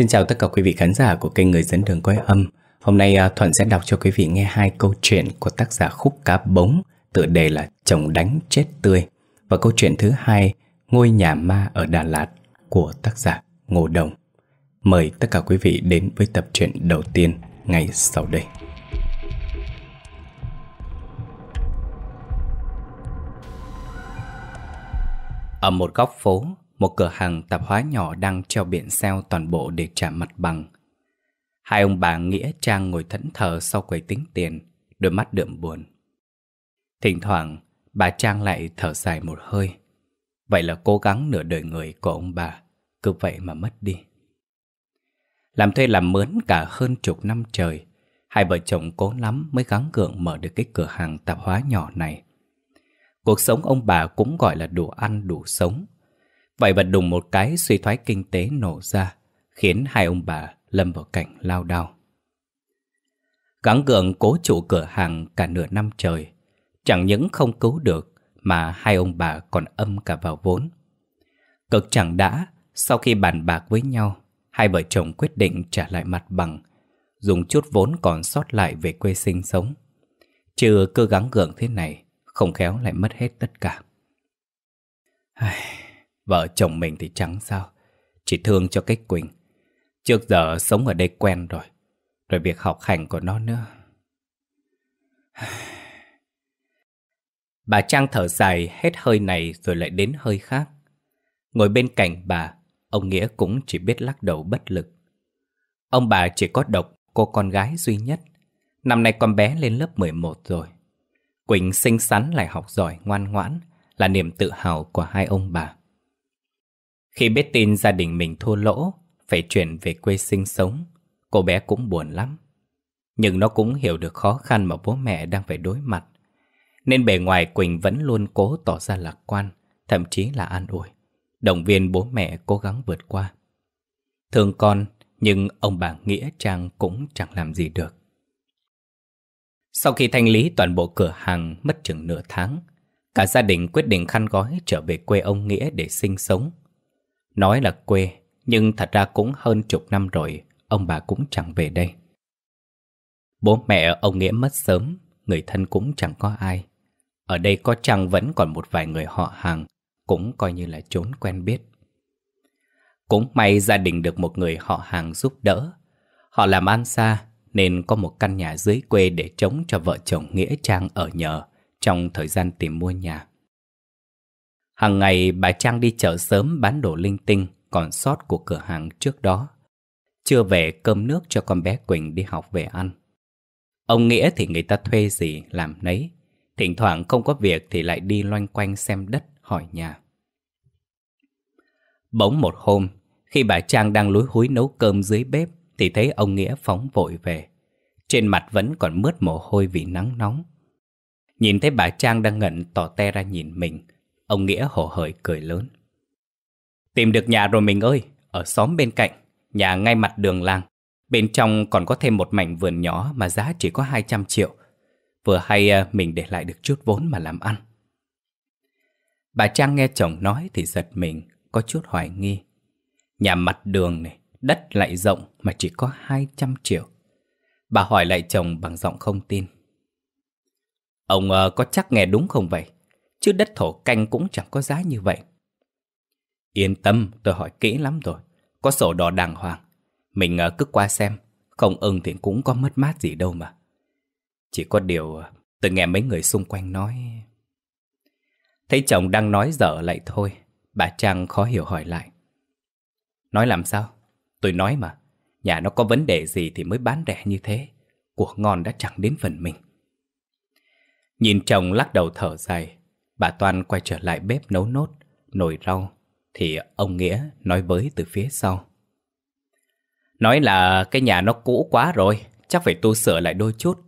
Xin chào tất cả quý vị khán giả của kênh Người Dẫn Đường Quay Âm Hôm nay à, Thuận sẽ đọc cho quý vị nghe hai câu chuyện của tác giả Khúc Cá Bống Tựa đề là Chồng đánh chết tươi Và câu chuyện thứ hai Ngôi nhà ma ở Đà Lạt của tác giả Ngô Đồng Mời tất cả quý vị đến với tập truyện đầu tiên ngay sau đây Ở một góc phố một cửa hàng tạp hóa nhỏ đang treo biển sale toàn bộ để trả mặt bằng. Hai ông bà Nghĩa Trang ngồi thẫn thờ sau quầy tính tiền, đôi mắt đượm buồn. Thỉnh thoảng, bà Trang lại thở dài một hơi. Vậy là cố gắng nửa đời người của ông bà, cứ vậy mà mất đi. Làm thuê làm mướn cả hơn chục năm trời, hai vợ chồng cố lắm mới gắng gượng mở được cái cửa hàng tạp hóa nhỏ này. Cuộc sống ông bà cũng gọi là đủ ăn đủ sống, Vậy bật đùng một cái suy thoái kinh tế nổ ra, khiến hai ông bà lâm vào cảnh lao đao. Gắng gượng cố chủ cửa hàng cả nửa năm trời, chẳng những không cứu được mà hai ông bà còn âm cả vào vốn. Cực chẳng đã, sau khi bàn bạc với nhau, hai vợ chồng quyết định trả lại mặt bằng, dùng chút vốn còn sót lại về quê sinh sống. Chứ cứ gắng gượng thế này, không khéo lại mất hết tất cả. Ai... Vợ chồng mình thì chẳng sao Chỉ thương cho cái Quỳnh Trước giờ sống ở đây quen rồi Rồi việc học hành của nó nữa Bà Trang thở dài hết hơi này rồi lại đến hơi khác Ngồi bên cạnh bà Ông Nghĩa cũng chỉ biết lắc đầu bất lực Ông bà chỉ có độc cô con gái duy nhất Năm nay con bé lên lớp 11 rồi Quỳnh xinh xắn lại học giỏi ngoan ngoãn Là niềm tự hào của hai ông bà khi biết tin gia đình mình thua lỗ, phải chuyển về quê sinh sống, cô bé cũng buồn lắm. Nhưng nó cũng hiểu được khó khăn mà bố mẹ đang phải đối mặt. Nên bề ngoài Quỳnh vẫn luôn cố tỏ ra lạc quan, thậm chí là an ủi, động viên bố mẹ cố gắng vượt qua. Thương con, nhưng ông bà Nghĩa Trang cũng chẳng làm gì được. Sau khi thanh lý toàn bộ cửa hàng mất chừng nửa tháng, cả gia đình quyết định khăn gói trở về quê ông Nghĩa để sinh sống Nói là quê, nhưng thật ra cũng hơn chục năm rồi, ông bà cũng chẳng về đây. Bố mẹ ông Nghĩa mất sớm, người thân cũng chẳng có ai. Ở đây có chăng vẫn còn một vài người họ hàng, cũng coi như là chốn quen biết. Cũng may gia đình được một người họ hàng giúp đỡ. Họ làm ăn xa nên có một căn nhà dưới quê để chống cho vợ chồng Nghĩa Trang ở nhờ trong thời gian tìm mua nhà hằng ngày bà Trang đi chợ sớm bán đồ linh tinh còn sót của cửa hàng trước đó. Chưa về cơm nước cho con bé Quỳnh đi học về ăn. Ông Nghĩa thì người ta thuê gì làm nấy. Thỉnh thoảng không có việc thì lại đi loanh quanh xem đất hỏi nhà. Bỗng một hôm, khi bà Trang đang lúi húi nấu cơm dưới bếp thì thấy ông Nghĩa phóng vội về. Trên mặt vẫn còn mướt mồ hôi vì nắng nóng. Nhìn thấy bà Trang đang ngẩn tỏ te ra nhìn mình, Ông Nghĩa hổ hởi cười lớn. Tìm được nhà rồi mình ơi, ở xóm bên cạnh, nhà ngay mặt đường làng. Bên trong còn có thêm một mảnh vườn nhỏ mà giá chỉ có 200 triệu. Vừa hay à, mình để lại được chút vốn mà làm ăn. Bà Trang nghe chồng nói thì giật mình, có chút hoài nghi. Nhà mặt đường này, đất lại rộng mà chỉ có 200 triệu. Bà hỏi lại chồng bằng giọng không tin. Ông à, có chắc nghe đúng không vậy? chứ đất thổ canh cũng chẳng có giá như vậy. Yên tâm, tôi hỏi kỹ lắm rồi, có sổ đỏ đàng hoàng. Mình ờ, cứ qua xem, không ưng thì cũng có mất mát gì đâu mà. Chỉ có điều ờ, tôi nghe mấy người xung quanh nói... Thấy chồng đang nói dở lại thôi, bà Trang khó hiểu hỏi lại. Nói làm sao? Tôi nói mà, nhà nó có vấn đề gì thì mới bán rẻ như thế. Của ngon đã chẳng đến phần mình. Nhìn chồng lắc đầu thở dài, Bà Toàn quay trở lại bếp nấu nốt Nồi rau Thì ông Nghĩa nói với từ phía sau Nói là cái nhà nó cũ quá rồi Chắc phải tu sửa lại đôi chút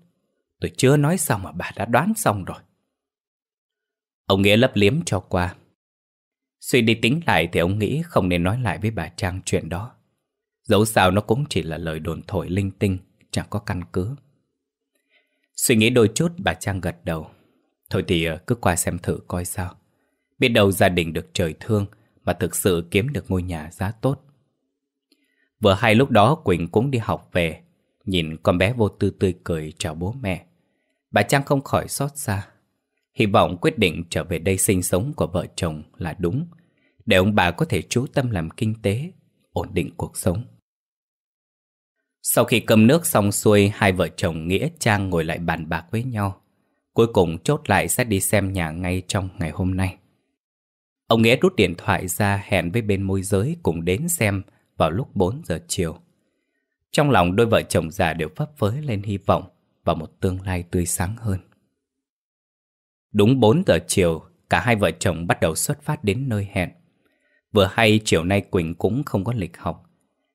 Tôi chưa nói xong mà bà đã đoán xong rồi Ông Nghĩa lấp liếm cho qua Suy đi tính lại thì ông nghĩ không nên nói lại với bà Trang chuyện đó Dẫu sao nó cũng chỉ là lời đồn thổi linh tinh Chẳng có căn cứ Suy nghĩ đôi chút bà Trang gật đầu Thôi thì ờ, cứ qua xem thử coi sao Biết đâu gia đình được trời thương Mà thực sự kiếm được ngôi nhà giá tốt Vừa hay lúc đó Quỳnh cũng đi học về Nhìn con bé vô tư tươi cười chào bố mẹ Bà Trang không khỏi xót xa Hy vọng quyết định trở về đây sinh sống của vợ chồng là đúng Để ông bà có thể chú tâm làm kinh tế Ổn định cuộc sống Sau khi cơm nước xong xuôi Hai vợ chồng Nghĩa Trang ngồi lại bàn bạc với nhau Cuối cùng chốt lại sẽ đi xem nhà ngay trong ngày hôm nay Ông Nghĩa rút điện thoại ra hẹn với bên môi giới cùng đến xem vào lúc 4 giờ chiều Trong lòng đôi vợ chồng già đều phấp phới lên hy vọng và một tương lai tươi sáng hơn Đúng 4 giờ chiều, cả hai vợ chồng bắt đầu xuất phát đến nơi hẹn Vừa hay chiều nay Quỳnh cũng không có lịch học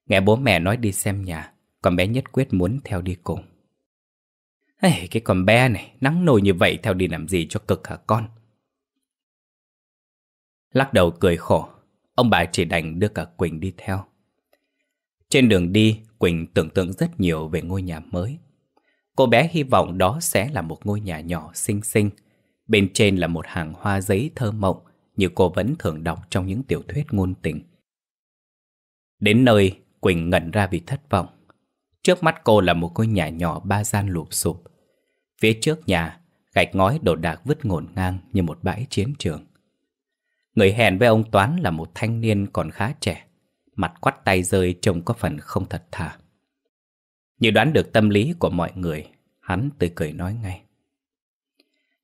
Nghe bố mẹ nói đi xem nhà Còn bé nhất quyết muốn theo đi cùng Ê, cái con bé này, nắng nồi như vậy theo đi làm gì cho cực hả con? Lắc đầu cười khổ, ông bà chỉ đành đưa cả Quỳnh đi theo. Trên đường đi, Quỳnh tưởng tượng rất nhiều về ngôi nhà mới. Cô bé hy vọng đó sẽ là một ngôi nhà nhỏ xinh xinh. Bên trên là một hàng hoa giấy thơ mộng như cô vẫn thường đọc trong những tiểu thuyết ngôn tình. Đến nơi, Quỳnh ngẩn ra vì thất vọng. Trước mắt cô là một ngôi nhà nhỏ ba gian lụp sụp. Phía trước nhà, gạch ngói đổ đạc vứt ngổn ngang như một bãi chiến trường. Người hẹn với ông Toán là một thanh niên còn khá trẻ. Mặt quắt tay rơi trông có phần không thật thà. Như đoán được tâm lý của mọi người, hắn tươi cười nói ngay.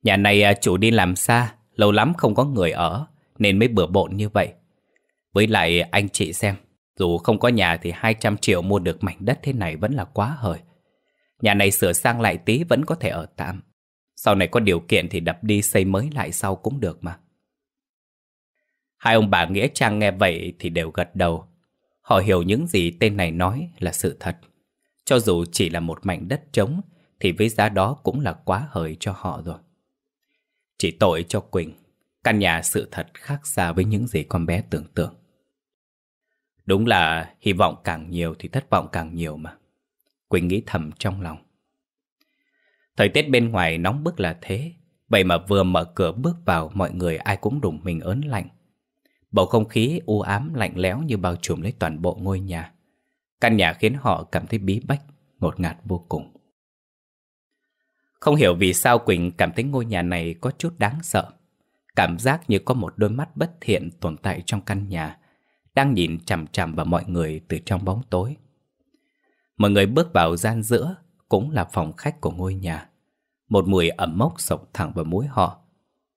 Nhà này à, chủ đi làm xa, lâu lắm không có người ở, nên mới bừa bộn như vậy. Với lại anh chị xem, dù không có nhà thì 200 triệu mua được mảnh đất thế này vẫn là quá hời. Nhà này sửa sang lại tí vẫn có thể ở tạm. Sau này có điều kiện thì đập đi xây mới lại sau cũng được mà. Hai ông bà Nghĩa Trang nghe vậy thì đều gật đầu. Họ hiểu những gì tên này nói là sự thật. Cho dù chỉ là một mảnh đất trống thì với giá đó cũng là quá hời cho họ rồi. Chỉ tội cho Quỳnh, căn nhà sự thật khác xa với những gì con bé tưởng tượng. Đúng là hy vọng càng nhiều thì thất vọng càng nhiều mà. Quỳnh nghĩ thầm trong lòng. Thời tiết bên ngoài nóng bức là thế, vậy mà vừa mở cửa bước vào mọi người ai cũng đùng mình ớn lạnh. Bầu không khí u ám lạnh lẽo như bao trùm lấy toàn bộ ngôi nhà. Căn nhà khiến họ cảm thấy bí bách, ngột ngạt vô cùng. Không hiểu vì sao Quỳnh cảm thấy ngôi nhà này có chút đáng sợ. Cảm giác như có một đôi mắt bất thiện tồn tại trong căn nhà, đang nhìn chằm chằm vào mọi người từ trong bóng tối. Mọi người bước vào gian giữa, cũng là phòng khách của ngôi nhà. Một mùi ẩm mốc sộc thẳng vào mũi họ.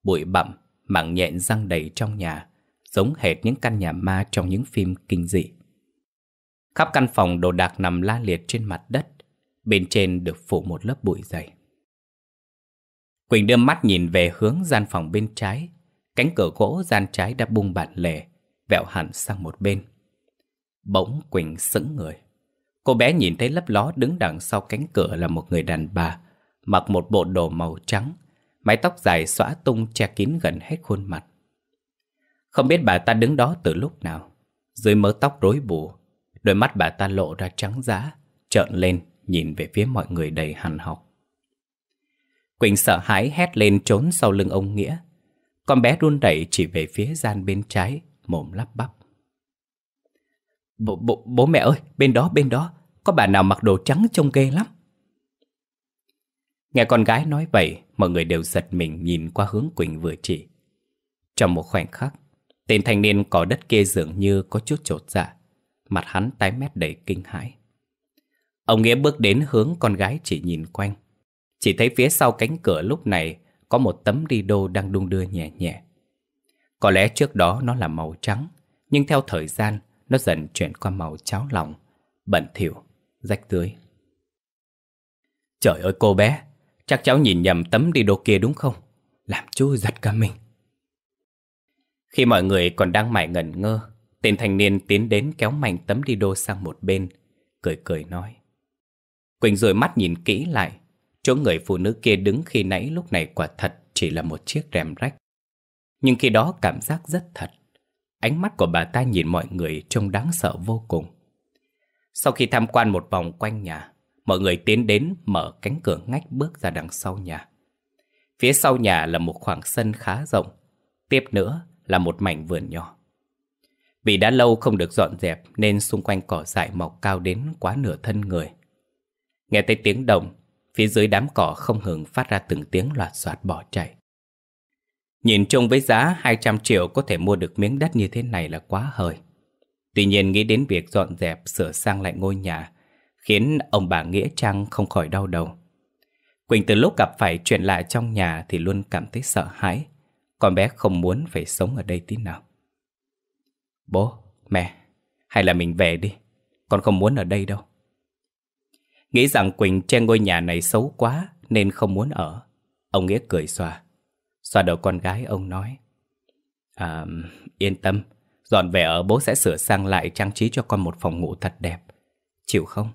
Bụi bặm, mảng nhện răng đầy trong nhà, giống hệt những căn nhà ma trong những phim kinh dị. Khắp căn phòng đồ đạc nằm la liệt trên mặt đất, bên trên được phủ một lớp bụi dày. Quỳnh đưa mắt nhìn về hướng gian phòng bên trái, cánh cửa gỗ gian trái đã bung bản lề, vẹo hẳn sang một bên. Bỗng Quỳnh sững người. Cô bé nhìn thấy lấp ló đứng đằng sau cánh cửa là một người đàn bà, mặc một bộ đồ màu trắng, mái tóc dài xõa tung che kín gần hết khuôn mặt. Không biết bà ta đứng đó từ lúc nào, dưới mớ tóc rối bù, đôi mắt bà ta lộ ra trắng giá, trợn lên nhìn về phía mọi người đầy hằn học. Quỳnh sợ hãi hét lên trốn sau lưng ông Nghĩa. Con bé run đẩy chỉ về phía gian bên trái, mồm lắp bắp. Bố, bố, bố mẹ ơi, bên đó, bên đó, có bà nào mặc đồ trắng trông ghê lắm. Nghe con gái nói vậy, mọi người đều giật mình nhìn qua hướng Quỳnh vừa chỉ. Trong một khoảnh khắc, tên thanh niên cỏ đất kê dường như có chút trột dạ, mặt hắn tái mét đầy kinh hãi. Ông Nghĩa bước đến hướng con gái chỉ nhìn quanh. Chỉ thấy phía sau cánh cửa lúc này có một tấm đi đô đang đung đưa nhẹ nhẹ. Có lẽ trước đó nó là màu trắng, nhưng theo thời gian nó dần chuyển qua màu cháo lòng, bẩn thỉu, rách rưới. Trời ơi cô bé, chắc cháu nhìn nhầm tấm đi đô kia đúng không? Làm chú giật cả mình. Khi mọi người còn đang mải ngẩn ngơ, tên thanh niên tiến đến kéo mảnh tấm đi đô sang một bên, cười cười nói. Quỳnh rồi mắt nhìn kỹ lại, chỗ người phụ nữ kia đứng khi nãy lúc này quả thật chỉ là một chiếc rèm rách nhưng khi đó cảm giác rất thật Ánh mắt của bà ta nhìn mọi người trông đáng sợ vô cùng Sau khi tham quan một vòng quanh nhà Mọi người tiến đến mở cánh cửa ngách bước ra đằng sau nhà Phía sau nhà là một khoảng sân khá rộng Tiếp nữa là một mảnh vườn nhỏ Vì đã lâu không được dọn dẹp Nên xung quanh cỏ dại mọc cao đến quá nửa thân người Nghe thấy tiếng động Phía dưới đám cỏ không ngừng phát ra từng tiếng loạt soạt bỏ chạy Nhìn chung với giá 200 triệu có thể mua được miếng đất như thế này là quá hời. Tuy nhiên nghĩ đến việc dọn dẹp sửa sang lại ngôi nhà, khiến ông bà Nghĩa Trang không khỏi đau đầu. Quỳnh từ lúc gặp phải chuyện lạ trong nhà thì luôn cảm thấy sợ hãi. Con bé không muốn phải sống ở đây tí nào. Bố, mẹ, hay là mình về đi. Con không muốn ở đây đâu. Nghĩ rằng Quỳnh trên ngôi nhà này xấu quá nên không muốn ở. Ông Nghĩa cười xòa. Xoa đầu con gái ông nói À yên tâm Dọn về ở bố sẽ sửa sang lại trang trí cho con một phòng ngủ thật đẹp Chịu không?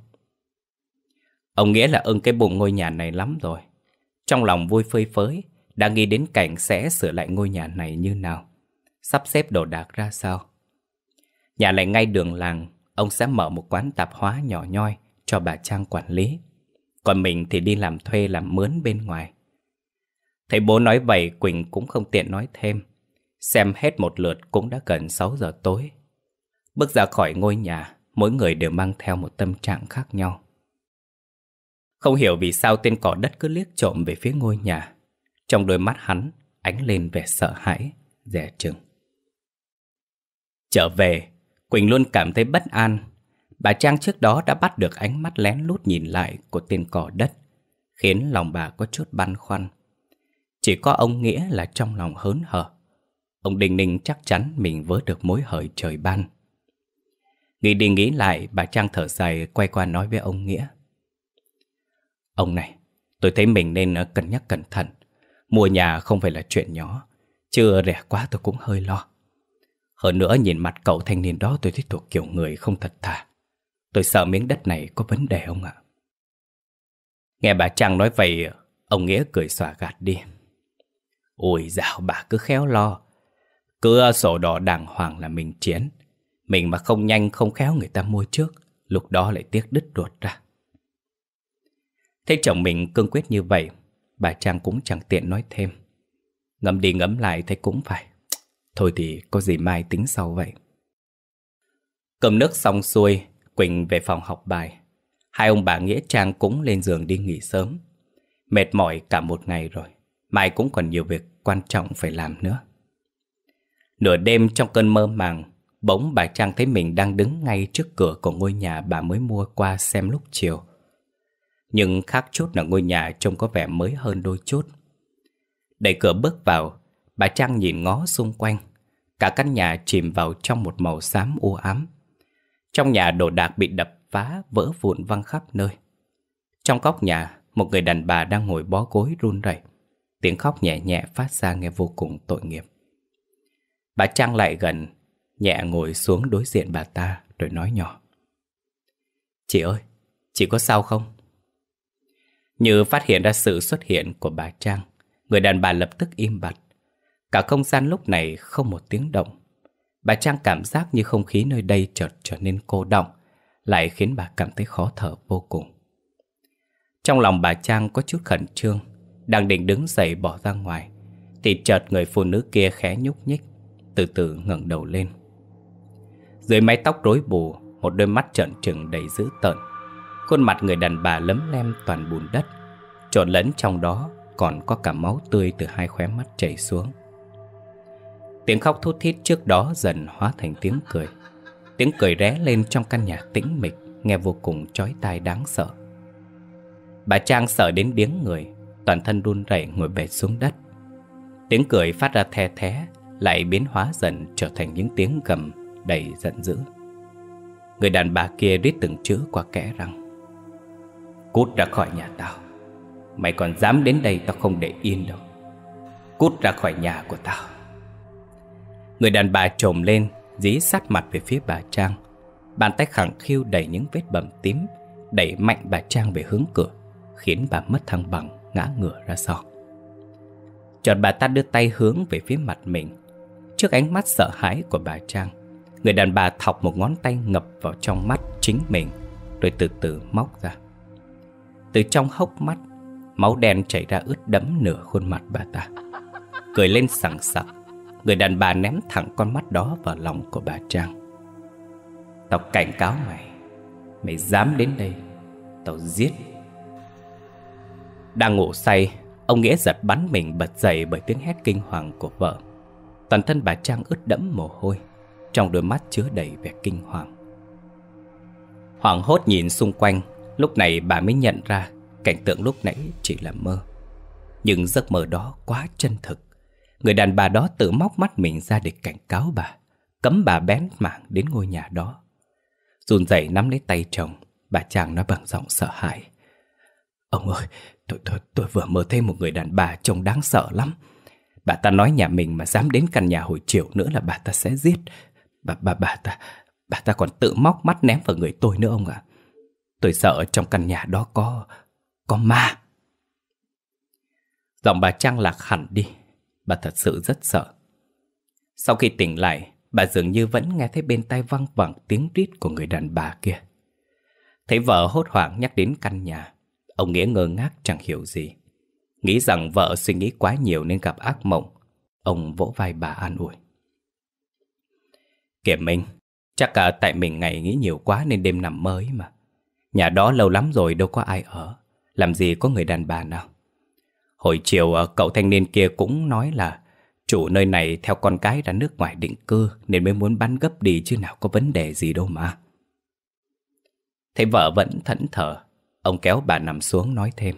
Ông Nghĩa là ưng cái bụng ngôi nhà này lắm rồi Trong lòng vui phơi phới Đang nghĩ đến cảnh sẽ sửa lại ngôi nhà này như nào Sắp xếp đồ đạc ra sao Nhà lại ngay đường làng Ông sẽ mở một quán tạp hóa nhỏ nhoi Cho bà Trang quản lý Còn mình thì đi làm thuê làm mướn bên ngoài Thấy bố nói vậy Quỳnh cũng không tiện nói thêm. Xem hết một lượt cũng đã gần 6 giờ tối. Bước ra khỏi ngôi nhà, mỗi người đều mang theo một tâm trạng khác nhau. Không hiểu vì sao tên cỏ đất cứ liếc trộm về phía ngôi nhà. Trong đôi mắt hắn, ánh lên vẻ sợ hãi, dè chừng. Trở về, Quỳnh luôn cảm thấy bất an. Bà Trang trước đó đã bắt được ánh mắt lén lút nhìn lại của tên cỏ đất, khiến lòng bà có chút băn khoăn. Chỉ có ông Nghĩa là trong lòng hớn hở. Ông đình Ninh chắc chắn mình vớ được mối hời trời ban. Nghĩ đi nghĩ lại, bà Trang thở dài quay qua nói với ông Nghĩa. Ông này, tôi thấy mình nên ờ, cân nhắc cẩn thận. Mua nhà không phải là chuyện nhỏ, chưa rẻ quá tôi cũng hơi lo. Hơn nữa nhìn mặt cậu thanh niên đó tôi thấy thuộc kiểu người không thật thà. Tôi sợ miếng đất này có vấn đề không ạ? Nghe bà Trang nói vậy, ông Nghĩa cười xòa gạt đi. Ôi dạo bà cứ khéo lo Cứ sổ đỏ đàng hoàng là mình chiến Mình mà không nhanh không khéo người ta mua trước Lúc đó lại tiếc đứt ruột ra Thấy chồng mình cương quyết như vậy Bà Trang cũng chẳng tiện nói thêm Ngẫm đi ngẫm lại thấy cũng phải Thôi thì có gì mai tính sau vậy Cầm nước xong xuôi Quỳnh về phòng học bài Hai ông bà Nghĩa Trang cũng lên giường đi nghỉ sớm Mệt mỏi cả một ngày rồi Mai cũng còn nhiều việc quan trọng phải làm nữa Nửa đêm trong cơn mơ màng Bỗng bà Trang thấy mình đang đứng ngay trước cửa của ngôi nhà bà mới mua qua xem lúc chiều Nhưng khác chút là ngôi nhà trông có vẻ mới hơn đôi chút Đẩy cửa bước vào Bà Trang nhìn ngó xung quanh Cả căn nhà chìm vào trong một màu xám u ám Trong nhà đồ đạc bị đập phá vỡ vụn văng khắp nơi Trong góc nhà Một người đàn bà đang ngồi bó gối run rẩy Tiếng khóc nhẹ nhẹ phát ra nghe vô cùng tội nghiệp Bà Trang lại gần Nhẹ ngồi xuống đối diện bà ta Rồi nói nhỏ Chị ơi, chị có sao không? Như phát hiện ra sự xuất hiện của bà Trang Người đàn bà lập tức im bặt Cả không gian lúc này không một tiếng động Bà Trang cảm giác như không khí nơi đây chợt trở nên cô đọng Lại khiến bà cảm thấy khó thở vô cùng Trong lòng bà Trang có chút khẩn trương đang định đứng dậy bỏ ra ngoài Thì chợt người phụ nữ kia khẽ nhúc nhích Từ từ ngẩng đầu lên Dưới mái tóc rối bù Một đôi mắt trợn trừng đầy dữ tợn Khuôn mặt người đàn bà lấm lem toàn bùn đất Trộn lẫn trong đó Còn có cả máu tươi từ hai khóe mắt chảy xuống Tiếng khóc thút thít trước đó dần hóa thành tiếng cười Tiếng cười ré lên trong căn nhà tĩnh mịch Nghe vô cùng chói tai đáng sợ Bà Trang sợ đến điếng người toàn thân run rẩy ngồi bệt xuống đất. Tiếng cười phát ra the thé lại biến hóa dần trở thành những tiếng gầm đầy giận dữ. Người đàn bà kia rít từng chữ qua kẽ răng. Cút ra khỏi nhà tao. Mày còn dám đến đây tao không để yên đâu. Cút ra khỏi nhà của tao. Người đàn bà trồm lên, dí sát mặt về phía bà Trang. Bàn tay khẳng khiu đầy những vết bầm tím, đẩy mạnh bà Trang về hướng cửa, khiến bà mất thăng bằng ngã ngửa ra sau. Chợt bà ta đưa tay hướng về phía mặt mình. Trước ánh mắt sợ hãi của bà Trang, người đàn bà thọc một ngón tay ngập vào trong mắt chính mình, rồi từ từ móc ra. Từ trong hốc mắt, máu đen chảy ra ướt đẫm nửa khuôn mặt bà ta. Cười lên sảng sặc, người đàn bà ném thẳng con mắt đó vào lòng của bà Trang. Tao cảnh cáo mày, mày dám đến đây, tao giết đang ngủ say, ông Nghĩa giật bắn mình bật dậy bởi tiếng hét kinh hoàng của vợ. Toàn thân bà Trang ướt đẫm mồ hôi, trong đôi mắt chứa đầy vẻ kinh hoàng. Hoảng hốt nhìn xung quanh, lúc này bà mới nhận ra cảnh tượng lúc nãy chỉ là mơ. Nhưng giấc mơ đó quá chân thực. Người đàn bà đó tự móc mắt mình ra để cảnh cáo bà, cấm bà bén mảng đến ngôi nhà đó. Run rẩy nắm lấy tay chồng, bà trang nói bằng giọng sợ hãi. Ông ơi, Thôi thôi, tôi vừa mơ thấy một người đàn bà trông đáng sợ lắm. Bà ta nói nhà mình mà dám đến căn nhà hồi chiều nữa là bà ta sẽ giết. Bà, bà, bà ta, bà ta còn tự móc mắt ném vào người tôi nữa ông ạ. Tôi sợ trong căn nhà đó có, có ma. Giọng bà Trang lạc hẳn đi. Bà thật sự rất sợ. Sau khi tỉnh lại, bà dường như vẫn nghe thấy bên tai văng vẳng tiếng rít của người đàn bà kia. Thấy vợ hốt hoảng nhắc đến căn nhà, Ông Nghĩa ngơ ngác chẳng hiểu gì Nghĩ rằng vợ suy nghĩ quá nhiều nên gặp ác mộng Ông vỗ vai bà an ủi Kìa Minh Chắc cả tại mình ngày nghĩ nhiều quá nên đêm nằm mới mà Nhà đó lâu lắm rồi đâu có ai ở Làm gì có người đàn bà nào Hồi chiều ờ, cậu thanh niên kia cũng nói là Chủ nơi này theo con cái ra nước ngoài định cư Nên mới muốn bán gấp đi chứ nào có vấn đề gì đâu mà Thấy vợ vẫn thẫn thờ Ông kéo bà nằm xuống nói thêm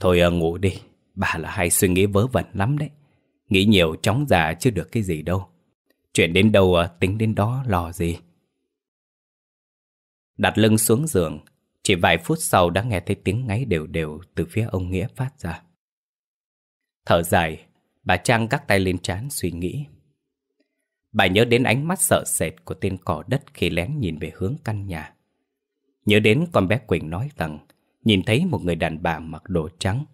Thôi à, ngủ đi Bà là hay suy nghĩ vớ vẩn lắm đấy Nghĩ nhiều chóng già chưa được cái gì đâu Chuyện đến đâu à, tính đến đó lo gì Đặt lưng xuống giường Chỉ vài phút sau đã nghe thấy tiếng ngáy đều đều Từ phía ông Nghĩa phát ra Thở dài Bà Trang gác tay lên trán suy nghĩ Bà nhớ đến ánh mắt sợ sệt của tên cỏ đất khi lén nhìn về hướng căn nhà Nhớ đến con bé Quỳnh nói rằng Nhìn thấy một người đàn bà mặc đồ trắng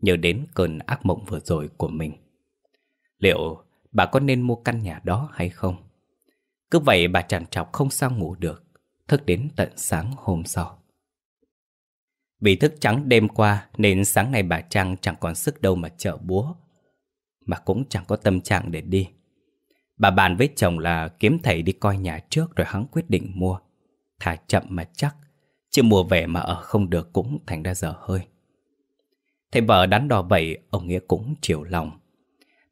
Nhớ đến cơn ác mộng vừa rồi của mình Liệu bà có nên mua căn nhà đó hay không? Cứ vậy bà trằn trọc không sao ngủ được Thức đến tận sáng hôm sau Vì thức trắng đêm qua Nên sáng nay bà Trang chẳng còn sức đâu mà chợ búa Mà cũng chẳng có tâm trạng để đi Bà bàn với chồng là kiếm thầy đi coi nhà trước Rồi hắn quyết định mua Thà chậm mà chắc chưa mùa về mà ở không được cũng thành ra dở hơi Thấy vợ đắn đo vậy Ông Nghĩa cũng chiều lòng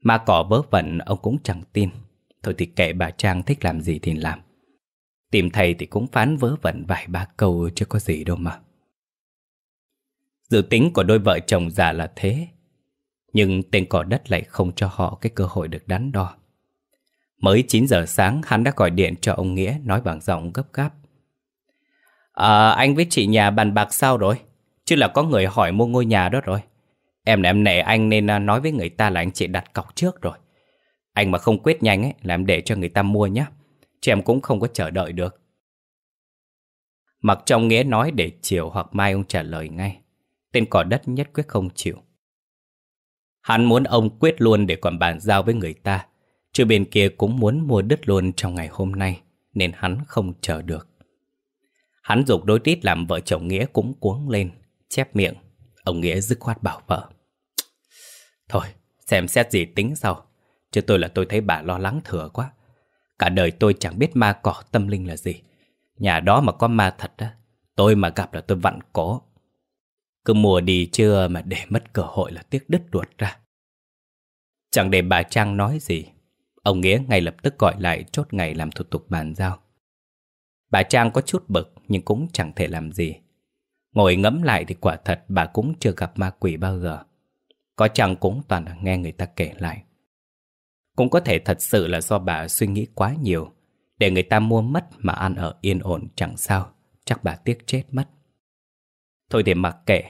Mà cỏ vớ vẩn ông cũng chẳng tin Thôi thì kệ bà Trang thích làm gì thì làm Tìm thầy thì cũng phán vớ vẩn vài ba câu chứ có gì đâu mà Dự tính của đôi vợ chồng già là thế Nhưng tên cỏ đất lại không cho họ cái cơ hội được đắn đo Mới 9 giờ sáng hắn đã gọi điện cho ông Nghĩa nói bằng giọng gấp gáp À, anh với chị nhà bàn bạc sao rồi? Chứ là có người hỏi mua ngôi nhà đó rồi. Em là em nể anh nên à, nói với người ta là anh chị đặt cọc trước rồi. Anh mà không quyết nhanh ấy, là em để cho người ta mua nhé. Chứ em cũng không có chờ đợi được. Mặc trong nghĩa nói để chiều hoặc mai ông trả lời ngay. Tên cỏ đất nhất quyết không chịu. Hắn muốn ông quyết luôn để còn bàn giao với người ta. Chứ bên kia cũng muốn mua đất luôn trong ngày hôm nay. Nên hắn không chờ được. Hắn dục đối tít làm vợ chồng Nghĩa cũng cuống lên, chép miệng. Ông Nghĩa dứt khoát bảo vợ. Thôi, xem xét gì tính sau. Chứ tôi là tôi thấy bà lo lắng thừa quá. Cả đời tôi chẳng biết ma cỏ tâm linh là gì. Nhà đó mà có ma thật á, tôi mà gặp là tôi vặn cổ. Cứ mùa đi chưa mà để mất cơ hội là tiếc đứt ruột ra. Chẳng để bà Trang nói gì, ông Nghĩa ngay lập tức gọi lại chốt ngày làm thủ tục bàn giao. Bà Trang có chút bực, nhưng cũng chẳng thể làm gì. Ngồi ngẫm lại thì quả thật bà cũng chưa gặp ma quỷ bao giờ. Có chăng cũng toàn là nghe người ta kể lại. Cũng có thể thật sự là do bà suy nghĩ quá nhiều. Để người ta mua mất mà ăn ở yên ổn chẳng sao. Chắc bà tiếc chết mất. Thôi thì mặc kệ.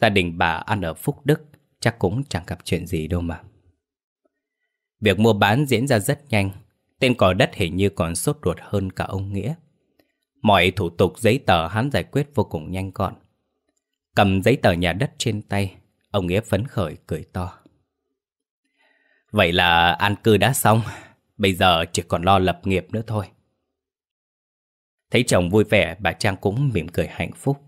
Gia đình bà ăn ở Phúc Đức chắc cũng chẳng gặp chuyện gì đâu mà. Việc mua bán diễn ra rất nhanh. Tên cỏ đất hình như còn sốt ruột hơn cả ông Nghĩa. Mọi thủ tục giấy tờ hắn giải quyết vô cùng nhanh gọn. Cầm giấy tờ nhà đất trên tay, ông Nghĩa phấn khởi cười to. Vậy là an cư đã xong, bây giờ chỉ còn lo lập nghiệp nữa thôi. Thấy chồng vui vẻ, bà Trang cũng mỉm cười hạnh phúc.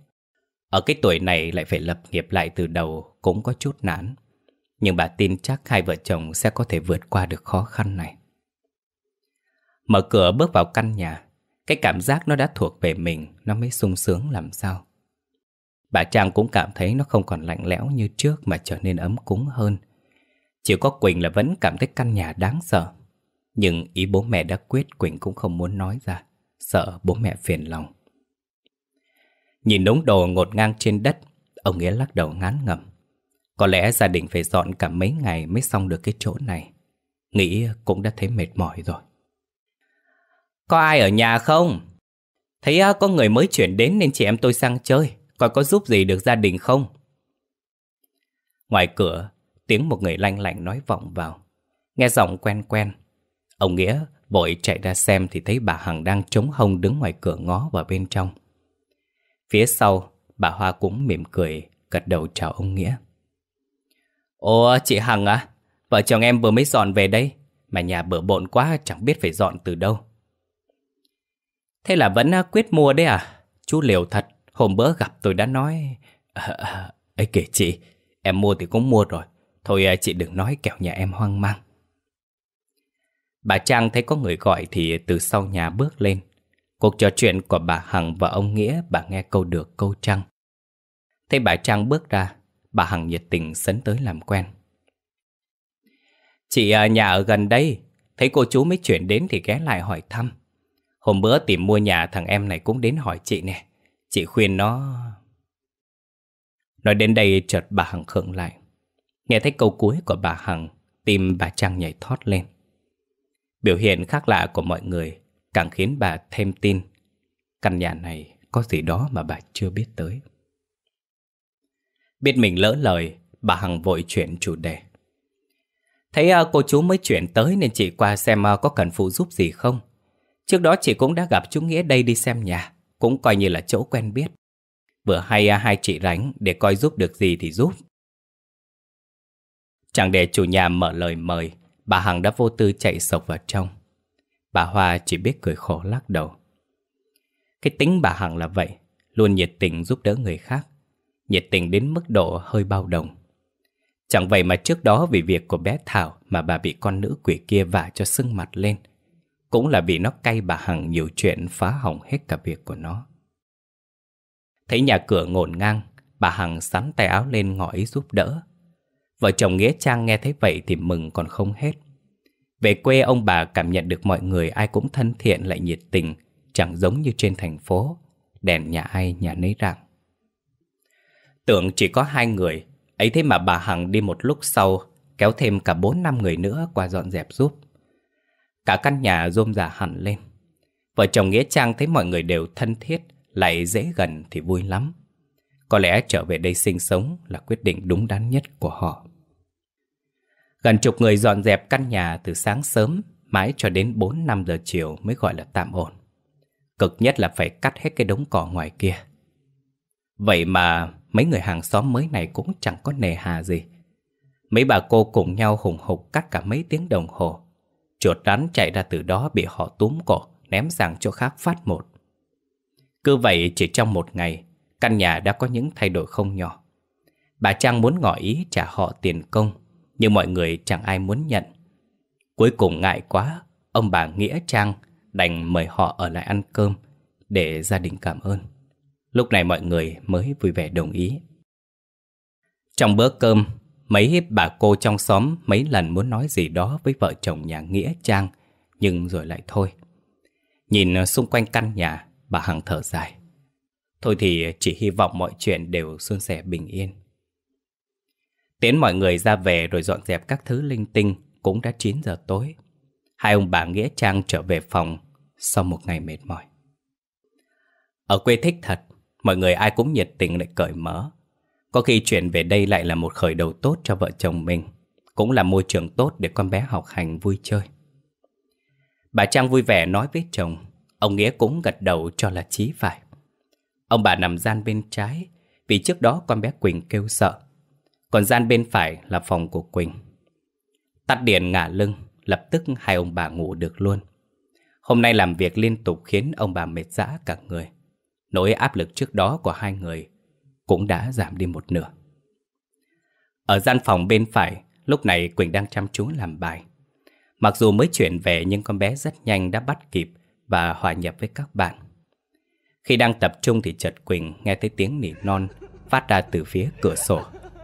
Ở cái tuổi này lại phải lập nghiệp lại từ đầu cũng có chút nản. Nhưng bà tin chắc hai vợ chồng sẽ có thể vượt qua được khó khăn này. Mở cửa bước vào căn nhà, cái cảm giác nó đã thuộc về mình Nó mới sung sướng làm sao Bà Trang cũng cảm thấy nó không còn lạnh lẽo như trước Mà trở nên ấm cúng hơn Chỉ có Quỳnh là vẫn cảm thấy căn nhà đáng sợ Nhưng ý bố mẹ đã quyết Quỳnh cũng không muốn nói ra Sợ bố mẹ phiền lòng Nhìn đống đồ ngột ngang trên đất Ông Nghĩa lắc đầu ngán ngẩm Có lẽ gia đình phải dọn cả mấy ngày mới xong được cái chỗ này Nghĩ cũng đã thấy mệt mỏi rồi có ai ở nhà không? Thấy à, có người mới chuyển đến nên chị em tôi sang chơi, coi có giúp gì được gia đình không? Ngoài cửa, tiếng một người lanh lạnh nói vọng vào. Nghe giọng quen quen. Ông Nghĩa vội chạy ra xem thì thấy bà Hằng đang trống hông đứng ngoài cửa ngó vào bên trong. Phía sau, bà Hoa cũng mỉm cười, gật đầu chào ông Nghĩa. Ồ, chị Hằng à, vợ chồng em vừa mới dọn về đây, mà nhà bừa bộn quá chẳng biết phải dọn từ đâu. Thế là vẫn à, quyết mua đấy à? Chú liều thật, hôm bữa gặp tôi đã nói... À, ấy kể chị, em mua thì cũng mua rồi. Thôi à, chị đừng nói kẻo nhà em hoang mang. Bà Trang thấy có người gọi thì từ sau nhà bước lên. Cuộc trò chuyện của bà Hằng và ông Nghĩa bà nghe câu được câu trăng. Thấy bà Trang bước ra, bà Hằng nhiệt tình sấn tới làm quen. Chị à, nhà ở gần đây, thấy cô chú mới chuyển đến thì ghé lại hỏi thăm. Hôm bữa tìm mua nhà thằng em này cũng đến hỏi chị nè Chị khuyên nó Nói đến đây chợt bà Hằng khựng lại Nghe thấy câu cuối của bà Hằng Tim bà Trang nhảy thót lên Biểu hiện khác lạ của mọi người Càng khiến bà thêm tin Căn nhà này có gì đó mà bà chưa biết tới Biết mình lỡ lời Bà Hằng vội chuyển chủ đề Thấy à, cô chú mới chuyển tới Nên chị qua xem à, có cần phụ giúp gì không Trước đó chị cũng đã gặp chú Nghĩa đây đi xem nhà, cũng coi như là chỗ quen biết. Vừa hay à, hai chị rảnh để coi giúp được gì thì giúp. Chẳng để chủ nhà mở lời mời, bà Hằng đã vô tư chạy sộc vào trong. Bà Hoa chỉ biết cười khổ lắc đầu. Cái tính bà Hằng là vậy, luôn nhiệt tình giúp đỡ người khác. Nhiệt tình đến mức độ hơi bao đồng. Chẳng vậy mà trước đó vì việc của bé Thảo mà bà bị con nữ quỷ kia vả cho sưng mặt lên – cũng là vì nó cay bà Hằng nhiều chuyện phá hỏng hết cả việc của nó Thấy nhà cửa ngổn ngang Bà Hằng sắn tay áo lên ngỏ ý giúp đỡ Vợ chồng Nghĩa Trang nghe thấy vậy thì mừng còn không hết Về quê ông bà cảm nhận được mọi người ai cũng thân thiện lại nhiệt tình Chẳng giống như trên thành phố Đèn nhà ai nhà nấy rạng Tưởng chỉ có hai người Ấy thế mà bà Hằng đi một lúc sau Kéo thêm cả bốn năm người nữa qua dọn dẹp giúp Cả căn nhà rôm rả hẳn lên Vợ chồng Nghĩa Trang thấy mọi người đều thân thiết Lại dễ gần thì vui lắm Có lẽ trở về đây sinh sống Là quyết định đúng đắn nhất của họ Gần chục người dọn dẹp căn nhà từ sáng sớm Mãi cho đến 4-5 giờ chiều mới gọi là tạm ổn Cực nhất là phải cắt hết cái đống cỏ ngoài kia Vậy mà mấy người hàng xóm mới này cũng chẳng có nề hà gì Mấy bà cô cùng nhau hùng hục cắt cả mấy tiếng đồng hồ Chuột rắn chạy ra từ đó bị họ túm cổ Ném sang chỗ khác phát một Cứ vậy chỉ trong một ngày Căn nhà đã có những thay đổi không nhỏ Bà Trang muốn ngỏ ý trả họ tiền công Nhưng mọi người chẳng ai muốn nhận Cuối cùng ngại quá Ông bà Nghĩa Trang đành mời họ ở lại ăn cơm Để gia đình cảm ơn Lúc này mọi người mới vui vẻ đồng ý Trong bữa cơm Mấy bà cô trong xóm mấy lần muốn nói gì đó với vợ chồng nhà Nghĩa Trang, nhưng rồi lại thôi. Nhìn xung quanh căn nhà, bà Hằng thở dài. Thôi thì chỉ hy vọng mọi chuyện đều suôn sẻ bình yên. Tiến mọi người ra về rồi dọn dẹp các thứ linh tinh, cũng đã 9 giờ tối. Hai ông bà Nghĩa Trang trở về phòng sau một ngày mệt mỏi. Ở quê thích thật, mọi người ai cũng nhiệt tình lại cởi mở, có khi chuyển về đây lại là một khởi đầu tốt cho vợ chồng mình Cũng là môi trường tốt để con bé học hành vui chơi Bà Trang vui vẻ nói với chồng Ông Nghĩa cũng gật đầu cho là chí phải Ông bà nằm gian bên trái Vì trước đó con bé Quỳnh kêu sợ Còn gian bên phải là phòng của Quỳnh Tắt điện ngả lưng Lập tức hai ông bà ngủ được luôn Hôm nay làm việc liên tục khiến ông bà mệt dã cả người Nỗi áp lực trước đó của hai người cũng đã giảm đi một nửa. Ở gian phòng bên phải, lúc này Quỳnh đang chăm chú làm bài. Mặc dù mới chuyển về nhưng con bé rất nhanh đã bắt kịp và hòa nhập với các bạn. Khi đang tập trung thì chợt Quỳnh nghe thấy tiếng nỉ non phát ra từ phía cửa sổ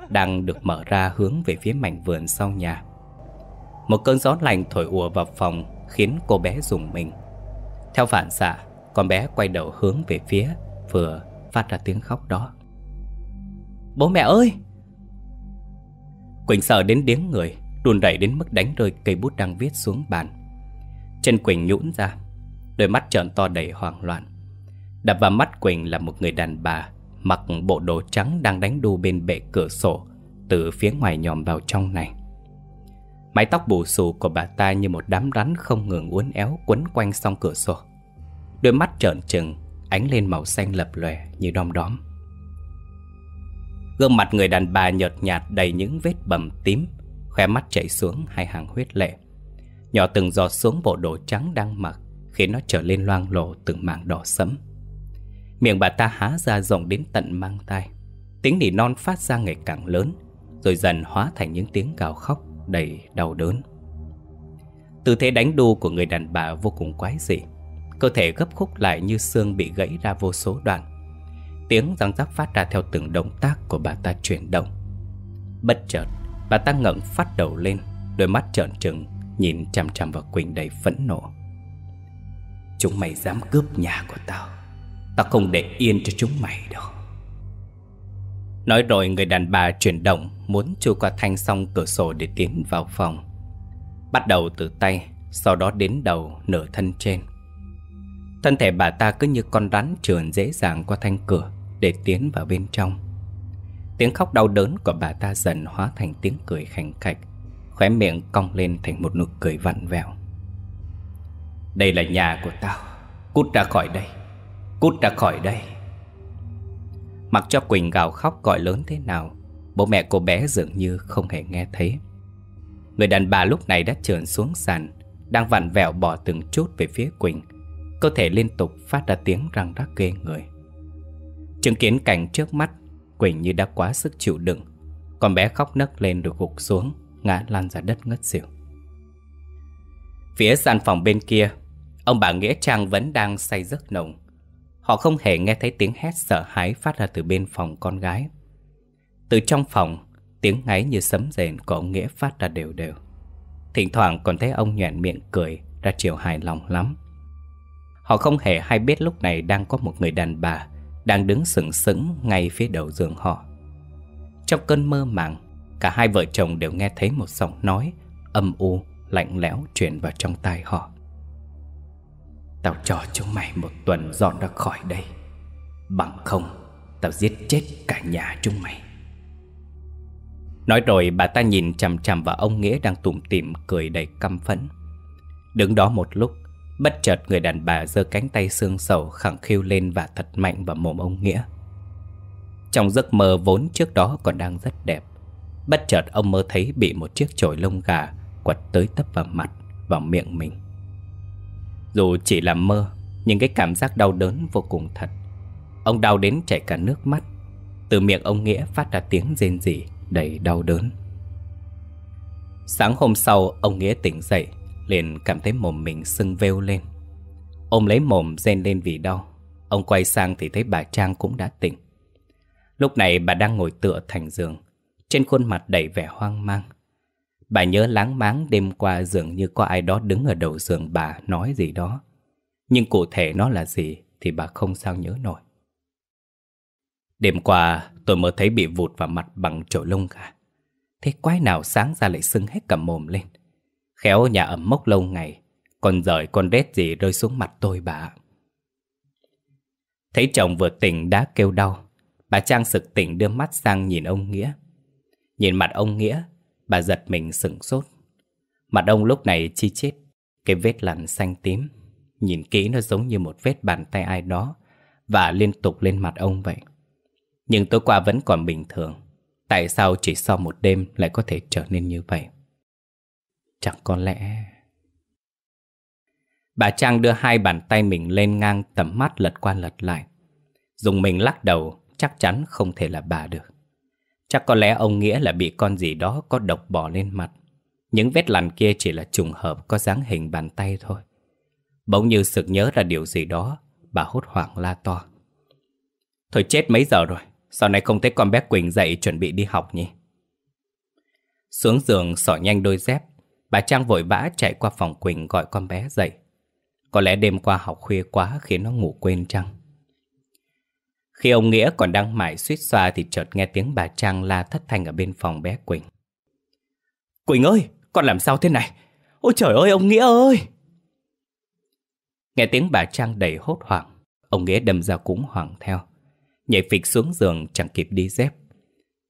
đang được mở ra hướng về phía mảnh vườn sau nhà. Một cơn gió lành thổi ùa vào phòng khiến cô bé rùng mình. Theo phản xạ, con bé quay đầu hướng về phía vừa phát ra tiếng khóc đó. Bố mẹ ơi Quỳnh sợ đến điếng người Đùn đẩy đến mức đánh rơi cây bút đang viết xuống bàn Chân Quỳnh nhũn ra Đôi mắt trợn to đầy hoảng loạn Đập vào mắt Quỳnh là một người đàn bà Mặc bộ đồ trắng đang đánh đu bên bệ cửa sổ Từ phía ngoài nhòm vào trong này Mái tóc bù xù của bà ta như một đám rắn không ngừng uốn éo quấn quanh song cửa sổ Đôi mắt trợn trừng, ánh lên màu xanh lập lòe như đom đóm Gương mặt người đàn bà nhợt nhạt đầy những vết bầm tím Khóe mắt chảy xuống hai hàng huyết lệ Nhỏ từng giọt xuống bộ đồ trắng đang mặc Khiến nó trở lên loang lổ từng mảng đỏ sẫm Miệng bà ta há ra rộng đến tận mang tai Tiếng nỉ non phát ra ngày càng lớn Rồi dần hóa thành những tiếng gào khóc đầy đau đớn Tư thế đánh đu của người đàn bà vô cùng quái dị Cơ thể gấp khúc lại như xương bị gãy ra vô số đoạn tiếng răng rắc phát ra theo từng động tác của bà ta chuyển động Bất chợt, bà ta ngẩng phát đầu lên Đôi mắt trợn trừng, nhìn chằm chằm vào Quỳnh đầy phẫn nộ Chúng mày dám cướp nhà của tao Tao không để yên cho chúng mày đâu Nói rồi người đàn bà chuyển động Muốn chui qua thanh song cửa sổ để tiến vào phòng Bắt đầu từ tay Sau đó đến đầu nửa thân trên Thân thể bà ta cứ như con rắn trườn dễ dàng qua thanh cửa để tiến vào bên trong. Tiếng khóc đau đớn của bà ta dần hóa thành tiếng cười khành khạch, khóe miệng cong lên thành một nụ cười vặn vẹo. Đây là nhà của tao, cút ra khỏi đây, cút ra khỏi đây. Mặc cho Quỳnh gào khóc gọi lớn thế nào, bố mẹ cô bé dường như không hề nghe thấy. Người đàn bà lúc này đã trườn xuống sàn, đang vặn vẹo bỏ từng chút về phía Quỳnh, cơ thể liên tục phát ra tiếng răng rắc ghê người. Chứng kiến cảnh trước mắt, Quỳnh như đã quá sức chịu đựng. Con bé khóc nấc lên rồi gục xuống, ngã lăn ra đất ngất xỉu. Phía gian phòng bên kia, ông bà Nghĩa Trang vẫn đang say giấc nồng. Họ không hề nghe thấy tiếng hét sợ hãi phát ra từ bên phòng con gái. Từ trong phòng, tiếng ngáy như sấm rền của ông Nghĩa phát ra đều đều. Thỉnh thoảng còn thấy ông nhẹn miệng cười ra chiều hài lòng lắm. Họ không hề hay biết lúc này đang có một người đàn bà đang đứng sừng sững ngay phía đầu giường họ. Trong cơn mơ màng, cả hai vợ chồng đều nghe thấy một giọng nói âm u, lạnh lẽo truyền vào trong tai họ. Tao cho chúng mày một tuần dọn ra khỏi đây. Bằng không, tao giết chết cả nhà chúng mày. Nói rồi bà ta nhìn chằm chằm vào ông Nghĩa đang tủm tỉm cười đầy căm phẫn. Đứng đó một lúc Bất chợt người đàn bà giơ cánh tay xương sầu khẳng khiu lên và thật mạnh vào mồm ông Nghĩa Trong giấc mơ vốn trước đó còn đang rất đẹp Bất chợt ông mơ thấy bị một chiếc chổi lông gà quật tới tấp vào mặt, vào miệng mình Dù chỉ là mơ, nhưng cái cảm giác đau đớn vô cùng thật Ông đau đến chảy cả nước mắt Từ miệng ông Nghĩa phát ra tiếng rên rỉ đầy đau đớn Sáng hôm sau, ông Nghĩa tỉnh dậy liền cảm thấy mồm mình sưng veo lên. Ông lấy mồm rên lên vì đau, ông quay sang thì thấy bà Trang cũng đã tỉnh. Lúc này bà đang ngồi tựa thành giường, trên khuôn mặt đầy vẻ hoang mang. Bà nhớ láng máng đêm qua dường như có ai đó đứng ở đầu giường bà nói gì đó. Nhưng cụ thể nó là gì thì bà không sao nhớ nổi. Đêm qua tôi mơ thấy bị vụt vào mặt bằng chổi lông gà. Thế quái nào sáng ra lại sưng hết cả mồm lên. Khéo nhà ẩm mốc lâu ngày Còn rời con rết gì rơi xuống mặt tôi bà Thấy chồng vừa tỉnh đã kêu đau Bà Trang sực tỉnh đưa mắt sang nhìn ông Nghĩa Nhìn mặt ông Nghĩa Bà giật mình sửng sốt Mặt ông lúc này chi chết, Cái vết lằn xanh tím Nhìn kỹ nó giống như một vết bàn tay ai đó Và liên tục lên mặt ông vậy Nhưng tối qua vẫn còn bình thường Tại sao chỉ sau một đêm lại có thể trở nên như vậy? Chẳng có lẽ Bà Trang đưa hai bàn tay mình lên ngang tầm mắt lật qua lật lại Dùng mình lắc đầu chắc chắn không thể là bà được Chắc có lẽ ông Nghĩa là bị con gì đó có độc bỏ lên mặt Những vết lằn kia chỉ là trùng hợp có dáng hình bàn tay thôi Bỗng như sực nhớ ra điều gì đó Bà hốt hoảng la to Thôi chết mấy giờ rồi Sao này không thấy con bé Quỳnh dậy chuẩn bị đi học nhỉ Xuống giường sỏ nhanh đôi dép Bà Trang vội vã chạy qua phòng Quỳnh gọi con bé dậy. Có lẽ đêm qua học khuya quá khiến nó ngủ quên trăng. Khi ông Nghĩa còn đang mải suýt xoa thì chợt nghe tiếng bà Trang la thất thanh ở bên phòng bé Quỳnh. Quỳnh ơi, con làm sao thế này? Ôi trời ơi, ông Nghĩa ơi! Nghe tiếng bà Trang đầy hốt hoảng, ông Nghĩa đâm ra cũng hoảng theo. Nhảy phịch xuống giường chẳng kịp đi dép.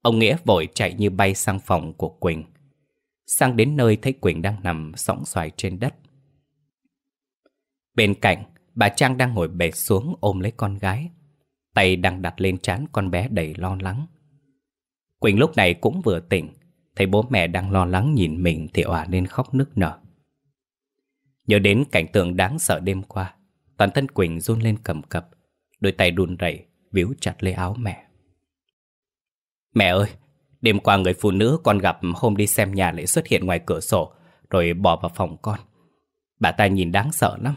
Ông Nghĩa vội chạy như bay sang phòng của Quỳnh. Sang đến nơi thấy Quỳnh đang nằm sóng xoài trên đất Bên cạnh, bà Trang đang ngồi bệt xuống ôm lấy con gái Tay đang đặt lên trán con bé đầy lo lắng Quỳnh lúc này cũng vừa tỉnh Thấy bố mẹ đang lo lắng nhìn mình thì òa lên khóc nức nở Nhớ đến cảnh tượng đáng sợ đêm qua Toàn thân Quỳnh run lên cầm cập Đôi tay đun rẩy víu chặt lấy áo mẹ Mẹ ơi, Đêm qua người phụ nữ con gặp hôm đi xem nhà lại xuất hiện ngoài cửa sổ, rồi bỏ vào phòng con. Bà ta nhìn đáng sợ lắm.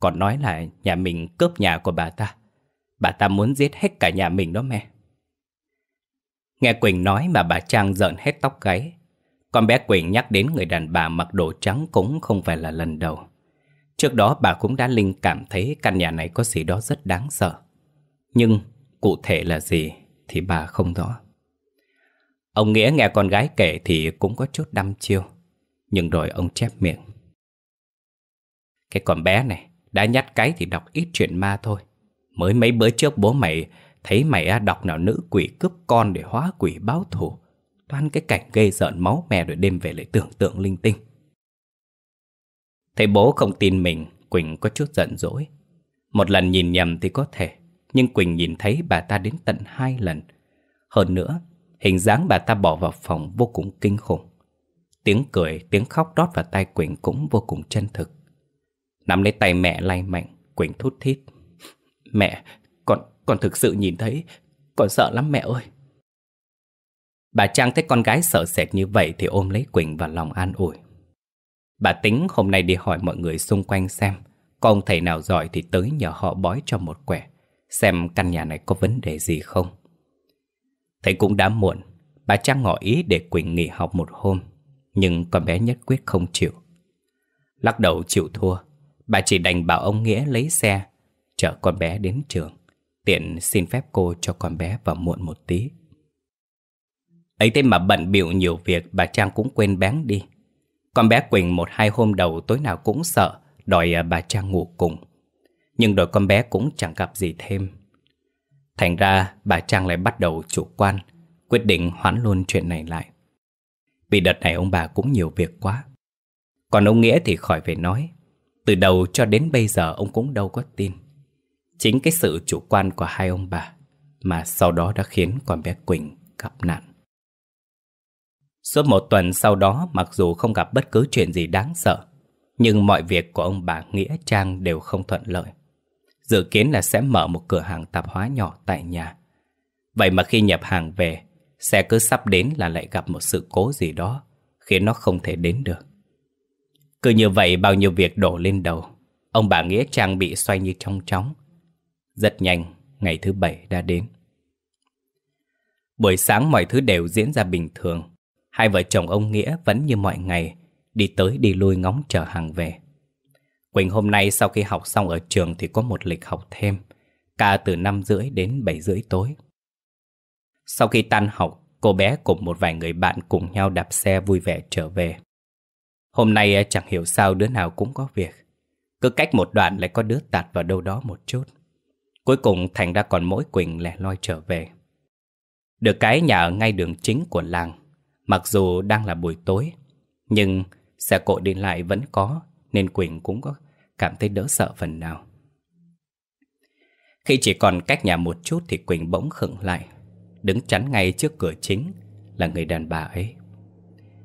Còn nói là nhà mình cướp nhà của bà ta. Bà ta muốn giết hết cả nhà mình đó mẹ. Nghe Quỳnh nói mà bà Trang giận hết tóc gáy. Con bé Quỳnh nhắc đến người đàn bà mặc đồ trắng cũng không phải là lần đầu. Trước đó bà cũng đã linh cảm thấy căn nhà này có gì đó rất đáng sợ. Nhưng cụ thể là gì thì bà không rõ. Ông Nghĩa nghe con gái kể thì cũng có chút đăm chiêu Nhưng rồi ông chép miệng Cái con bé này Đã nhát cái thì đọc ít chuyện ma thôi Mới mấy bữa trước bố mày Thấy mày đọc nào nữ quỷ cướp con Để hóa quỷ báo thù Toàn cái cảnh gây giận máu mè Rồi đêm về lại tưởng tượng linh tinh Thấy bố không tin mình Quỳnh có chút giận dỗi Một lần nhìn nhầm thì có thể Nhưng Quỳnh nhìn thấy bà ta đến tận hai lần Hơn nữa Hình dáng bà ta bỏ vào phòng vô cùng kinh khủng Tiếng cười, tiếng khóc rót vào tay Quỳnh cũng vô cùng chân thực Nắm lấy tay mẹ lay mạnh Quỳnh thút thít Mẹ, con, con thực sự nhìn thấy Con sợ lắm mẹ ơi Bà Trang thấy con gái sợ sệt như vậy Thì ôm lấy Quỳnh vào lòng an ủi Bà tính hôm nay đi hỏi mọi người xung quanh xem Có ông thầy nào giỏi thì tới nhờ họ bói cho một quẻ Xem căn nhà này có vấn đề gì không Thấy cũng đã muộn, bà Trang ngỏ ý để Quỳnh nghỉ học một hôm, nhưng con bé nhất quyết không chịu. Lắc đầu chịu thua, bà chỉ đành bảo ông Nghĩa lấy xe, chở con bé đến trường, tiện xin phép cô cho con bé vào muộn một tí. Ấy thế mà bận bịu nhiều việc bà Trang cũng quên bén đi. Con bé Quỳnh một hai hôm đầu tối nào cũng sợ, đòi à, bà Trang ngủ cùng. Nhưng đòi con bé cũng chẳng gặp gì thêm Thành ra bà Trang lại bắt đầu chủ quan Quyết định hoãn luôn chuyện này lại Vì đợt này ông bà cũng nhiều việc quá Còn ông Nghĩa thì khỏi phải nói Từ đầu cho đến bây giờ ông cũng đâu có tin Chính cái sự chủ quan của hai ông bà Mà sau đó đã khiến con bé Quỳnh gặp nạn Suốt một tuần sau đó mặc dù không gặp bất cứ chuyện gì đáng sợ Nhưng mọi việc của ông bà Nghĩa Trang đều không thuận lợi dự kiến là sẽ mở một cửa hàng tạp hóa nhỏ tại nhà. Vậy mà khi nhập hàng về, xe cứ sắp đến là lại gặp một sự cố gì đó, khiến nó không thể đến được. Cứ như vậy bao nhiêu việc đổ lên đầu, ông bà Nghĩa Trang bị xoay như trong trống Rất nhanh, ngày thứ bảy đã đến. Buổi sáng mọi thứ đều diễn ra bình thường. Hai vợ chồng ông Nghĩa vẫn như mọi ngày, đi tới đi lui ngóng chờ hàng về. Quỳnh hôm nay sau khi học xong ở trường thì có một lịch học thêm, ca từ 5 rưỡi đến 7 rưỡi tối. Sau khi tan học, cô bé cùng một vài người bạn cùng nhau đạp xe vui vẻ trở về. Hôm nay à, chẳng hiểu sao đứa nào cũng có việc. Cứ cách một đoạn lại có đứa tạt vào đâu đó một chút. Cuối cùng thành ra còn mỗi Quỳnh lẻ loi trở về. Được cái nhà ở ngay đường chính của làng, mặc dù đang là buổi tối, nhưng xe cộ đi lại vẫn có nên Quỳnh cũng có cảm thấy đỡ sợ phần nào. Khi chỉ còn cách nhà một chút thì Quỳnh bỗng khựng lại, đứng chắn ngay trước cửa chính là người đàn bà ấy.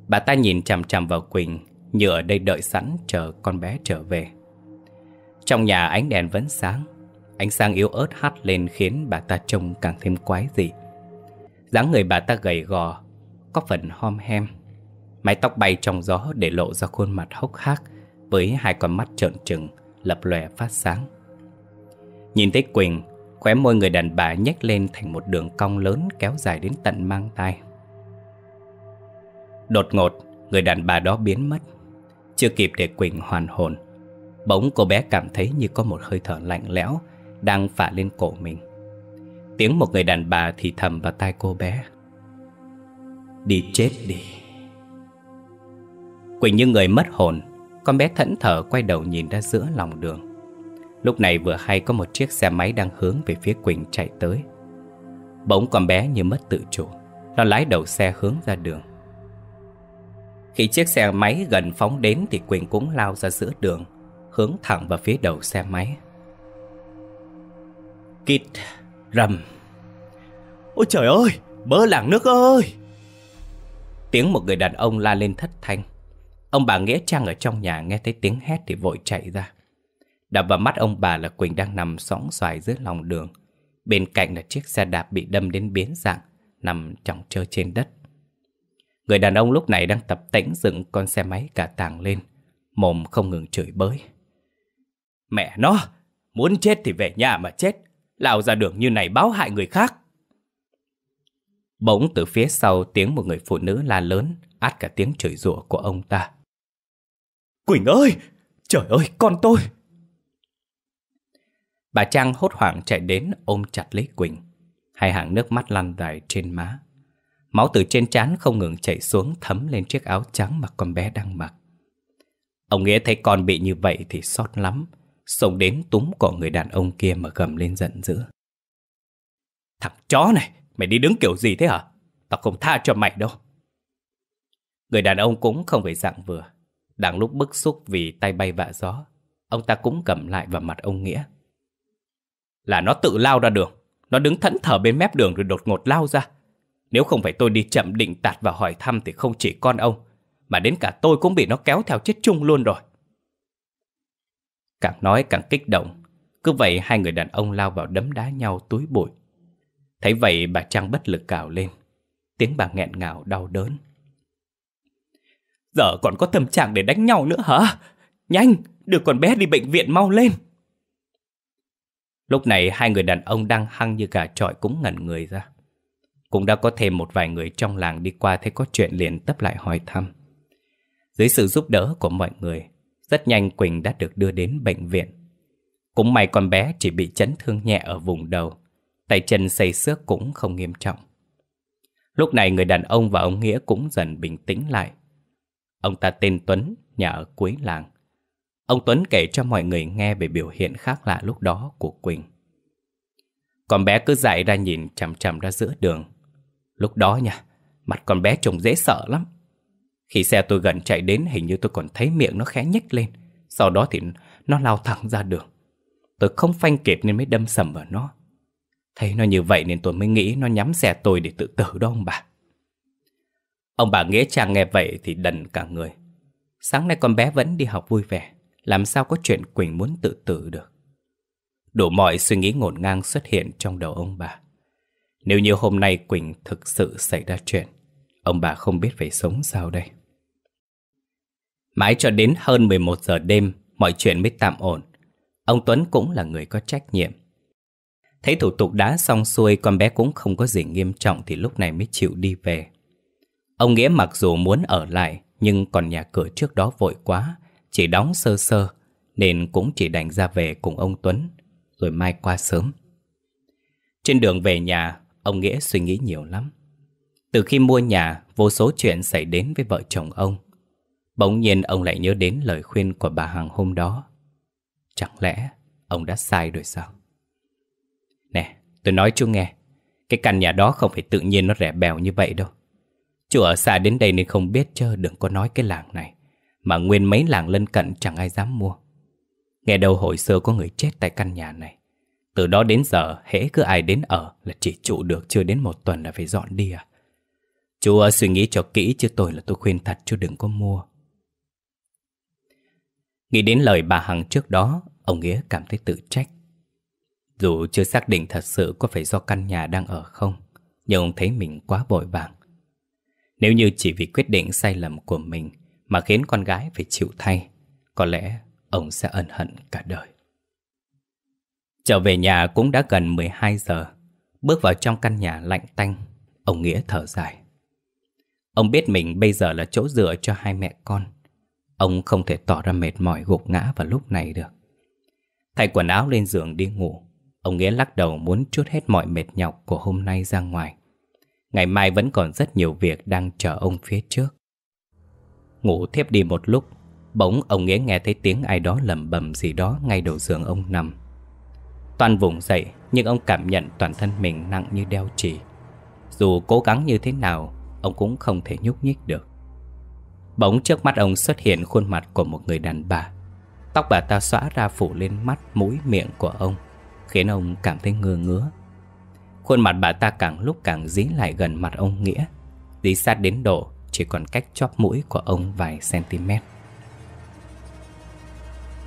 Bà ta nhìn chằm chằm vào Quỳnh như ở đây đợi sẵn chờ con bé trở về. Trong nhà ánh đèn vẫn sáng, ánh sáng yếu ớt hắt lên khiến bà ta trông càng thêm quái dị. dáng người bà ta gầy gò, có phần hom hem, mái tóc bay trong gió để lộ ra khuôn mặt hốc hác với hai con mắt trợn trừng, lập lòe phát sáng. Nhìn thấy Quỳnh, khóe môi người đàn bà nhếch lên thành một đường cong lớn kéo dài đến tận mang tay. Đột ngột, người đàn bà đó biến mất. Chưa kịp để Quỳnh hoàn hồn, bỗng cô bé cảm thấy như có một hơi thở lạnh lẽo đang phả lên cổ mình. Tiếng một người đàn bà thì thầm vào tai cô bé. Đi chết đi. Quỳnh như người mất hồn, con bé thẫn thở quay đầu nhìn ra giữa lòng đường Lúc này vừa hay có một chiếc xe máy đang hướng về phía Quỳnh chạy tới Bỗng con bé như mất tự chủ Nó lái đầu xe hướng ra đường Khi chiếc xe máy gần phóng đến thì Quỳnh cũng lao ra giữa đường Hướng thẳng vào phía đầu xe máy kít rầm Ôi trời ơi, bơ làng nước ơi Tiếng một người đàn ông la lên thất thanh Ông bà Nghĩa Trang ở trong nhà nghe thấy tiếng hét thì vội chạy ra. Đập vào mắt ông bà là Quỳnh đang nằm sóng xoài dưới lòng đường. Bên cạnh là chiếc xe đạp bị đâm đến biến dạng, nằm trọng trơ trên đất. Người đàn ông lúc này đang tập tễnh dựng con xe máy cả tàng lên, mồm không ngừng chửi bới. Mẹ nó, muốn chết thì về nhà mà chết, lao ra đường như này báo hại người khác. Bỗng từ phía sau tiếng một người phụ nữ la lớn, át cả tiếng chửi rủa của ông ta. Quỳnh ơi! Trời ơi, con tôi! Bà Trang hốt hoảng chạy đến ôm chặt lấy Quỳnh. Hai hàng nước mắt lăn dài trên má. Máu từ trên trán không ngừng chảy xuống thấm lên chiếc áo trắng mà con bé đang mặc. Ông Nghĩa thấy con bị như vậy thì xót lắm. Xông đến túm cổ người đàn ông kia mà gầm lên giận dữ. Thằng chó này, mày đi đứng kiểu gì thế hả? Tao không tha cho mày đâu. Người đàn ông cũng không phải dạng vừa. Đang lúc bức xúc vì tay bay vạ gió Ông ta cũng cầm lại vào mặt ông Nghĩa Là nó tự lao ra đường Nó đứng thẫn thờ bên mép đường rồi đột ngột lao ra Nếu không phải tôi đi chậm định tạt và hỏi thăm Thì không chỉ con ông Mà đến cả tôi cũng bị nó kéo theo chết chung luôn rồi Càng nói càng kích động Cứ vậy hai người đàn ông lao vào đấm đá nhau túi bụi Thấy vậy bà Trang bất lực cào lên Tiếng bà nghẹn ngào đau đớn Giờ còn có tâm trạng để đánh nhau nữa hả? Nhanh, đưa con bé đi bệnh viện mau lên. Lúc này hai người đàn ông đang hăng như gà trọi cũng ngẩn người ra. Cũng đã có thêm một vài người trong làng đi qua thấy có chuyện liền tấp lại hỏi thăm. Dưới sự giúp đỡ của mọi người, rất nhanh Quỳnh đã được đưa đến bệnh viện. Cũng may con bé chỉ bị chấn thương nhẹ ở vùng đầu, tay chân xây xước cũng không nghiêm trọng. Lúc này người đàn ông và ông Nghĩa cũng dần bình tĩnh lại, Ông ta tên Tuấn, nhà ở cuối làng. Ông Tuấn kể cho mọi người nghe về biểu hiện khác lạ lúc đó của Quỳnh. Con bé cứ dại ra nhìn chằm chằm ra giữa đường. Lúc đó nha, mặt con bé trông dễ sợ lắm. Khi xe tôi gần chạy đến hình như tôi còn thấy miệng nó khẽ nhếch lên. Sau đó thì nó lao thẳng ra đường. Tôi không phanh kịp nên mới đâm sầm vào nó. Thấy nó như vậy nên tôi mới nghĩ nó nhắm xe tôi để tự tử đó ông bà. Ông bà Nghĩa Trang nghe vậy thì đần cả người. Sáng nay con bé vẫn đi học vui vẻ, làm sao có chuyện Quỳnh muốn tự tử được. Đủ mọi suy nghĩ ngổn ngang xuất hiện trong đầu ông bà. Nếu như hôm nay Quỳnh thực sự xảy ra chuyện, ông bà không biết phải sống sao đây. Mãi cho đến hơn 11 giờ đêm, mọi chuyện mới tạm ổn. Ông Tuấn cũng là người có trách nhiệm. Thấy thủ tục đã xong xuôi, con bé cũng không có gì nghiêm trọng thì lúc này mới chịu đi về. Ông Nghĩa mặc dù muốn ở lại nhưng còn nhà cửa trước đó vội quá, chỉ đóng sơ sơ nên cũng chỉ đành ra về cùng ông Tuấn rồi mai qua sớm. Trên đường về nhà, ông Nghĩa suy nghĩ nhiều lắm. Từ khi mua nhà, vô số chuyện xảy đến với vợ chồng ông. Bỗng nhiên ông lại nhớ đến lời khuyên của bà Hằng hôm đó. Chẳng lẽ ông đã sai rồi sao? Nè, tôi nói chú nghe, cái căn nhà đó không phải tự nhiên nó rẻ bèo như vậy đâu. Chú ở xa đến đây nên không biết chứ đừng có nói cái làng này. Mà nguyên mấy làng lân cận chẳng ai dám mua. Nghe đâu hồi xưa có người chết tại căn nhà này. Từ đó đến giờ, hễ cứ ai đến ở là chỉ trụ được chưa đến một tuần là phải dọn đi à. Chú suy nghĩ cho kỹ chứ tôi là tôi khuyên thật chú đừng có mua. Nghĩ đến lời bà Hằng trước đó, ông Nghĩa cảm thấy tự trách. Dù chưa xác định thật sự có phải do căn nhà đang ở không, nhưng ông thấy mình quá bội vàng nếu như chỉ vì quyết định sai lầm của mình mà khiến con gái phải chịu thay, có lẽ ông sẽ ân hận cả đời. Trở về nhà cũng đã gần 12 giờ. Bước vào trong căn nhà lạnh tanh, ông Nghĩa thở dài. Ông biết mình bây giờ là chỗ dựa cho hai mẹ con. Ông không thể tỏ ra mệt mỏi gục ngã vào lúc này được. Thay quần áo lên giường đi ngủ, ông Nghĩa lắc đầu muốn chút hết mọi mệt nhọc của hôm nay ra ngoài. Ngày mai vẫn còn rất nhiều việc đang chờ ông phía trước Ngủ thiếp đi một lúc Bỗng ông nghe nghe thấy tiếng ai đó lầm bầm gì đó ngay đầu giường ông nằm Toàn vùng dậy nhưng ông cảm nhận toàn thân mình nặng như đeo chỉ Dù cố gắng như thế nào Ông cũng không thể nhúc nhích được Bỗng trước mắt ông xuất hiện khuôn mặt của một người đàn bà Tóc bà ta xõa ra phủ lên mắt, mũi, miệng của ông Khiến ông cảm thấy ngơ ngứa Khuôn mặt bà ta càng lúc càng dí lại gần mặt ông Nghĩa Dí sát đến độ chỉ còn cách chóp mũi của ông vài cm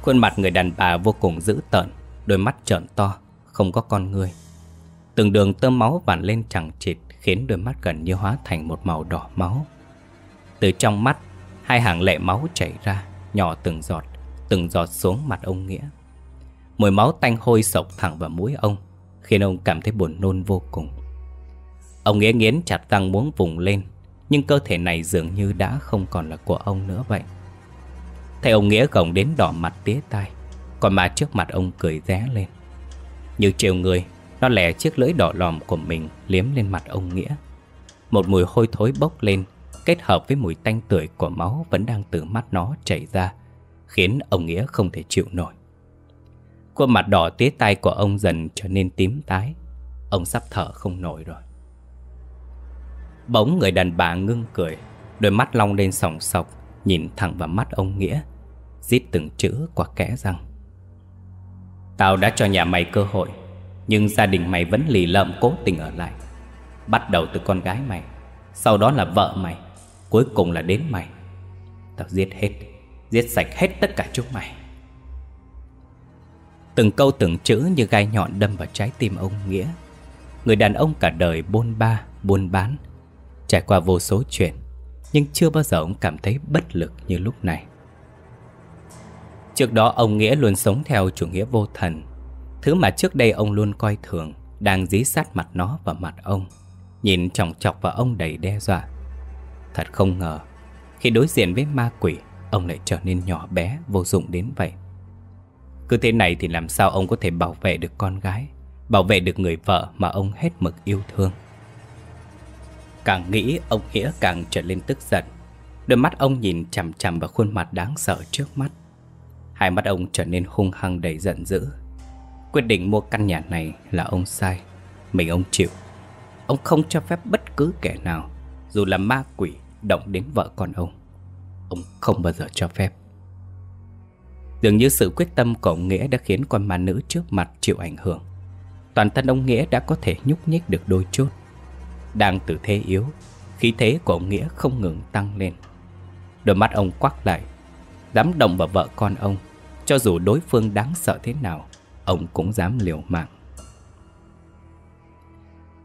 Khuôn mặt người đàn bà vô cùng dữ tợn Đôi mắt trợn to, không có con người Từng đường tơm máu vằn lên chẳng chịt Khiến đôi mắt gần như hóa thành một màu đỏ máu Từ trong mắt, hai hàng lệ máu chảy ra Nhỏ từng giọt, từng giọt xuống mặt ông Nghĩa Mùi máu tanh hôi sộc thẳng vào mũi ông khiến ông cảm thấy buồn nôn vô cùng. Ông nghĩa nghiến chặt răng muốn vùng lên, nhưng cơ thể này dường như đã không còn là của ông nữa vậy. Thấy ông nghĩa gồng đến đỏ mặt tía tai, còn mà trước mặt ông cười ré lên. Như chiều người, nó lè chiếc lưỡi đỏ lòm của mình liếm lên mặt ông nghĩa. Một mùi hôi thối bốc lên, kết hợp với mùi tanh tưởi của máu vẫn đang từ mắt nó chảy ra, khiến ông nghĩa không thể chịu nổi. Khuôn mặt đỏ tía tay của ông dần trở nên tím tái Ông sắp thở không nổi rồi Bỗng người đàn bà ngưng cười Đôi mắt long lên sòng sọc Nhìn thẳng vào mắt ông Nghĩa Giết từng chữ qua kẽ răng Tao đã cho nhà mày cơ hội Nhưng gia đình mày vẫn lì lợm cố tình ở lại Bắt đầu từ con gái mày Sau đó là vợ mày Cuối cùng là đến mày Tao giết hết Giết sạch hết tất cả chúng mày Từng câu từng chữ như gai nhọn đâm vào trái tim ông Nghĩa Người đàn ông cả đời bôn ba, buôn bán Trải qua vô số chuyện Nhưng chưa bao giờ ông cảm thấy bất lực như lúc này Trước đó ông Nghĩa luôn sống theo chủ nghĩa vô thần Thứ mà trước đây ông luôn coi thường Đang dí sát mặt nó vào mặt ông Nhìn chòng chọc vào ông đầy đe dọa Thật không ngờ Khi đối diện với ma quỷ Ông lại trở nên nhỏ bé Vô dụng đến vậy cứ thế này thì làm sao ông có thể bảo vệ được con gái Bảo vệ được người vợ mà ông hết mực yêu thương Càng nghĩ ông Nghĩa càng trở nên tức giận Đôi mắt ông nhìn chằm chằm vào khuôn mặt đáng sợ trước mắt Hai mắt ông trở nên hung hăng đầy giận dữ Quyết định mua căn nhà này là ông sai Mình ông chịu Ông không cho phép bất cứ kẻ nào Dù là ma quỷ động đến vợ con ông Ông không bao giờ cho phép Dường như sự quyết tâm của ông Nghĩa đã khiến con ma nữ trước mặt chịu ảnh hưởng Toàn thân ông Nghĩa đã có thể nhúc nhích được đôi chút Đang từ thế yếu, khí thế của ông Nghĩa không ngừng tăng lên Đôi mắt ông quắc lại Dám động vào vợ con ông Cho dù đối phương đáng sợ thế nào Ông cũng dám liều mạng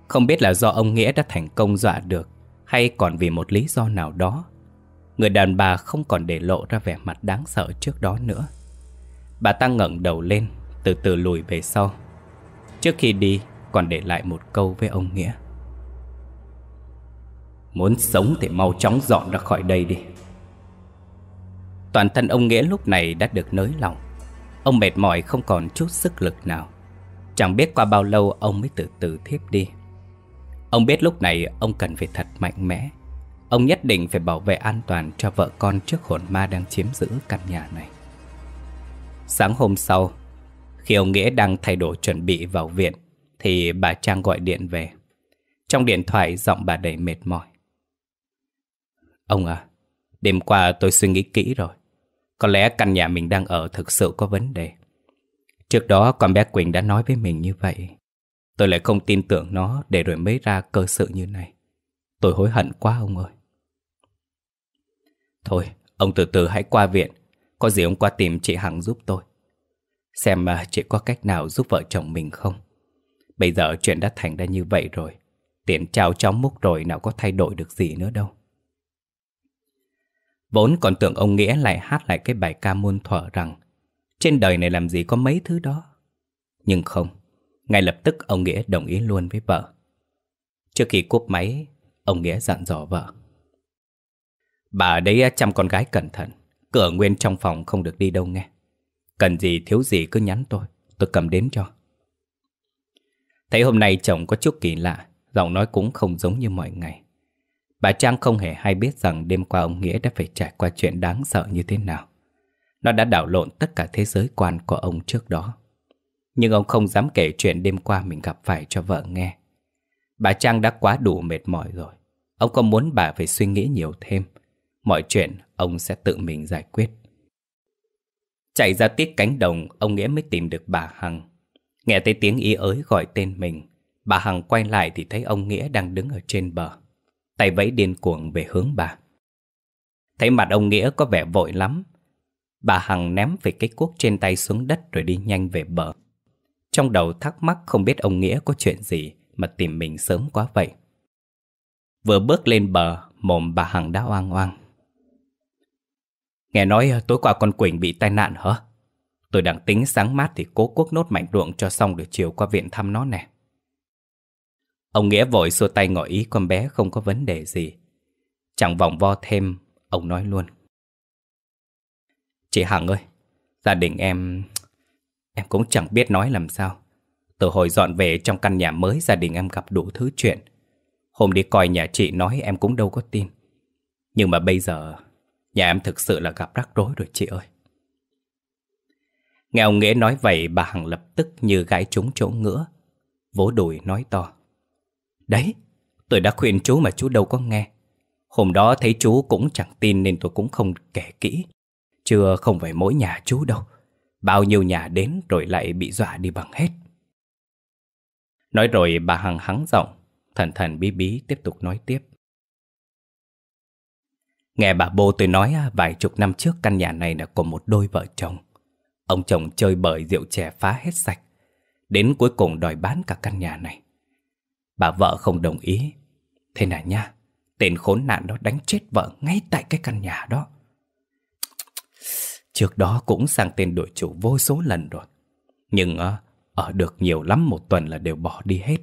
Không biết là do ông Nghĩa đã thành công dọa được Hay còn vì một lý do nào đó Người đàn bà không còn để lộ ra vẻ mặt đáng sợ trước đó nữa Bà ta ngẩng đầu lên Từ từ lùi về sau Trước khi đi còn để lại một câu với ông Nghĩa Muốn sống thì mau chóng dọn ra khỏi đây đi Toàn thân ông Nghĩa lúc này đã được nới lỏng Ông mệt mỏi không còn chút sức lực nào Chẳng biết qua bao lâu ông mới từ từ thiếp đi Ông biết lúc này ông cần phải thật mạnh mẽ Ông nhất định phải bảo vệ an toàn cho vợ con trước hồn ma đang chiếm giữ căn nhà này Sáng hôm sau, khi ông Nghĩa đang thay đổi chuẩn bị vào viện, thì bà Trang gọi điện về. Trong điện thoại giọng bà đầy mệt mỏi. Ông à, đêm qua tôi suy nghĩ kỹ rồi. Có lẽ căn nhà mình đang ở thực sự có vấn đề. Trước đó con bé Quỳnh đã nói với mình như vậy. Tôi lại không tin tưởng nó để rồi mới ra cơ sự như này. Tôi hối hận quá ông ơi. Thôi, ông từ từ hãy qua viện. Có gì ông qua tìm chị Hằng giúp tôi Xem mà chị có cách nào giúp vợ chồng mình không Bây giờ chuyện đã thành ra như vậy rồi Tiền trao chóng múc rồi nào có thay đổi được gì nữa đâu Vốn còn tưởng ông Nghĩa lại hát lại cái bài ca muôn thuở rằng Trên đời này làm gì có mấy thứ đó Nhưng không Ngay lập tức ông Nghĩa đồng ý luôn với vợ Trước khi cúp máy Ông Nghĩa dặn dò vợ Bà đấy chăm con gái cẩn thận Cửa nguyên trong phòng không được đi đâu nghe Cần gì thiếu gì cứ nhắn tôi Tôi cầm đến cho Thấy hôm nay chồng có chút kỳ lạ Giọng nói cũng không giống như mọi ngày Bà Trang không hề hay biết rằng đêm qua ông Nghĩa đã phải trải qua chuyện đáng sợ như thế nào. Nó đã đảo lộn tất cả thế giới quan của ông trước đó. Nhưng ông không dám kể chuyện đêm qua mình gặp phải cho vợ nghe. Bà Trang đã quá đủ mệt mỏi rồi. Ông không muốn bà phải suy nghĩ nhiều thêm. Mọi chuyện ông sẽ tự mình giải quyết. Chạy ra tiết cánh đồng, ông Nghĩa mới tìm được bà Hằng. Nghe thấy tiếng ý ới gọi tên mình, bà Hằng quay lại thì thấy ông Nghĩa đang đứng ở trên bờ. Tay vẫy điên cuồng về hướng bà. Thấy mặt ông Nghĩa có vẻ vội lắm. Bà Hằng ném về cái cuốc trên tay xuống đất rồi đi nhanh về bờ. Trong đầu thắc mắc không biết ông Nghĩa có chuyện gì mà tìm mình sớm quá vậy. Vừa bước lên bờ, mồm bà Hằng đã oang oang. Nghe nói ờ, tối qua con Quỳnh bị tai nạn hả? Tôi đang tính sáng mát thì cố quốc nốt mảnh ruộng cho xong được chiều qua viện thăm nó nè. Ông Nghĩa vội xua tay ngỏ ý con bé không có vấn đề gì. Chẳng vòng vo thêm, ông nói luôn. Chị Hằng ơi, gia đình em... Em cũng chẳng biết nói làm sao. Từ hồi dọn về trong căn nhà mới gia đình em gặp đủ thứ chuyện. Hôm đi coi nhà chị nói em cũng đâu có tin. Nhưng mà bây giờ Nhà em thực sự là gặp rắc rối rồi chị ơi. Nghe ông Nghĩa nói vậy bà Hằng lập tức như gái trúng chỗ ngứa. Vỗ đùi nói to. Đấy, tôi đã khuyên chú mà chú đâu có nghe. Hôm đó thấy chú cũng chẳng tin nên tôi cũng không kể kỹ. Chưa không phải mỗi nhà chú đâu. Bao nhiêu nhà đến rồi lại bị dọa đi bằng hết. Nói rồi bà Hằng hắng giọng, thần thần bí bí tiếp tục nói tiếp. Nghe bà bô tôi nói à, vài chục năm trước căn nhà này là của một đôi vợ chồng. Ông chồng chơi bời rượu chè phá hết sạch. Đến cuối cùng đòi bán cả căn nhà này. Bà vợ không đồng ý. Thế là nha, tên khốn nạn đó đánh chết vợ ngay tại cái căn nhà đó. Trước đó cũng sang tên đội chủ vô số lần rồi. Nhưng à, ở được nhiều lắm một tuần là đều bỏ đi hết.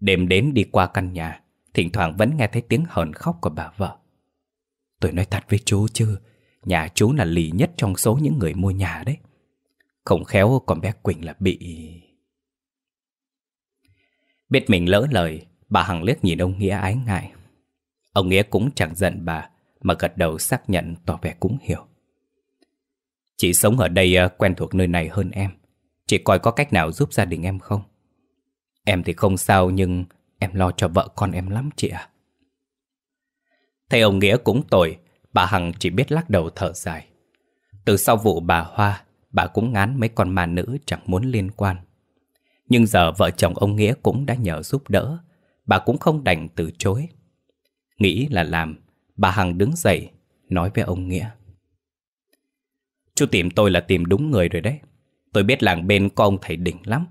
Đêm đến đi qua căn nhà, thỉnh thoảng vẫn nghe thấy tiếng hờn khóc của bà vợ. Tôi nói thật với chú chứ Nhà chú là lì nhất trong số những người mua nhà đấy Không khéo con bé Quỳnh là bị... Biết mình lỡ lời Bà Hằng liếc nhìn ông Nghĩa ái ngại Ông Nghĩa cũng chẳng giận bà Mà gật đầu xác nhận tỏ vẻ cũng hiểu Chị sống ở đây ờ, quen thuộc nơi này hơn em Chị coi có cách nào giúp gia đình em không? Em thì không sao nhưng em lo cho vợ con em lắm chị ạ Thấy ông Nghĩa cũng tội, bà Hằng chỉ biết lắc đầu thở dài. Từ sau vụ bà Hoa, bà cũng ngán mấy con ma nữ chẳng muốn liên quan. Nhưng giờ vợ chồng ông Nghĩa cũng đã nhờ giúp đỡ, bà cũng không đành từ chối. Nghĩ là làm, bà Hằng đứng dậy, nói với ông Nghĩa. Chú tìm tôi là tìm đúng người rồi đấy. Tôi biết làng bên có ông thầy đỉnh lắm.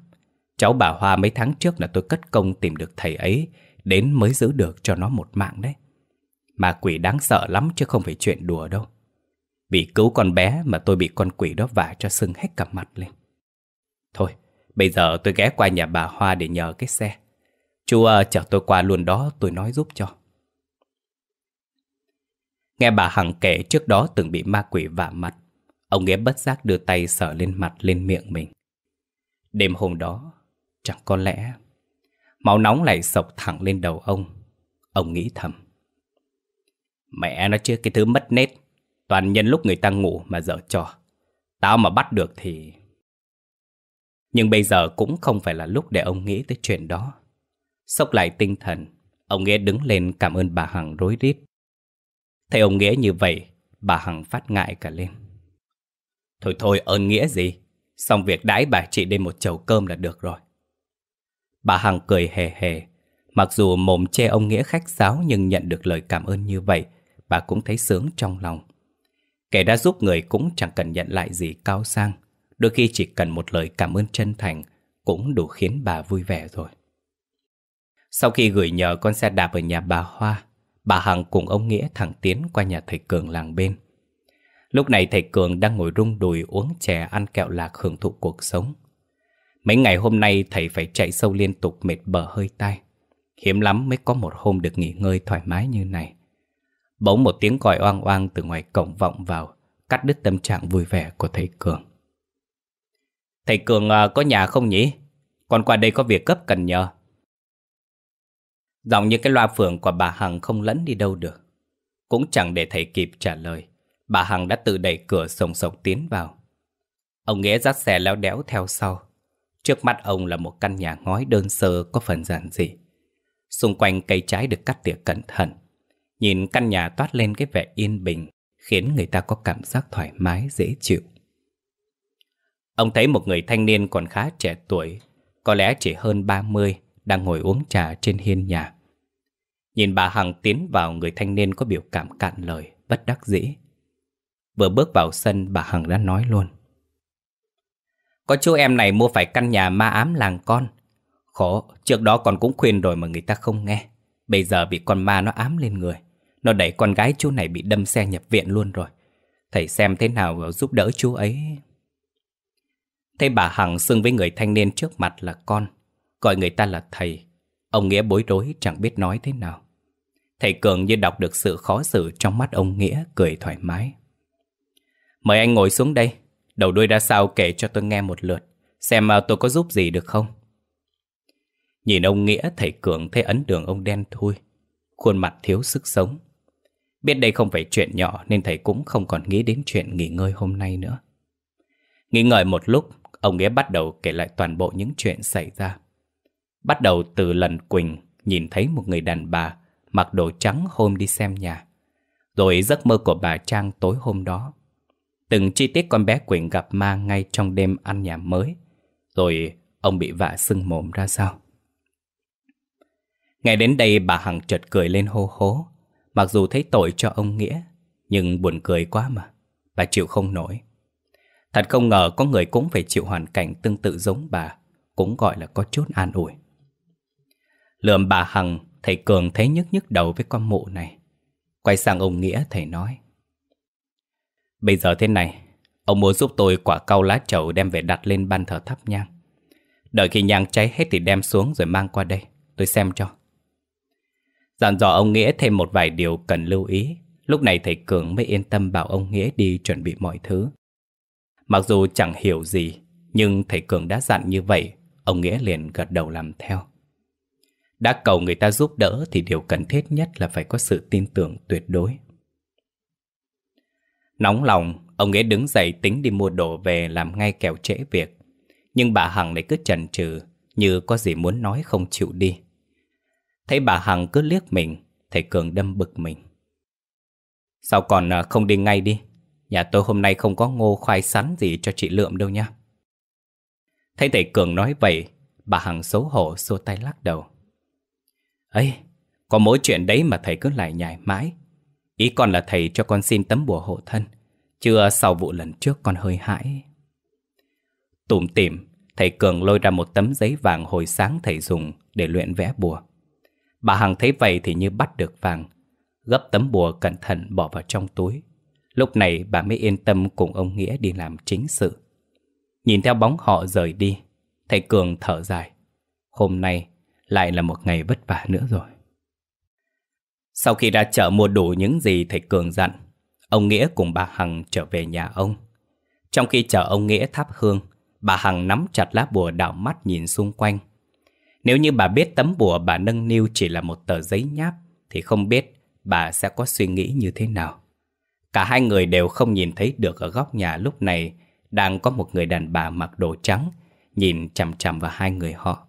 Cháu bà Hoa mấy tháng trước là tôi cất công tìm được thầy ấy, đến mới giữ được cho nó một mạng đấy mà quỷ đáng sợ lắm chứ không phải chuyện đùa đâu. Vì cứu con bé mà tôi bị con quỷ đó vả cho sưng hết cả mặt lên. Thôi, bây giờ tôi ghé qua nhà bà Hoa để nhờ cái xe. Chú à, chở tôi qua luôn đó tôi nói giúp cho. Nghe bà Hằng kể trước đó từng bị ma quỷ vả mặt, ông Nghĩa bất giác đưa tay sờ lên mặt lên miệng mình. Đêm hôm đó, chẳng có lẽ, máu nóng lại sộc thẳng lên đầu ông. Ông nghĩ thầm. Mẹ nó chứ cái thứ mất nét Toàn nhân lúc người ta ngủ mà dở trò Tao mà bắt được thì... Nhưng bây giờ cũng không phải là lúc để ông nghĩ tới chuyện đó Sốc lại tinh thần Ông Nghĩa đứng lên cảm ơn bà Hằng rối rít Thấy ông Nghĩa như vậy Bà Hằng phát ngại cả lên Thôi thôi ơn Nghĩa gì Xong việc đãi bà chị đêm một chầu cơm là được rồi Bà Hằng cười hề hề Mặc dù mồm che ông Nghĩa khách sáo Nhưng nhận được lời cảm ơn như vậy bà cũng thấy sướng trong lòng. Kẻ đã giúp người cũng chẳng cần nhận lại gì cao sang, đôi khi chỉ cần một lời cảm ơn chân thành cũng đủ khiến bà vui vẻ rồi. Sau khi gửi nhờ con xe đạp ở nhà bà Hoa, bà Hằng cùng ông Nghĩa thẳng tiến qua nhà thầy Cường làng bên. Lúc này thầy Cường đang ngồi rung đùi uống chè ăn kẹo lạc hưởng thụ cuộc sống. Mấy ngày hôm nay thầy phải chạy sâu liên tục mệt bờ hơi tai. Hiếm lắm mới có một hôm được nghỉ ngơi thoải mái như này. Bỗng một tiếng còi oang oang từ ngoài cổng vọng vào Cắt đứt tâm trạng vui vẻ của thầy Cường Thầy Cường à, có nhà không nhỉ? còn qua đây có việc cấp cần nhờ Giọng như cái loa phường của bà Hằng không lẫn đi đâu được Cũng chẳng để thầy kịp trả lời Bà Hằng đã tự đẩy cửa sồng sộc tiến vào Ông Nghĩa dắt xe léo đéo theo sau Trước mắt ông là một căn nhà ngói đơn sơ có phần giản dị Xung quanh cây trái được cắt tỉa cẩn thận Nhìn căn nhà toát lên cái vẻ yên bình Khiến người ta có cảm giác thoải mái dễ chịu Ông thấy một người thanh niên còn khá trẻ tuổi Có lẽ chỉ hơn 30 Đang ngồi uống trà trên hiên nhà Nhìn bà Hằng tiến vào người thanh niên có biểu cảm cạn lời Bất đắc dĩ Vừa bước vào sân bà Hằng đã nói luôn Có chú em này mua phải căn nhà ma ám làng con Khổ, trước đó con cũng khuyên rồi mà người ta không nghe Bây giờ bị con ma nó ám lên người nó đẩy con gái chú này bị đâm xe nhập viện luôn rồi Thầy xem thế nào giúp đỡ chú ấy Thấy bà Hằng xưng với người thanh niên trước mặt là con Gọi người ta là thầy Ông Nghĩa bối rối chẳng biết nói thế nào Thầy Cường như đọc được sự khó xử trong mắt ông Nghĩa cười thoải mái Mời anh ngồi xuống đây Đầu đuôi ra sao kể cho tôi nghe một lượt Xem tôi có giúp gì được không Nhìn ông Nghĩa thầy Cường thấy ấn đường ông đen thui Khuôn mặt thiếu sức sống Biết đây không phải chuyện nhỏ nên thầy cũng không còn nghĩ đến chuyện nghỉ ngơi hôm nay nữa. Nghỉ ngơi một lúc, ông Nghĩa bắt đầu kể lại toàn bộ những chuyện xảy ra. Bắt đầu từ lần Quỳnh nhìn thấy một người đàn bà mặc đồ trắng hôm đi xem nhà. Rồi giấc mơ của bà Trang tối hôm đó. Từng chi tiết con bé Quỳnh gặp ma ngay trong đêm ăn nhà mới. Rồi ông bị vạ sưng mồm ra sao. Ngay đến đây bà Hằng chợt cười lên hô hố Mặc dù thấy tội cho ông Nghĩa, nhưng buồn cười quá mà, bà chịu không nổi. Thật không ngờ có người cũng phải chịu hoàn cảnh tương tự giống bà, cũng gọi là có chút an ủi. Lượm bà Hằng, thầy Cường thấy nhức nhức đầu với con mụ này. Quay sang ông Nghĩa thầy nói. Bây giờ thế này, ông muốn giúp tôi quả cau lá trầu đem về đặt lên ban thờ thắp nhang. Đợi khi nhang cháy hết thì đem xuống rồi mang qua đây, tôi xem cho. Dặn dò ông Nghĩa thêm một vài điều cần lưu ý Lúc này thầy Cường mới yên tâm bảo ông Nghĩa đi chuẩn bị mọi thứ Mặc dù chẳng hiểu gì Nhưng thầy Cường đã dặn như vậy Ông Nghĩa liền gật đầu làm theo Đã cầu người ta giúp đỡ Thì điều cần thiết nhất là phải có sự tin tưởng tuyệt đối Nóng lòng Ông Nghĩa đứng dậy tính đi mua đồ về Làm ngay kẻo trễ việc Nhưng bà Hằng lại cứ chần chừ Như có gì muốn nói không chịu đi Thấy bà Hằng cứ liếc mình, thầy Cường đâm bực mình. Sao còn à, không đi ngay đi? Nhà tôi hôm nay không có ngô khoai sắn gì cho chị Lượm đâu nha. Thấy thầy Cường nói vậy, bà Hằng xấu hổ xua tay lắc đầu. ấy có mỗi chuyện đấy mà thầy cứ lại nhảy mãi. Ý con là thầy cho con xin tấm bùa hộ thân, chứ sau vụ lần trước con hơi hãi. Tủm tỉm, thầy Cường lôi ra một tấm giấy vàng hồi sáng thầy dùng để luyện vẽ bùa. Bà Hằng thấy vậy thì như bắt được vàng Gấp tấm bùa cẩn thận bỏ vào trong túi Lúc này bà mới yên tâm cùng ông Nghĩa đi làm chính sự Nhìn theo bóng họ rời đi Thầy Cường thở dài Hôm nay lại là một ngày vất vả nữa rồi Sau khi ra chợ mua đủ những gì thầy Cường dặn Ông Nghĩa cùng bà Hằng trở về nhà ông Trong khi chờ ông Nghĩa thắp hương Bà Hằng nắm chặt lá bùa đảo mắt nhìn xung quanh nếu như bà biết tấm bùa bà nâng niu chỉ là một tờ giấy nháp thì không biết bà sẽ có suy nghĩ như thế nào. Cả hai người đều không nhìn thấy được ở góc nhà lúc này đang có một người đàn bà mặc đồ trắng nhìn chằm chằm vào hai người họ.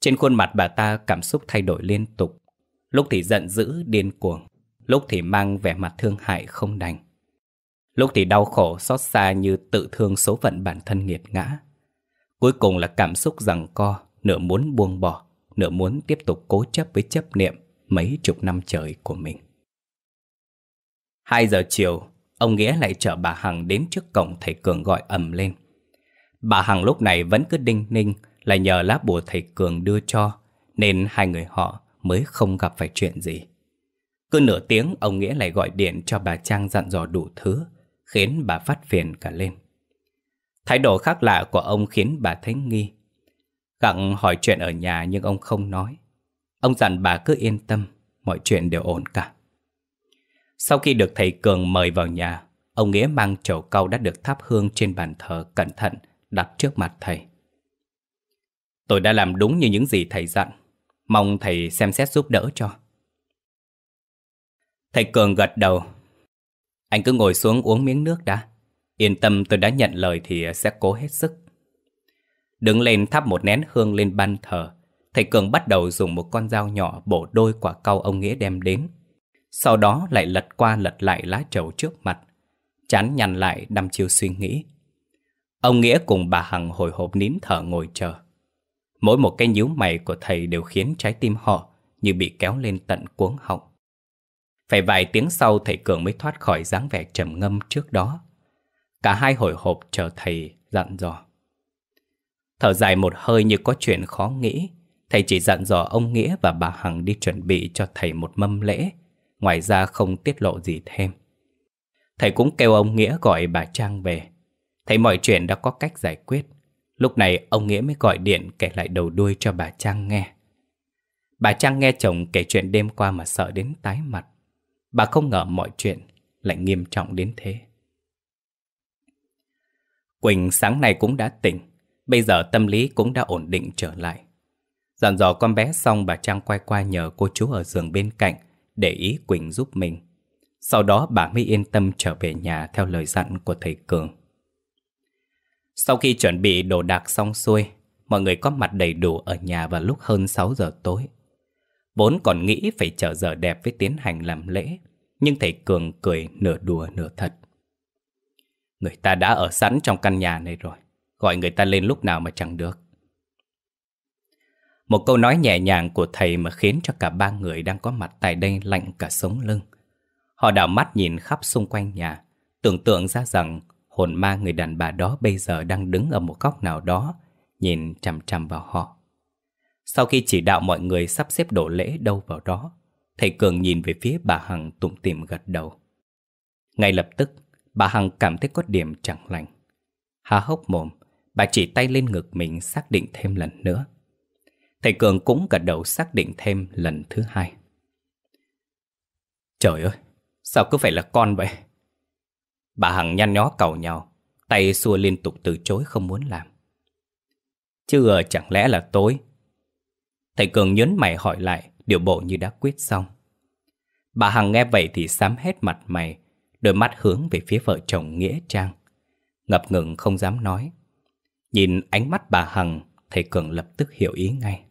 Trên khuôn mặt bà ta cảm xúc thay đổi liên tục, lúc thì giận dữ điên cuồng, lúc thì mang vẻ mặt thương hại không đành. Lúc thì đau khổ xót xa như tự thương số phận bản thân nghiệt ngã. Cuối cùng là cảm xúc rằng co, nửa muốn buông bỏ, nửa muốn tiếp tục cố chấp với chấp niệm mấy chục năm trời của mình. Hai giờ chiều, ông Nghĩa lại chở bà Hằng đến trước cổng thầy Cường gọi ầm lên. Bà Hằng lúc này vẫn cứ đinh ninh là nhờ lá bùa thầy Cường đưa cho, nên hai người họ mới không gặp phải chuyện gì. Cứ nửa tiếng ông Nghĩa lại gọi điện cho bà Trang dặn dò đủ thứ, khiến bà phát phiền cả lên. Thái độ khác lạ của ông khiến bà thấy nghi, cặng hỏi chuyện ở nhà nhưng ông không nói. Ông dặn bà cứ yên tâm, mọi chuyện đều ổn cả. Sau khi được thầy Cường mời vào nhà, ông Nghĩa mang chậu cau đã được thắp hương trên bàn thờ cẩn thận đặt trước mặt thầy. Tôi đã làm đúng như những gì thầy dặn, mong thầy xem xét giúp đỡ cho. Thầy Cường gật đầu. Anh cứ ngồi xuống uống miếng nước đã. Yên tâm tôi đã nhận lời thì sẽ cố hết sức. Đứng lên thắp một nén hương lên ban thờ, thầy Cường bắt đầu dùng một con dao nhỏ bổ đôi quả cau ông Nghĩa đem đến. Sau đó lại lật qua lật lại lá trầu trước mặt, chán nhằn lại đăm chiêu suy nghĩ. Ông Nghĩa cùng bà Hằng hồi hộp nín thở ngồi chờ. Mỗi một cái nhíu mày của thầy đều khiến trái tim họ như bị kéo lên tận cuống họng. Phải vài tiếng sau thầy Cường mới thoát khỏi dáng vẻ trầm ngâm trước đó. Cả hai hồi hộp chờ thầy dặn dò. Thở dài một hơi như có chuyện khó nghĩ Thầy chỉ dặn dò ông Nghĩa và bà Hằng đi chuẩn bị cho thầy một mâm lễ Ngoài ra không tiết lộ gì thêm Thầy cũng kêu ông Nghĩa gọi bà Trang về thầy mọi chuyện đã có cách giải quyết Lúc này ông Nghĩa mới gọi điện kể lại đầu đuôi cho bà Trang nghe Bà Trang nghe chồng kể chuyện đêm qua mà sợ đến tái mặt Bà không ngờ mọi chuyện lại nghiêm trọng đến thế Quỳnh sáng nay cũng đã tỉnh Bây giờ tâm lý cũng đã ổn định trở lại Dặn dò con bé xong bà Trang quay qua nhờ cô chú ở giường bên cạnh Để ý Quỳnh giúp mình Sau đó bà mới yên tâm trở về nhà theo lời dặn của thầy Cường Sau khi chuẩn bị đồ đạc xong xuôi Mọi người có mặt đầy đủ ở nhà vào lúc hơn 6 giờ tối Vốn còn nghĩ phải chờ giờ đẹp với tiến hành làm lễ Nhưng thầy Cường cười nửa đùa nửa thật Người ta đã ở sẵn trong căn nhà này rồi gọi người ta lên lúc nào mà chẳng được. Một câu nói nhẹ nhàng của thầy mà khiến cho cả ba người đang có mặt tại đây lạnh cả sống lưng. Họ đảo mắt nhìn khắp xung quanh nhà, tưởng tượng ra rằng hồn ma người đàn bà đó bây giờ đang đứng ở một góc nào đó, nhìn chằm chằm vào họ. Sau khi chỉ đạo mọi người sắp xếp đổ lễ đâu vào đó, thầy Cường nhìn về phía bà Hằng tụng tỉm gật đầu. Ngay lập tức, bà Hằng cảm thấy có điểm chẳng lành. Há hốc mồm, Bà chỉ tay lên ngực mình xác định thêm lần nữa. Thầy Cường cũng gật đầu xác định thêm lần thứ hai. Trời ơi, sao cứ phải là con vậy? Bà Hằng nhăn nhó cầu nhau, tay xua liên tục từ chối không muốn làm. Chứ à, chẳng lẽ là tối? Thầy Cường nhấn mày hỏi lại, điều bộ như đã quyết xong. Bà Hằng nghe vậy thì sám hết mặt mày, đôi mắt hướng về phía vợ chồng Nghĩa Trang. Ngập ngừng không dám nói, Nhìn ánh mắt bà Hằng, thầy Cường lập tức hiểu ý ngay.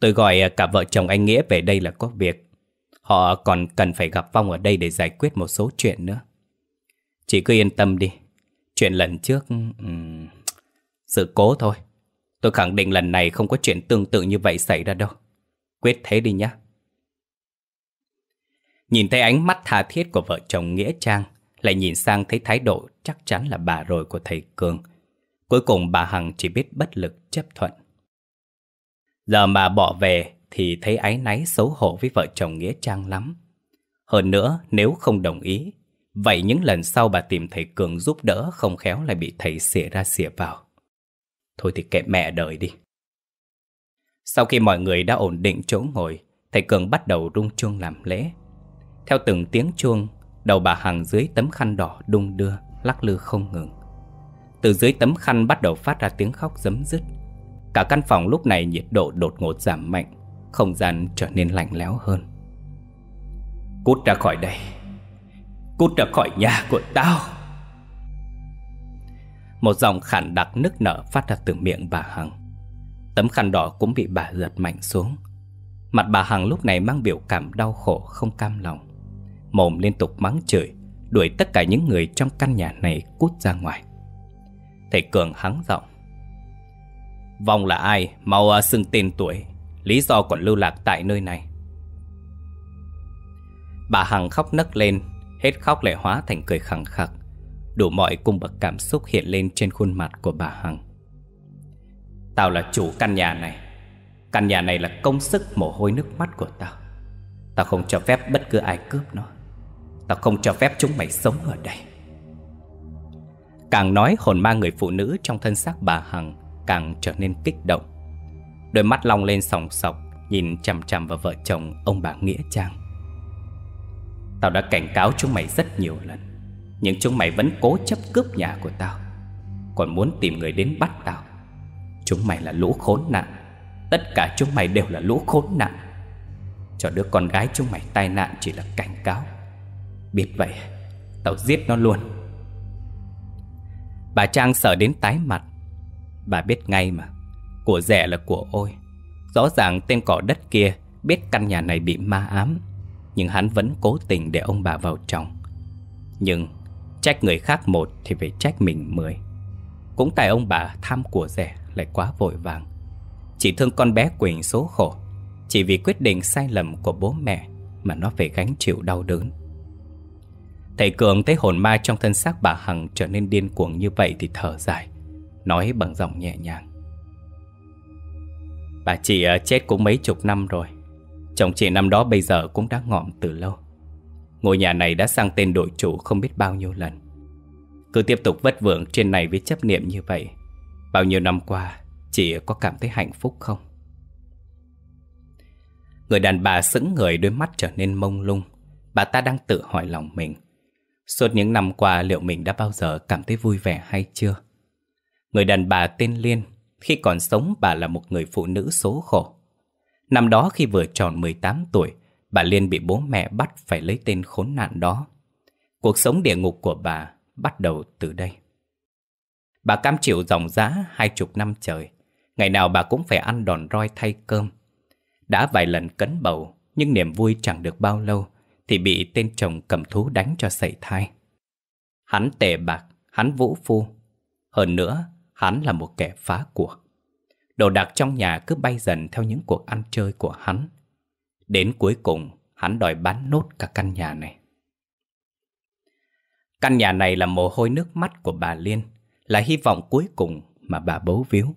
Tôi gọi à, cả vợ chồng anh Nghĩa về đây là có việc. Họ còn cần phải gặp Phong ở đây để giải quyết một số chuyện nữa. Chị cứ yên tâm đi. Chuyện lần trước... Um, sự cố thôi. Tôi khẳng định lần này không có chuyện tương tự như vậy xảy ra đâu. Quyết thế đi nhá. Nhìn thấy ánh mắt tha thiết của vợ chồng Nghĩa Trang, lại nhìn sang thấy thái độ chắc chắn là bà rồi của thầy Cường, Cuối cùng bà Hằng chỉ biết bất lực chấp thuận. Giờ mà bỏ về thì thấy ái náy xấu hổ với vợ chồng Nghĩa Trang lắm. Hơn nữa, nếu không đồng ý, vậy những lần sau bà tìm thầy Cường giúp đỡ không khéo lại bị thầy xỉa ra xỉa vào. Thôi thì kệ mẹ đời đi. Sau khi mọi người đã ổn định chỗ ngồi, thầy Cường bắt đầu rung chuông làm lễ. Theo từng tiếng chuông, đầu bà Hằng dưới tấm khăn đỏ đung đưa, lắc lư không ngừng. Từ dưới tấm khăn bắt đầu phát ra tiếng khóc giấm dứt Cả căn phòng lúc này nhiệt độ đột ngột giảm mạnh Không gian trở nên lạnh lẽo hơn Cút ra khỏi đây Cút ra khỏi nhà của tao Một dòng khản đặc nức nở phát ra từ miệng bà Hằng Tấm khăn đỏ cũng bị bà giật mạnh xuống Mặt bà Hằng lúc này mang biểu cảm đau khổ không cam lòng Mồm liên tục mắng chửi Đuổi tất cả những người trong căn nhà này cút ra ngoài Thầy Cường hắng giọng Vong là ai Mau à, xưng tên tuổi Lý do còn lưu lạc tại nơi này Bà Hằng khóc nấc lên Hết khóc lại hóa thành cười khẳng khặc Đủ mọi cung bậc cảm xúc hiện lên trên khuôn mặt của bà Hằng Tao là chủ căn nhà này Căn nhà này là công sức mồ hôi nước mắt của tao Tao không cho phép bất cứ ai cướp nó Tao không cho phép chúng mày sống ở đây Càng nói hồn ma người phụ nữ trong thân xác bà Hằng càng trở nên kích động. Đôi mắt long lên sòng sọc, nhìn chằm chằm vào vợ chồng ông bà Nghĩa Trang. Tao đã cảnh cáo chúng mày rất nhiều lần, nhưng chúng mày vẫn cố chấp cướp nhà của tao. Còn muốn tìm người đến bắt tao. Chúng mày là lũ khốn nạn, tất cả chúng mày đều là lũ khốn nạn. Cho đứa con gái chúng mày tai nạn chỉ là cảnh cáo. Biết vậy, tao giết nó luôn. Bà Trang sợ đến tái mặt Bà biết ngay mà Của rẻ là của ôi Rõ ràng tên cỏ đất kia biết căn nhà này bị ma ám Nhưng hắn vẫn cố tình để ông bà vào trong Nhưng trách người khác một thì phải trách mình mười Cũng tại ông bà tham của rẻ lại quá vội vàng Chỉ thương con bé Quỳnh số khổ Chỉ vì quyết định sai lầm của bố mẹ mà nó phải gánh chịu đau đớn Thầy Cường thấy hồn ma trong thân xác bà Hằng trở nên điên cuồng như vậy thì thở dài, nói bằng giọng nhẹ nhàng. Bà chị ờ, chết cũng mấy chục năm rồi, chồng chị năm đó bây giờ cũng đã ngọm từ lâu. Ngôi nhà này đã sang tên đội chủ không biết bao nhiêu lần. Cứ tiếp tục vất vưởng trên này với chấp niệm như vậy, bao nhiêu năm qua chị có cảm thấy hạnh phúc không? Người đàn bà sững người đôi mắt trở nên mông lung Bà ta đang tự hỏi lòng mình Suốt những năm qua liệu mình đã bao giờ cảm thấy vui vẻ hay chưa? Người đàn bà tên Liên, khi còn sống bà là một người phụ nữ số khổ. Năm đó khi vừa tròn 18 tuổi, bà Liên bị bố mẹ bắt phải lấy tên khốn nạn đó. Cuộc sống địa ngục của bà bắt đầu từ đây. Bà cam chịu dòng giá hai chục năm trời. Ngày nào bà cũng phải ăn đòn roi thay cơm. Đã vài lần cấn bầu, nhưng niềm vui chẳng được bao lâu thì bị tên chồng cầm thú đánh cho sẩy thai. Hắn tệ bạc, hắn vũ phu. Hơn nữa, hắn là một kẻ phá của. Đồ đạc trong nhà cứ bay dần theo những cuộc ăn chơi của hắn. Đến cuối cùng, hắn đòi bán nốt cả căn nhà này. Căn nhà này là mồ hôi nước mắt của bà Liên, là hy vọng cuối cùng mà bà bấu víu.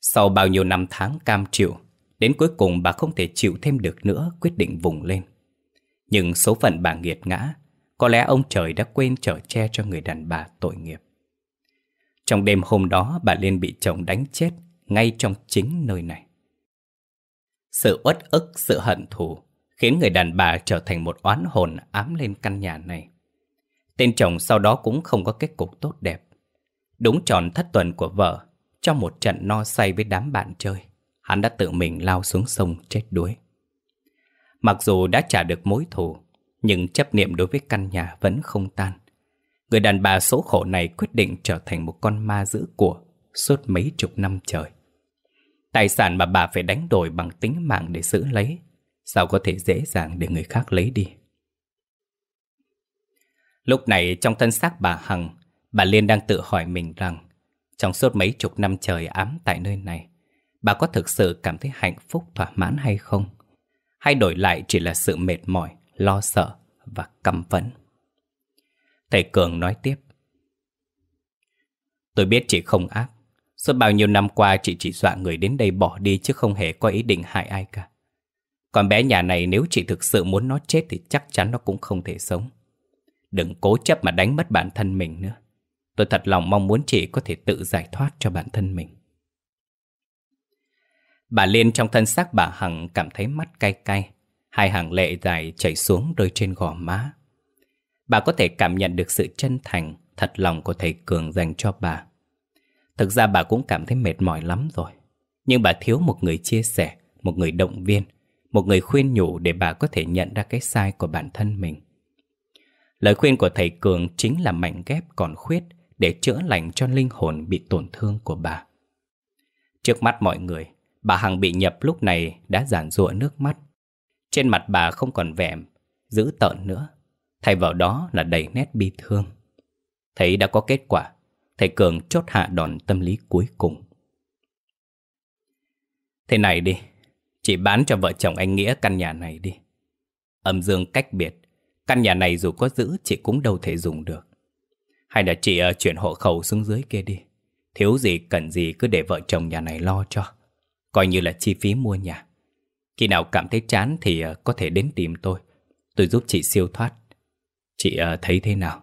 Sau bao nhiêu năm tháng cam chịu, đến cuối cùng bà không thể chịu thêm được nữa quyết định vùng lên. Nhưng số phận bà nghiệt ngã, có lẽ ông trời đã quên trở che cho người đàn bà tội nghiệp. Trong đêm hôm đó, bà Liên bị chồng đánh chết ngay trong chính nơi này. Sự uất ức, sự hận thù khiến người đàn bà trở thành một oán hồn ám lên căn nhà này. Tên chồng sau đó cũng không có kết cục tốt đẹp. Đúng tròn thất tuần của vợ, trong một trận no say với đám bạn chơi, hắn đã tự mình lao xuống sông chết đuối. Mặc dù đã trả được mối thù, nhưng chấp niệm đối với căn nhà vẫn không tan. Người đàn bà số khổ này quyết định trở thành một con ma giữ của suốt mấy chục năm trời. Tài sản mà bà phải đánh đổi bằng tính mạng để giữ lấy, sao có thể dễ dàng để người khác lấy đi. Lúc này trong thân xác bà Hằng, bà Liên đang tự hỏi mình rằng trong suốt mấy chục năm trời ám tại nơi này, bà có thực sự cảm thấy hạnh phúc thỏa mãn hay không? hay đổi lại chỉ là sự mệt mỏi, lo sợ và căm phẫn. Thầy Cường nói tiếp. Tôi biết chị không ác. Suốt bao nhiêu năm qua chị chỉ dọa người đến đây bỏ đi chứ không hề có ý định hại ai cả. Còn bé nhà này nếu chị thực sự muốn nó chết thì chắc chắn nó cũng không thể sống. Đừng cố chấp mà đánh mất bản thân mình nữa. Tôi thật lòng mong muốn chị có thể tự giải thoát cho bản thân mình. Bà Liên trong thân xác bà Hằng cảm thấy mắt cay cay, hai hàng lệ dài chảy xuống rơi trên gò má. Bà có thể cảm nhận được sự chân thành, thật lòng của thầy Cường dành cho bà. Thực ra bà cũng cảm thấy mệt mỏi lắm rồi, nhưng bà thiếu một người chia sẻ, một người động viên, một người khuyên nhủ để bà có thể nhận ra cái sai của bản thân mình. Lời khuyên của thầy Cường chính là mảnh ghép còn khuyết để chữa lành cho linh hồn bị tổn thương của bà. Trước mắt mọi người, Bà Hằng bị nhập lúc này đã giản rụa nước mắt. Trên mặt bà không còn vẻ giữ tợn nữa, thay vào đó là đầy nét bi thương. Thấy đã có kết quả, thầy Cường chốt hạ đòn tâm lý cuối cùng. Thế này đi, chị bán cho vợ chồng anh Nghĩa căn nhà này đi. Âm dương cách biệt, căn nhà này dù có giữ chị cũng đâu thể dùng được. Hay là chị ờ, chuyển hộ khẩu xuống dưới kia đi, thiếu gì cần gì cứ để vợ chồng nhà này lo cho coi như là chi phí mua nhà. Khi nào cảm thấy chán thì ờ, có thể đến tìm tôi. Tôi giúp chị siêu thoát. Chị ờ, thấy thế nào?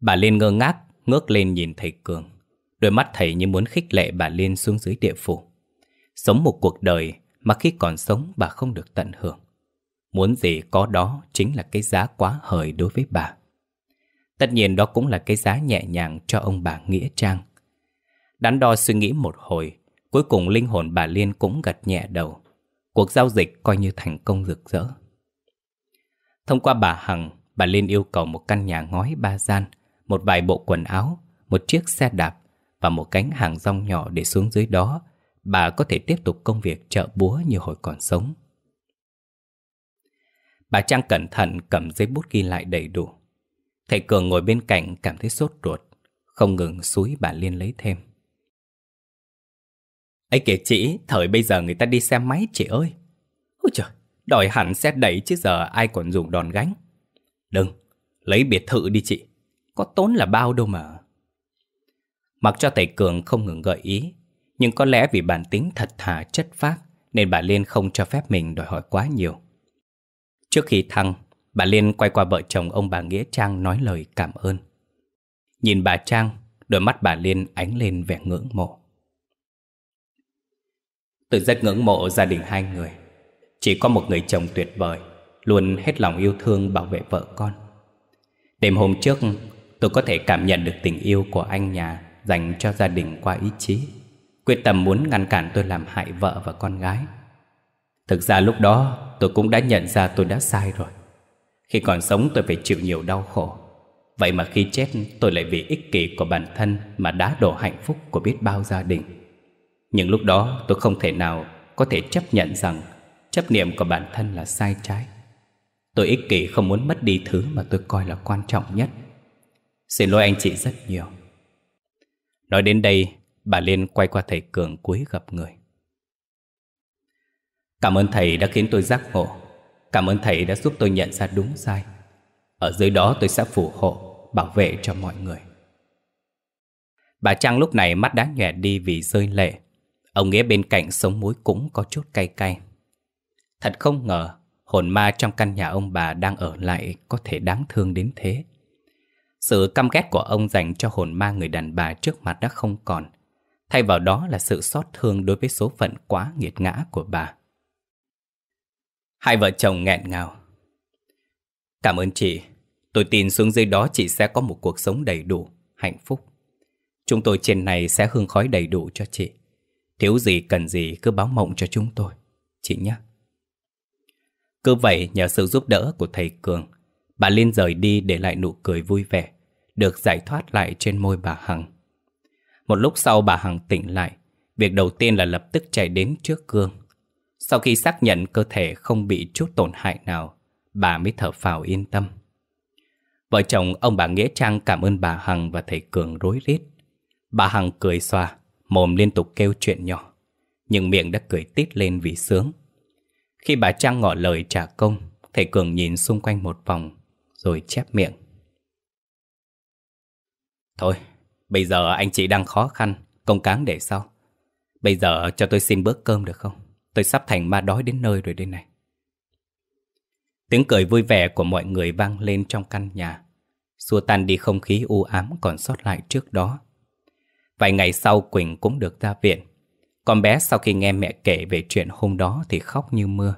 Bà Liên ngơ ngác, ngước lên nhìn thầy Cường. Đôi mắt thầy như muốn khích lệ bà Liên xuống dưới địa phủ. Sống một cuộc đời mà khi còn sống bà không được tận hưởng. Muốn gì có đó chính là cái giá quá hời đối với bà. Tất nhiên đó cũng là cái giá nhẹ nhàng cho ông bà Nghĩa Trang. Đắn đo suy nghĩ một hồi, Cuối cùng linh hồn bà Liên cũng gật nhẹ đầu Cuộc giao dịch coi như thành công rực rỡ Thông qua bà Hằng Bà Liên yêu cầu một căn nhà ngói ba gian Một vài bộ quần áo Một chiếc xe đạp Và một cánh hàng rong nhỏ để xuống dưới đó Bà có thể tiếp tục công việc chợ búa như hồi còn sống Bà Trang cẩn thận cầm giấy bút ghi lại đầy đủ Thầy Cường ngồi bên cạnh cảm thấy sốt ruột Không ngừng xúi bà Liên lấy thêm ấy kể chị thời bây giờ người ta đi xe máy chị ơi. Ôi trời, đòi hẳn xe đẩy chứ giờ ai còn dùng đòn gánh. Đừng, lấy biệt thự đi chị, có tốn là bao đâu mà. Mặc cho thầy Cường không ngừng gợi ý, nhưng có lẽ vì bản tính thật thà chất phác nên bà Liên không cho phép mình đòi hỏi quá nhiều. Trước khi thăng, bà Liên quay qua vợ chồng ông bà Nghĩa Trang nói lời cảm ơn. Nhìn bà Trang, đôi mắt bà Liên ánh lên vẻ ngưỡng mộ. Tôi rất ngưỡng mộ gia đình hai người Chỉ có một người chồng tuyệt vời Luôn hết lòng yêu thương bảo vệ vợ con Đêm hôm trước Tôi có thể cảm nhận được tình yêu của anh nhà Dành cho gia đình qua ý chí Quyết tâm muốn ngăn cản tôi làm hại vợ và con gái Thực ra lúc đó tôi cũng đã nhận ra tôi đã sai rồi Khi còn sống tôi phải chịu nhiều đau khổ Vậy mà khi chết tôi lại vì ích kỷ của bản thân Mà đã đổ hạnh phúc của biết bao gia đình nhưng lúc đó tôi không thể nào có thể chấp nhận rằng chấp niệm của bản thân là sai trái. Tôi ích kỷ không muốn mất đi thứ mà tôi coi là quan trọng nhất. Xin lỗi anh chị rất nhiều. Nói đến đây, bà Liên quay qua thầy Cường cuối gặp người. Cảm ơn thầy đã khiến tôi giác ngộ. Cảm ơn thầy đã giúp tôi nhận ra đúng sai. Ở dưới đó tôi sẽ phù hộ, bảo vệ cho mọi người. Bà Trang lúc này mắt đã nhòe đi vì rơi lệ. Ông Nghĩa bên cạnh sống muối cũng có chút cay cay Thật không ngờ Hồn ma trong căn nhà ông bà đang ở lại Có thể đáng thương đến thế Sự căm ghét của ông dành cho hồn ma người đàn bà trước mặt đã không còn Thay vào đó là sự xót thương đối với số phận quá nghiệt ngã của bà Hai vợ chồng nghẹn ngào Cảm ơn chị Tôi tin xuống dưới đó chị sẽ có một cuộc sống đầy đủ, hạnh phúc Chúng tôi trên này sẽ hương khói đầy đủ cho chị Thiếu gì cần gì cứ báo mộng cho chúng tôi Chị nhé Cứ vậy nhờ sự giúp đỡ của thầy Cường Bà Liên rời đi để lại nụ cười vui vẻ Được giải thoát lại trên môi bà Hằng Một lúc sau bà Hằng tỉnh lại Việc đầu tiên là lập tức chạy đến trước gương Sau khi xác nhận cơ thể không bị chút tổn hại nào Bà mới thở phào yên tâm Vợ chồng ông bà Nghĩa Trang cảm ơn bà Hằng và thầy Cường rối rít Bà Hằng cười xòa mồm liên tục kêu chuyện nhỏ, nhưng miệng đã cười tít lên vì sướng. Khi bà Trang ngỏ lời trả công, thầy Cường nhìn xung quanh một vòng, rồi chép miệng. Thôi, bây giờ anh chị đang khó khăn, công cán để sau. Bây giờ cho tôi xin bữa cơm được không? Tôi sắp thành ma đói đến nơi rồi đây này. Tiếng cười vui vẻ của mọi người vang lên trong căn nhà, xua tan đi không khí u ám còn sót lại trước đó. Vài ngày sau Quỳnh cũng được ra viện. Con bé sau khi nghe mẹ kể về chuyện hôm đó thì khóc như mưa.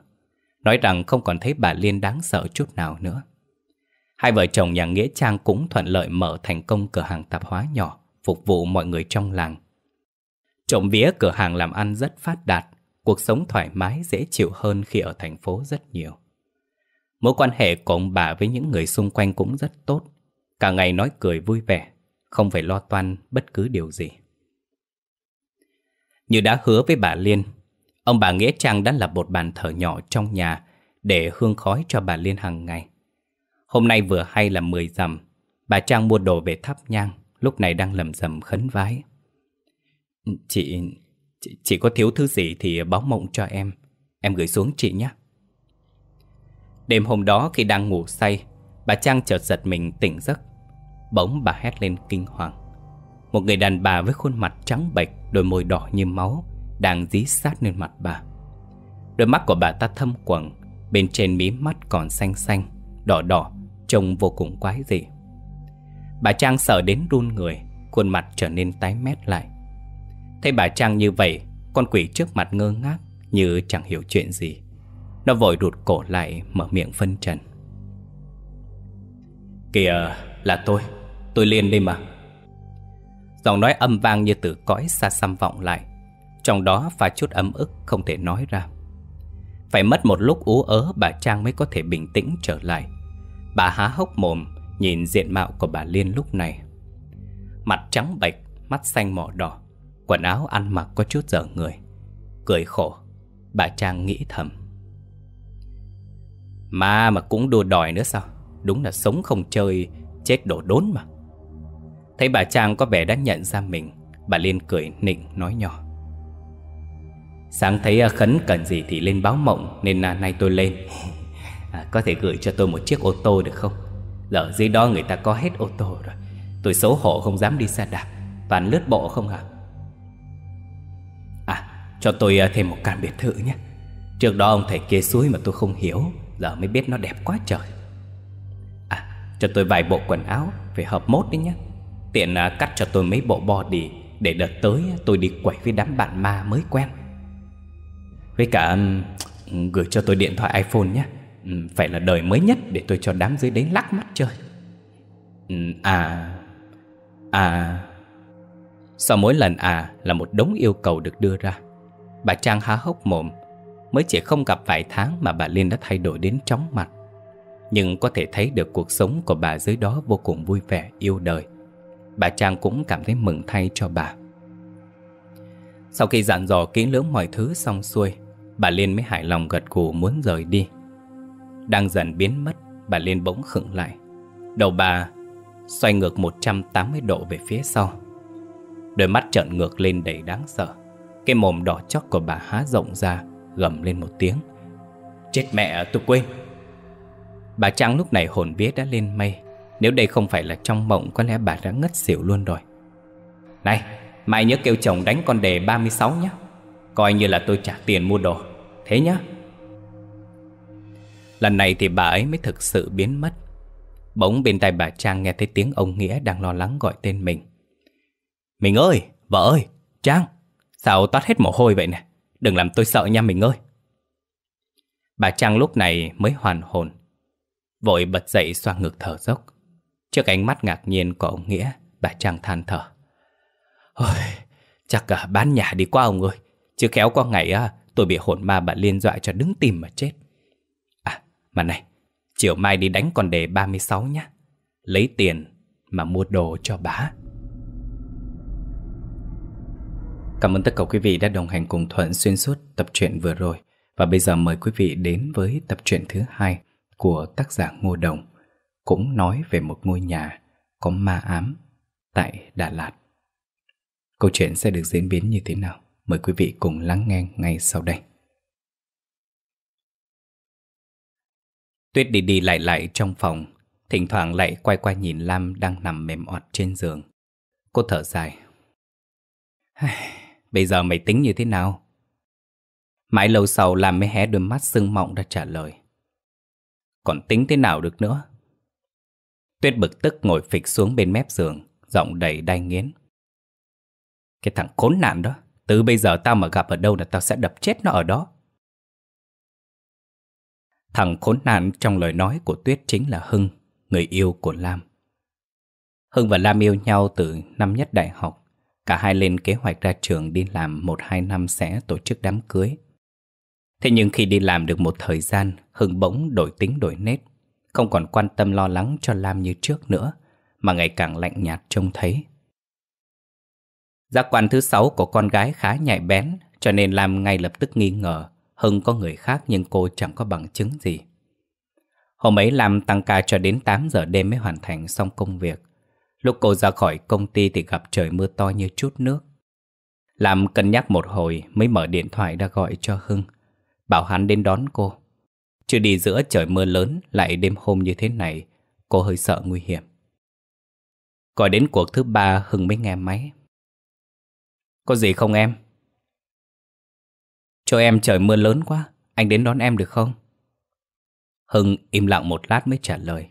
Nói rằng không còn thấy bà Liên đáng sợ chút nào nữa. Hai vợ chồng nhà Nghĩa Trang cũng thuận lợi mở thành công cửa hàng tạp hóa nhỏ, phục vụ mọi người trong làng. Trộm vía cửa hàng làm ăn rất phát đạt, cuộc sống thoải mái dễ chịu hơn khi ở thành phố rất nhiều. Mối quan hệ của ông bà với những người xung quanh cũng rất tốt, cả ngày nói cười vui vẻ, không phải lo toan bất cứ điều gì. Như đã hứa với bà Liên, ông bà Nghĩa Trang đã lập một bàn thờ nhỏ trong nhà để hương khói cho bà Liên hàng ngày. Hôm nay vừa hay là 10 rằm, bà Trang mua đồ về thắp nhang, lúc này đang lầm rầm khấn vái. Chị, chị, chị có thiếu thứ gì thì báo mộng cho em, em gửi xuống chị nhé. Đêm hôm đó khi đang ngủ say, bà Trang chợt giật mình tỉnh giấc Bỗng bà hét lên kinh hoàng Một người đàn bà với khuôn mặt trắng bệch Đôi môi đỏ như máu Đang dí sát lên mặt bà Đôi mắt của bà ta thâm quầng Bên trên mí mắt còn xanh xanh Đỏ đỏ Trông vô cùng quái dị Bà Trang sợ đến run người Khuôn mặt trở nên tái mét lại Thấy bà Trang như vậy Con quỷ trước mặt ngơ ngác Như chẳng hiểu chuyện gì Nó vội rụt cổ lại mở miệng phân trần Kìa là tôi Tôi lên đây mà Giọng nói âm vang như từ cõi xa xăm vọng lại Trong đó và chút ấm ức không thể nói ra Phải mất một lúc ú ớ bà Trang mới có thể bình tĩnh trở lại Bà há hốc mồm nhìn diện mạo của bà Liên lúc này Mặt trắng bệch, mắt xanh mỏ đỏ Quần áo ăn mặc có chút dở người Cười khổ, bà Trang nghĩ thầm Ma mà, mà cũng đua đòi nữa sao Đúng là sống không chơi Chết đổ đốn mà Thấy bà Trang có vẻ đã nhận ra mình Bà Liên cười nịnh nói nhỏ Sáng thấy à, Khấn cần gì thì lên báo mộng Nên là nay tôi lên à, Có thể gửi cho tôi một chiếc ô tô được không Lỡ dưới đó người ta có hết ô tô rồi Tôi xấu hổ không dám đi xe đạp Toàn lướt bộ không hả À cho tôi à, thêm một căn biệt thự nhé Trước đó ông thầy kia suối mà tôi không hiểu Giờ mới biết nó đẹp quá trời À cho tôi vài bộ quần áo Phải hợp mốt đấy nhé Tiện à, cắt cho tôi mấy bộ body Để đợt tới tôi đi quẩy với đám bạn ma mới quen Với cả gửi cho tôi điện thoại iPhone nhé Phải là đời mới nhất để tôi cho đám dưới đấy lắc mắt chơi À À Sau mỗi lần à là một đống yêu cầu được đưa ra Bà Trang há hốc mồm Mới chỉ không gặp vài tháng mà bà Liên đã thay đổi đến chóng mặt Nhưng có thể thấy được cuộc sống của bà dưới đó vô cùng vui vẻ, yêu đời Bà Trang cũng cảm thấy mừng thay cho bà Sau khi dặn dò kỹ lưỡng mọi thứ xong xuôi Bà Liên mới hài lòng gật gù muốn rời đi Đang dần biến mất Bà Liên bỗng khựng lại Đầu bà xoay ngược 180 độ về phía sau Đôi mắt trợn ngược lên đầy đáng sợ Cái mồm đỏ chóc của bà há rộng ra Gầm lên một tiếng Chết mẹ tôi quên Bà Trang lúc này hồn vía đã lên mây nếu đây không phải là trong mộng Có lẽ bà đã ngất xỉu luôn rồi Này Mai nhớ kêu chồng đánh con đề 36 nhé Coi như là tôi trả tiền mua đồ Thế nhá Lần này thì bà ấy mới thực sự biến mất Bỗng bên tai bà Trang nghe thấy tiếng ông Nghĩa đang lo lắng gọi tên mình Mình ơi, vợ ơi, Trang Sao toát hết mồ hôi vậy nè Đừng làm tôi sợ nha mình ơi Bà Trang lúc này mới hoàn hồn Vội bật dậy xoa ngực thở dốc Trước ánh mắt ngạc nhiên của ông Nghĩa Bà Trang than thở Ôi, Chắc à, bán nhà đi qua ông ơi Chứ khéo qua ngày à, tôi bị hồn ma bà liên dọa cho đứng tìm mà chết À mà này Chiều mai đi đánh con đề 36 nhá Lấy tiền mà mua đồ cho bá Cảm ơn tất cả quý vị đã đồng hành cùng Thuận xuyên suốt tập truyện vừa rồi Và bây giờ mời quý vị đến với tập truyện thứ hai của tác giả Ngô Đồng cũng nói về một ngôi nhà có ma ám tại Đà Lạt. Câu chuyện sẽ được diễn biến như thế nào? Mời quý vị cùng lắng nghe ngay sau đây. Tuyết đi đi lại lại trong phòng, thỉnh thoảng lại quay qua nhìn Lam đang nằm mềm oặt trên giường. Cô thở dài. Bây giờ mày tính như thế nào? Mãi lâu sau Lam mới hé đôi mắt sưng mộng ra trả lời. Còn tính thế nào được nữa? Tuyết bực tức ngồi phịch xuống bên mép giường, giọng đầy đai nghiến. Cái thằng khốn nạn đó, từ bây giờ tao mà gặp ở đâu là tao sẽ đập chết nó ở đó. Thằng khốn nạn trong lời nói của Tuyết chính là Hưng, người yêu của Lam. Hưng và Lam yêu nhau từ năm nhất đại học. Cả hai lên kế hoạch ra trường đi làm một hai năm sẽ tổ chức đám cưới. Thế nhưng khi đi làm được một thời gian, Hưng bỗng đổi tính đổi nét không còn quan tâm lo lắng cho Lam như trước nữa, mà ngày càng lạnh nhạt trông thấy. Giác quan thứ sáu của con gái khá nhạy bén, cho nên Lam ngay lập tức nghi ngờ Hưng có người khác nhưng cô chẳng có bằng chứng gì. Hôm ấy Lam tăng ca cho đến 8 giờ đêm mới hoàn thành xong công việc. Lúc cô ra khỏi công ty thì gặp trời mưa to như chút nước. Lam cân nhắc một hồi mới mở điện thoại ra gọi cho Hưng, bảo hắn đến đón cô. Chứ đi giữa trời mưa lớn lại đêm hôm như thế này, cô hơi sợ nguy hiểm. Gọi đến cuộc thứ ba Hưng mới nghe máy. Có gì không em? Cho em trời mưa lớn quá, anh đến đón em được không? Hưng im lặng một lát mới trả lời.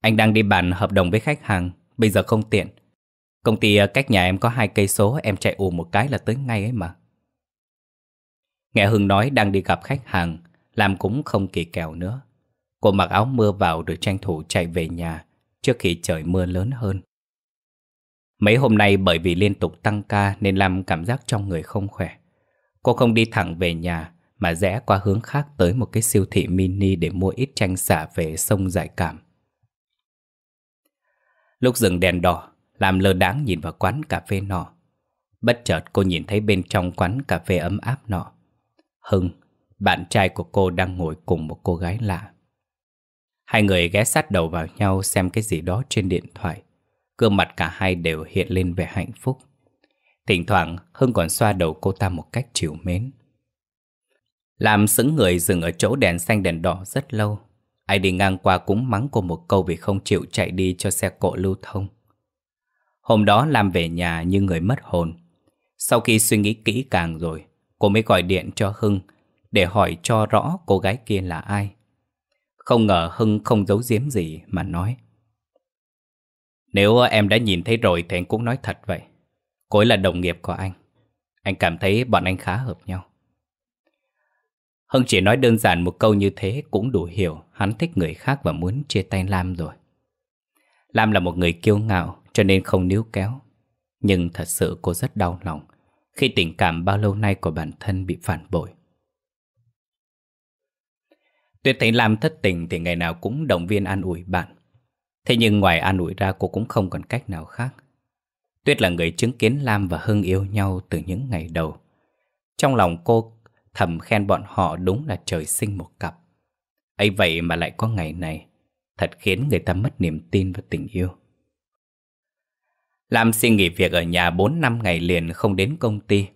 Anh đang đi bàn hợp đồng với khách hàng, bây giờ không tiện. Công ty ờ, cách nhà em có hai cây số, em chạy ù một cái là tới ngay ấy mà. Nghe Hưng nói đang đi gặp khách hàng, làm cũng không kỳ kèo nữa Cô mặc áo mưa vào rồi tranh thủ chạy về nhà Trước khi trời mưa lớn hơn Mấy hôm nay bởi vì liên tục tăng ca Nên Lam cảm giác trong người không khỏe Cô không đi thẳng về nhà Mà rẽ qua hướng khác tới một cái siêu thị mini Để mua ít chanh xả về sông giải cảm Lúc dừng đèn đỏ Lam lơ đáng nhìn vào quán cà phê nọ Bất chợt cô nhìn thấy bên trong quán cà phê ấm áp nọ Hưng, bạn trai của cô đang ngồi cùng một cô gái lạ Hai người ghé sát đầu vào nhau xem cái gì đó trên điện thoại Gương mặt cả hai đều hiện lên vẻ hạnh phúc Thỉnh thoảng Hưng còn xoa đầu cô ta một cách chiều mến Làm sững người dừng ở chỗ đèn xanh đèn đỏ rất lâu Ai đi ngang qua cũng mắng cô một câu vì không chịu chạy đi cho xe cộ lưu thông Hôm đó làm về nhà như người mất hồn Sau khi suy nghĩ kỹ càng rồi Cô mới gọi điện cho Hưng để hỏi cho rõ cô gái kia là ai. Không ngờ Hưng không giấu giếm gì mà nói. Nếu em đã nhìn thấy rồi thì anh cũng nói thật vậy. Cô ấy là đồng nghiệp của anh. Anh cảm thấy bọn anh khá hợp nhau. Hưng chỉ nói đơn giản một câu như thế cũng đủ hiểu hắn thích người khác và muốn chia tay Lam rồi. Lam là một người kiêu ngạo cho nên không níu kéo. Nhưng thật sự cô rất đau lòng khi tình cảm bao lâu nay của bản thân bị phản bội. Tuyết thấy Lam thất tình thì ngày nào cũng động viên an ủi bạn. Thế nhưng ngoài an ủi ra cô cũng không còn cách nào khác. Tuyết là người chứng kiến Lam và Hưng yêu nhau từ những ngày đầu. Trong lòng cô thầm khen bọn họ đúng là trời sinh một cặp. ấy vậy mà lại có ngày này, thật khiến người ta mất niềm tin vào tình yêu. Lam xin nghỉ việc ở nhà 4 năm ngày liền không đến công ty.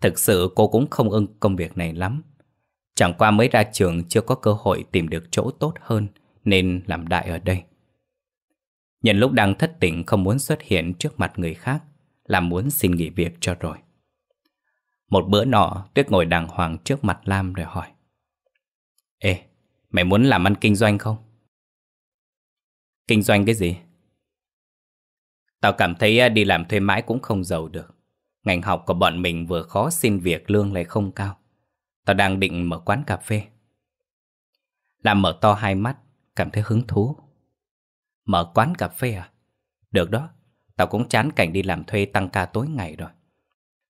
Thực sự cô cũng không ưng công việc này lắm. Chẳng qua mới ra trường chưa có cơ hội tìm được chỗ tốt hơn Nên làm đại ở đây Nhân lúc đang thất tỉnh không muốn xuất hiện trước mặt người khác làm muốn xin nghỉ việc cho rồi Một bữa nọ Tuyết ngồi đàng hoàng trước mặt Lam rồi hỏi Ê, mày muốn làm ăn kinh doanh không? Kinh doanh cái gì? Tao cảm thấy à, đi làm thuê mãi cũng không giàu được Ngành học của bọn mình vừa khó xin việc lương lại không cao Tao đang định mở quán cà phê Làm mở to hai mắt Cảm thấy hứng thú Mở quán cà phê à? Được đó Tao cũng chán cảnh đi làm thuê tăng ca tối ngày rồi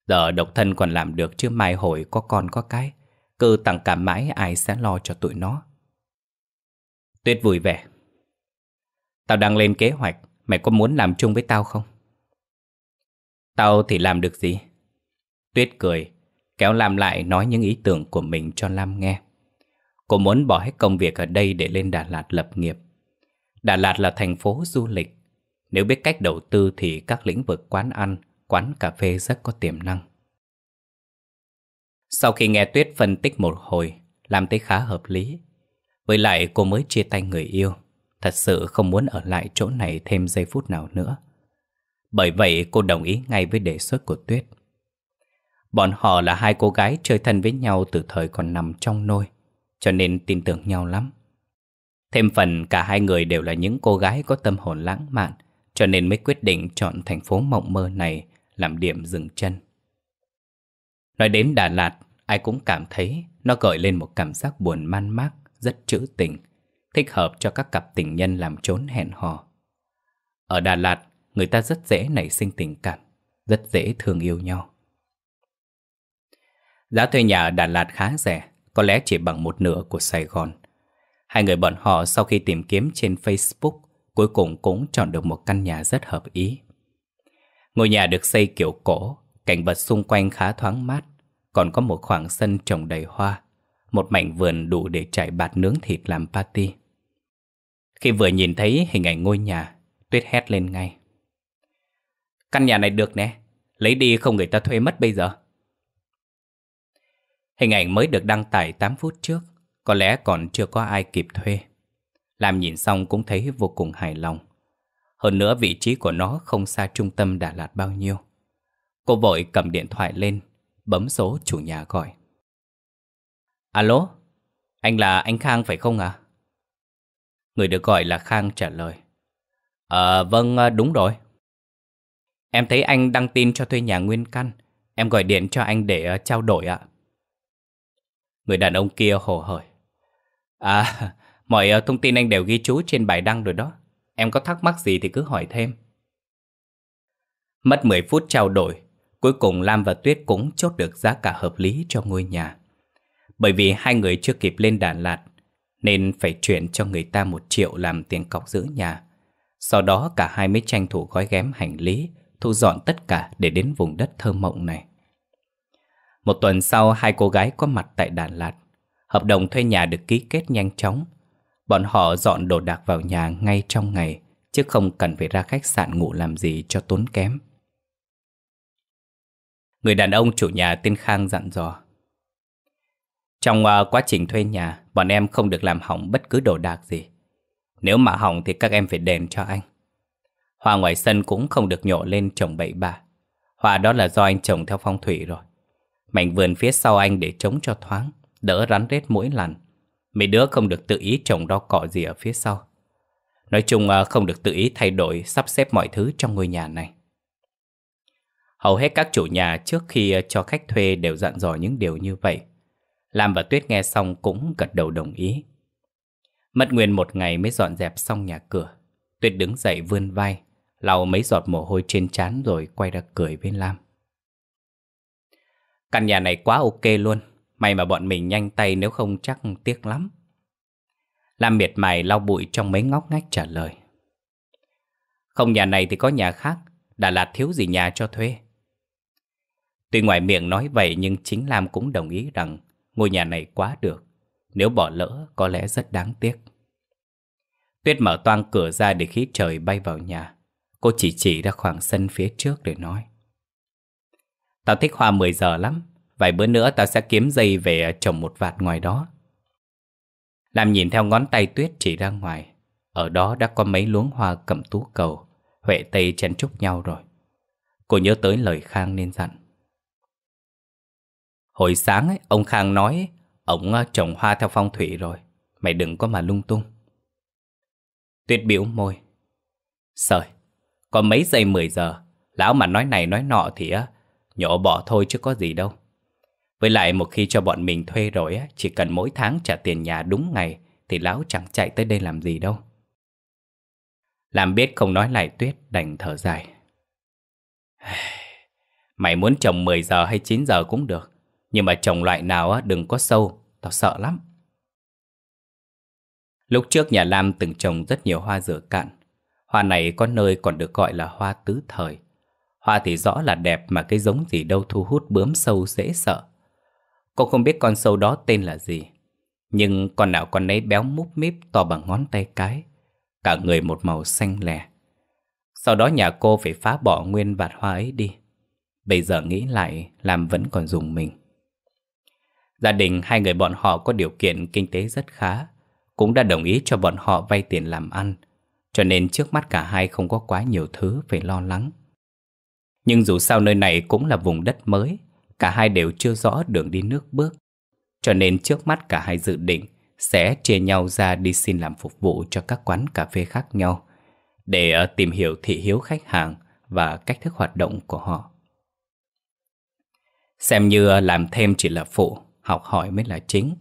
Giờ độc thân còn làm được Chứ mai hồi có con có cái Cứ tăng ca mãi ai sẽ lo cho tụi nó Tuyết vui vẻ Tao đang lên kế hoạch Mày có muốn làm chung với tao không? Tao thì làm được gì? Tuyết cười kéo Lam lại nói những ý tưởng của mình cho Lam nghe. Cô muốn bỏ hết công việc ở đây để lên Đà Lạt lập nghiệp. Đà Lạt là thành phố du lịch. Nếu biết cách đầu tư thì các lĩnh vực quán ăn, quán cà phê rất có tiềm năng. Sau khi nghe Tuyết phân tích một hồi, làm thấy khá hợp lý. Với lại cô mới chia tay người yêu, thật sự không muốn ở lại chỗ này thêm giây phút nào nữa. Bởi vậy cô đồng ý ngay với đề xuất của Tuyết. Bọn họ là hai cô gái chơi thân với nhau từ thời còn nằm trong nôi, cho nên tin tưởng nhau lắm. Thêm phần cả hai người đều là những cô gái có tâm hồn lãng mạn, cho nên mới quyết định chọn thành phố mộng mơ này làm điểm dừng chân. Nói đến Đà Lạt, ai cũng cảm thấy nó gợi lên một cảm giác buồn man mác, rất trữ tình, thích hợp cho các cặp tình nhân làm trốn hẹn hò. Ở Đà Lạt, người ta rất dễ nảy sinh tình cảm, rất dễ thương yêu nhau. Giá thuê nhà ở Đà Lạt khá rẻ, có lẽ chỉ bằng một nửa của Sài Gòn. Hai người bọn họ sau khi tìm kiếm trên Facebook, cuối cùng cũng chọn được một căn nhà rất hợp ý. Ngôi nhà được xây kiểu cổ, cảnh vật xung quanh khá thoáng mát, còn có một khoảng sân trồng đầy hoa, một mảnh vườn đủ để trải bạt nướng thịt làm party. Khi vừa nhìn thấy hình ảnh ngôi nhà, Tuyết hét lên ngay. Căn nhà này được nè, lấy đi không người ta thuê mất bây giờ. Hình ảnh mới được đăng tải 8 phút trước, có lẽ còn chưa có ai kịp thuê. Làm nhìn xong cũng thấy vô cùng hài lòng. Hơn nữa vị trí của nó không xa trung tâm Đà Lạt bao nhiêu. Cô vội cầm điện thoại lên, bấm số chủ nhà gọi. Alo, anh là anh Khang phải không ạ? À? Người được gọi là Khang trả lời. Ờ, vâng, ờ, đúng rồi. Em thấy anh đăng tin cho thuê nhà nguyên căn. Em gọi điện cho anh để ờ, trao đổi ạ. À. Người đàn ông kia hồ hởi. À, mọi ờ, thông tin anh đều ghi chú trên bài đăng rồi đó. Em có thắc mắc gì thì cứ hỏi thêm. Mất 10 phút trao đổi, cuối cùng Lam và Tuyết cũng chốt được giá cả hợp lý cho ngôi nhà. Bởi vì hai người chưa kịp lên Đà Lạt, nên phải chuyển cho người ta một triệu làm tiền cọc giữ nhà. Sau đó cả hai mới tranh thủ gói ghém hành lý, thu dọn tất cả để đến vùng đất thơ mộng này. Một tuần sau, hai cô gái có mặt tại Đà Lạt. Hợp đồng thuê nhà được ký kết nhanh chóng. Bọn họ dọn đồ đạc vào nhà ngay trong ngày, chứ không cần phải ra khách sạn ngủ làm gì cho tốn kém. Người đàn ông chủ nhà tên Khang dặn dò. Trong à, quá trình thuê nhà, bọn em không được làm hỏng bất cứ đồ đạc gì. Nếu mà hỏng thì các em phải đền cho anh. Hoa ngoài sân cũng không được nhổ lên trồng bậy bạ. Hoa đó là do anh trồng theo phong thủy rồi mảnh vườn phía sau anh để chống cho thoáng, đỡ rắn rết mỗi lần. Mấy đứa không được tự ý trồng đo cỏ gì ở phía sau. Nói chung à, không được tự ý thay đổi, sắp xếp mọi thứ trong ngôi nhà này. Hầu hết các chủ nhà trước khi à, cho khách thuê đều dặn dò những điều như vậy. Lam và Tuyết nghe xong cũng gật đầu đồng ý. Mất nguyên một ngày mới dọn dẹp xong nhà cửa. Tuyết đứng dậy vươn vai, lau mấy giọt mồ hôi trên trán rồi quay ra cười với Lam. Căn nhà này quá ok luôn May mà bọn mình nhanh tay nếu không chắc tiếc lắm Lam miệt mài lau bụi trong mấy ngóc ngách trả lời Không nhà này thì có nhà khác Đà Lạt thiếu gì nhà cho thuê Tuy ngoài miệng nói vậy nhưng chính Lam cũng đồng ý rằng Ngôi nhà này quá được Nếu bỏ lỡ có lẽ rất đáng tiếc Tuyết mở toang cửa ra để khí trời bay vào nhà Cô chỉ chỉ ra khoảng sân phía trước để nói Tao thích hoa 10 giờ lắm Vài bữa nữa tao sẽ kiếm dây về trồng một vạt ngoài đó Làm nhìn theo ngón tay tuyết chỉ ra ngoài Ở đó đã có mấy luống hoa cầm tú cầu Huệ tây chen chúc nhau rồi Cô nhớ tới lời Khang nên dặn Hồi sáng ấy, ông Khang nói Ông ờ, trồng hoa theo phong thủy rồi Mày đừng có mà lung tung Tuyết biểu môi Sời Có mấy giây 10 giờ Lão mà nói này nói nọ thì á ờ, nhổ bỏ thôi chứ có gì đâu. Với lại một khi cho bọn mình thuê rồi, chỉ cần mỗi tháng trả tiền nhà đúng ngày thì lão chẳng chạy tới đây làm gì đâu. Làm biết không nói lại tuyết đành thở dài. Mày muốn trồng 10 giờ hay 9 giờ cũng được, nhưng mà trồng loại nào đừng có sâu, tao sợ lắm. Lúc trước nhà Lam từng trồng rất nhiều hoa dừa cạn. Hoa này có nơi còn được gọi là hoa tứ thời, Hoa thì rõ là đẹp mà cái giống gì đâu thu hút bướm sâu dễ sợ. Con không biết con sâu đó tên là gì. Nhưng con nào con nấy béo múp míp to bằng ngón tay cái. Cả người một màu xanh lè. Sau đó nhà cô phải phá bỏ nguyên vạt hoa ấy đi. Bây giờ nghĩ lại làm vẫn còn dùng mình. Gia đình hai người bọn họ có điều kiện kinh tế rất khá. Cũng đã đồng ý cho bọn họ vay tiền làm ăn. Cho nên trước mắt cả hai không có quá nhiều thứ phải lo lắng. Nhưng dù sao nơi này cũng là vùng đất mới, cả hai đều chưa rõ đường đi nước bước. Cho nên trước mắt cả hai dự định sẽ chia nhau ra đi xin làm phục vụ cho các quán cà phê khác nhau để ờ, tìm hiểu thị hiếu khách hàng và cách thức hoạt động của họ. Xem như ờ, làm thêm chỉ là phụ, học hỏi mới là chính.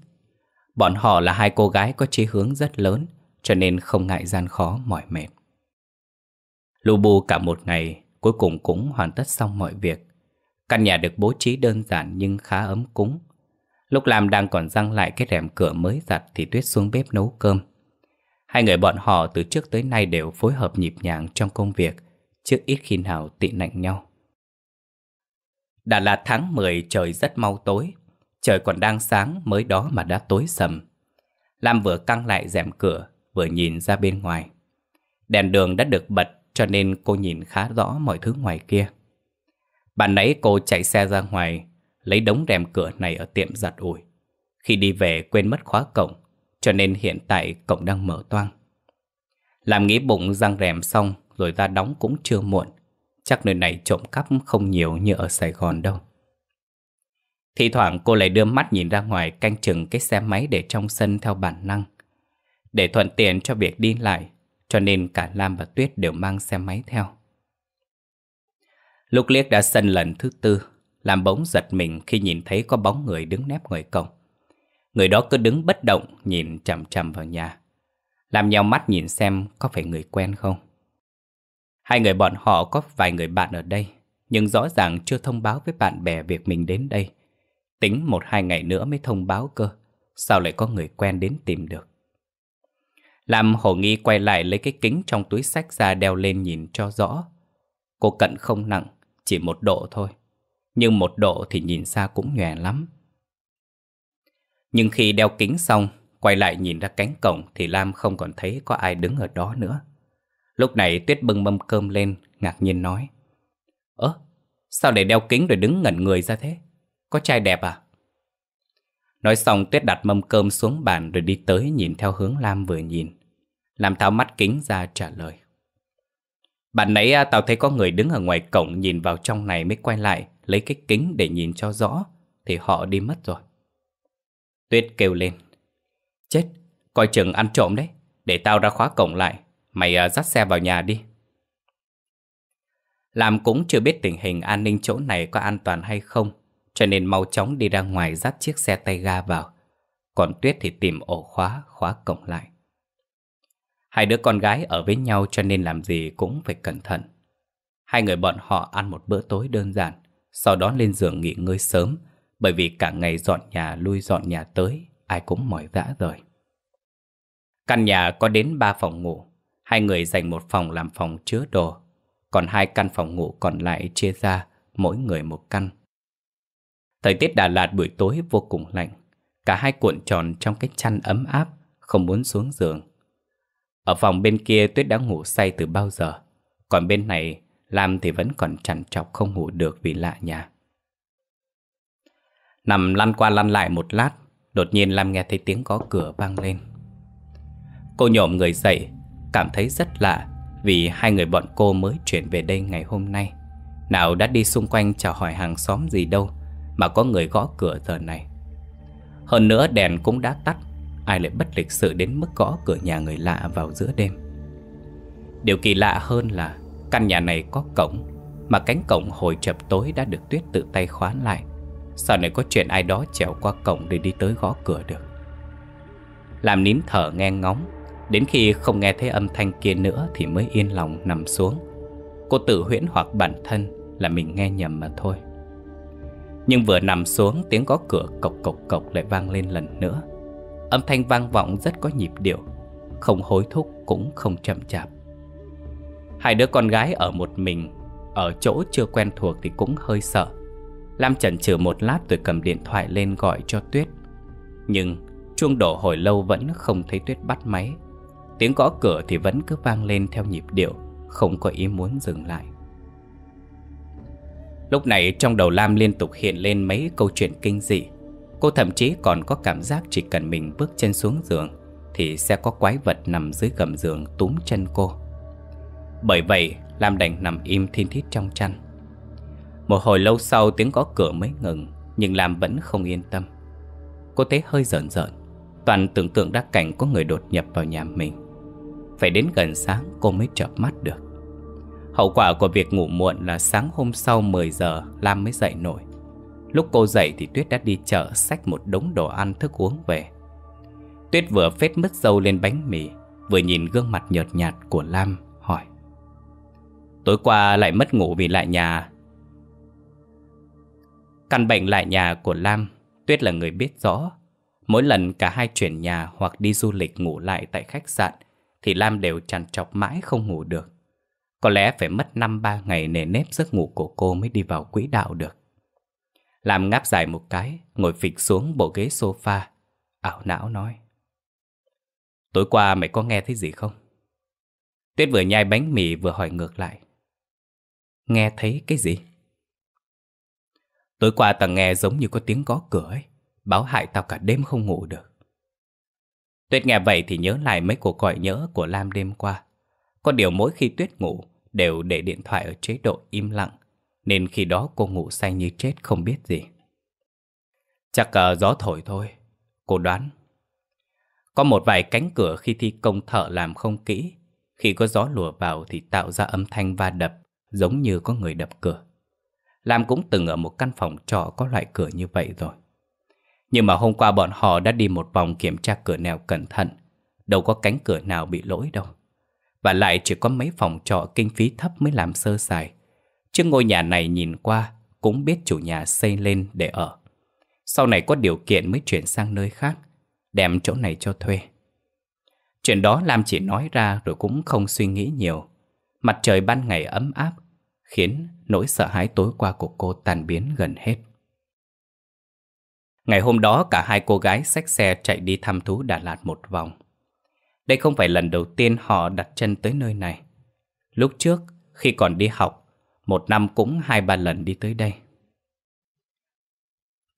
Bọn họ là hai cô gái có chí hướng rất lớn, cho nên không ngại gian khó, mỏi mệt. Lu bu cả một ngày Cuối cùng cũng hoàn tất xong mọi việc Căn nhà được bố trí đơn giản nhưng khá ấm cúng Lúc làm đang còn răng lại cái rèm cửa mới giặt Thì Tuyết xuống bếp nấu cơm Hai người bọn họ từ trước tới nay đều phối hợp nhịp nhàng trong công việc trước ít khi nào tị nạnh nhau Đã là tháng 10 trời rất mau tối Trời còn đang sáng mới đó mà đã tối sầm Lam vừa căng lại rèm cửa Vừa nhìn ra bên ngoài Đèn đường đã được bật cho nên cô nhìn khá rõ mọi thứ ngoài kia. Bạn nãy cô chạy xe ra ngoài, lấy đống rèm cửa này ở tiệm giặt ủi. Khi đi về quên mất khóa cổng, cho nên hiện tại cổng đang mở toang. Làm nghĩ bụng răng rèm xong rồi ra đóng cũng chưa muộn. Chắc nơi này trộm cắp không nhiều như ở Sài Gòn đâu. Thì thoảng cô lại đưa mắt nhìn ra ngoài canh chừng cái xe máy để trong sân theo bản năng. Để thuận tiện cho việc đi lại, cho nên cả Lam và Tuyết đều mang xe máy theo. Lúc liếc đã sân lần thứ tư, Lam bỗng giật mình khi nhìn thấy có bóng người đứng nép ngoài cổng. Người đó cứ đứng bất động nhìn chằm chằm vào nhà. Lam nhau mắt nhìn xem có phải người quen không. Hai người bọn họ có vài người bạn ở đây, nhưng rõ ràng chưa thông báo với bạn bè việc mình đến đây. Tính một hai ngày nữa mới thông báo cơ, sao lại có người quen đến tìm được làm hồ Nghi quay lại lấy cái kính trong túi sách ra đeo lên nhìn cho rõ. Cô cận không nặng, chỉ một độ thôi. Nhưng một độ thì nhìn xa cũng nhòe lắm. Nhưng khi đeo kính xong, quay lại nhìn ra cánh cổng thì Lam không còn thấy có ai đứng ở đó nữa. Lúc này Tuyết bưng mâm cơm lên, ngạc nhiên nói. Ơ, sao để đeo kính rồi đứng ngẩn người ra thế? Có trai đẹp à? Nói xong Tuyết đặt mâm cơm xuống bàn rồi đi tới nhìn theo hướng Lam vừa nhìn. Lam tháo mắt kính ra trả lời. Bạn nãy à, tao thấy có người đứng ở ngoài cổng nhìn vào trong này mới quay lại, lấy cái kính để nhìn cho rõ, thì họ đi mất rồi. Tuyết kêu lên. Chết, coi chừng ăn trộm đấy, để tao ra khóa cổng lại, mày à, dắt xe vào nhà đi. Làm cũng chưa biết tình hình an ninh chỗ này có an toàn hay không, cho nên mau chóng đi ra ngoài dắt chiếc xe tay ga vào Còn Tuyết thì tìm ổ khóa, khóa cổng lại Hai đứa con gái ở với nhau cho nên làm gì cũng phải cẩn thận Hai người bọn họ ăn một bữa tối đơn giản Sau đó lên giường nghỉ ngơi sớm Bởi vì cả ngày dọn nhà lui dọn nhà tới Ai cũng mỏi vã rồi Căn nhà có đến ba phòng ngủ Hai người dành một phòng làm phòng chứa đồ Còn hai căn phòng ngủ còn lại chia ra Mỗi người một căn Thời tiết Đà Lạt buổi tối vô cùng lạnh. Cả hai cuộn tròn trong cái chăn ấm áp, không muốn xuống giường. Ở phòng bên kia Tuyết đã ngủ say từ bao giờ. Còn bên này, Lam thì vẫn còn chằn chọc không ngủ được vì lạ nhà. Nằm lăn qua lăn lại một lát, đột nhiên Lam nghe thấy tiếng có cửa vang lên. Cô nhổm người dậy, cảm thấy rất lạ vì hai người bọn cô mới chuyển về đây ngày hôm nay. Nào đã đi xung quanh chào hỏi hàng xóm gì đâu mà có người gõ cửa giờ này. Hơn nữa đèn cũng đã tắt, ai lại bất lịch sự đến mức gõ cửa nhà người lạ vào giữa đêm. Điều kỳ lạ hơn là căn nhà này có cổng, mà cánh cổng hồi chập tối đã được Tuyết tự tay khóa lại. Sao lại có chuyện ai đó trèo qua cổng để đi tới gõ cửa được? Làm nín thở nghe ngóng, đến khi không nghe thấy âm thanh kia nữa thì mới yên lòng nằm xuống. Cô tự huyễn hoặc bản thân là mình nghe nhầm mà thôi. Nhưng vừa nằm xuống tiếng có cửa cộc cộc cộc lại vang lên lần nữa Âm thanh vang vọng rất có nhịp điệu Không hối thúc cũng không chậm chạp Hai đứa con gái ở một mình Ở chỗ chưa quen thuộc thì cũng hơi sợ Lam chần chừ một lát rồi cầm điện thoại lên gọi cho Tuyết Nhưng chuông đổ hồi lâu vẫn không thấy Tuyết bắt máy Tiếng gõ cửa thì vẫn cứ vang lên theo nhịp điệu Không có ý muốn dừng lại Lúc này trong đầu Lam liên tục hiện lên mấy câu chuyện kinh dị Cô thậm chí còn có cảm giác chỉ cần mình bước chân xuống giường Thì sẽ có quái vật nằm dưới gầm giường túm chân cô Bởi vậy Lam đành nằm im thiên thít trong chăn Một hồi lâu sau tiếng gõ cửa mới ngừng Nhưng Lam vẫn không yên tâm Cô thấy hơi rợn rợn Toàn tưởng tượng đã cảnh có người đột nhập vào nhà mình Phải đến gần sáng cô mới chợp mắt được Hậu quả của việc ngủ muộn là sáng hôm sau 10 giờ Lam mới dậy nổi Lúc cô dậy thì Tuyết đã đi chợ xách một đống đồ ăn thức uống về Tuyết vừa phết mứt dâu lên bánh mì Vừa nhìn gương mặt nhợt nhạt của Lam hỏi Tối qua lại mất ngủ vì lại nhà Căn bệnh lại nhà của Lam Tuyết là người biết rõ Mỗi lần cả hai chuyển nhà hoặc đi du lịch ngủ lại tại khách sạn Thì Lam đều chằn chọc mãi không ngủ được có lẽ phải mất 5-3 ngày nề nếp giấc ngủ của cô mới đi vào quỹ đạo được. Làm ngáp dài một cái, ngồi phịch xuống bộ ghế sofa, ảo não nói. Tối qua mày có nghe thấy gì không? Tuyết vừa nhai bánh mì vừa hỏi ngược lại. Nghe thấy cái gì? Tối qua tao nghe giống như có tiếng gõ cửa ấy, báo hại tao cả đêm không ngủ được. Tuyết nghe vậy thì nhớ lại mấy cuộc gọi nhớ của Lam đêm qua. Có điều mỗi khi Tuyết ngủ, đều để điện thoại ở chế độ im lặng, nên khi đó cô ngủ say như chết không biết gì. Chắc uh, gió thổi thôi, cô đoán. Có một vài cánh cửa khi thi công thợ làm không kỹ, khi có gió lùa vào thì tạo ra âm thanh va đập, giống như có người đập cửa. Lam cũng từng ở một căn phòng trọ có loại cửa như vậy rồi. Nhưng mà hôm qua bọn họ đã đi một vòng kiểm tra cửa nào cẩn thận, đâu có cánh cửa nào bị lỗi đâu. Và lại chỉ có mấy phòng trọ kinh phí thấp mới làm sơ sài Chứ ngôi nhà này nhìn qua cũng biết chủ nhà xây lên để ở Sau này có điều kiện mới chuyển sang nơi khác Đem chỗ này cho thuê Chuyện đó Lam chỉ nói ra rồi cũng không suy nghĩ nhiều Mặt trời ban ngày ấm áp Khiến nỗi sợ hãi tối qua của cô tan biến gần hết Ngày hôm đó cả hai cô gái xách xe chạy đi thăm thú Đà Lạt một vòng đây không phải lần đầu tiên họ đặt chân tới nơi này. Lúc trước, khi còn đi học, một năm cũng hai ba lần đi tới đây.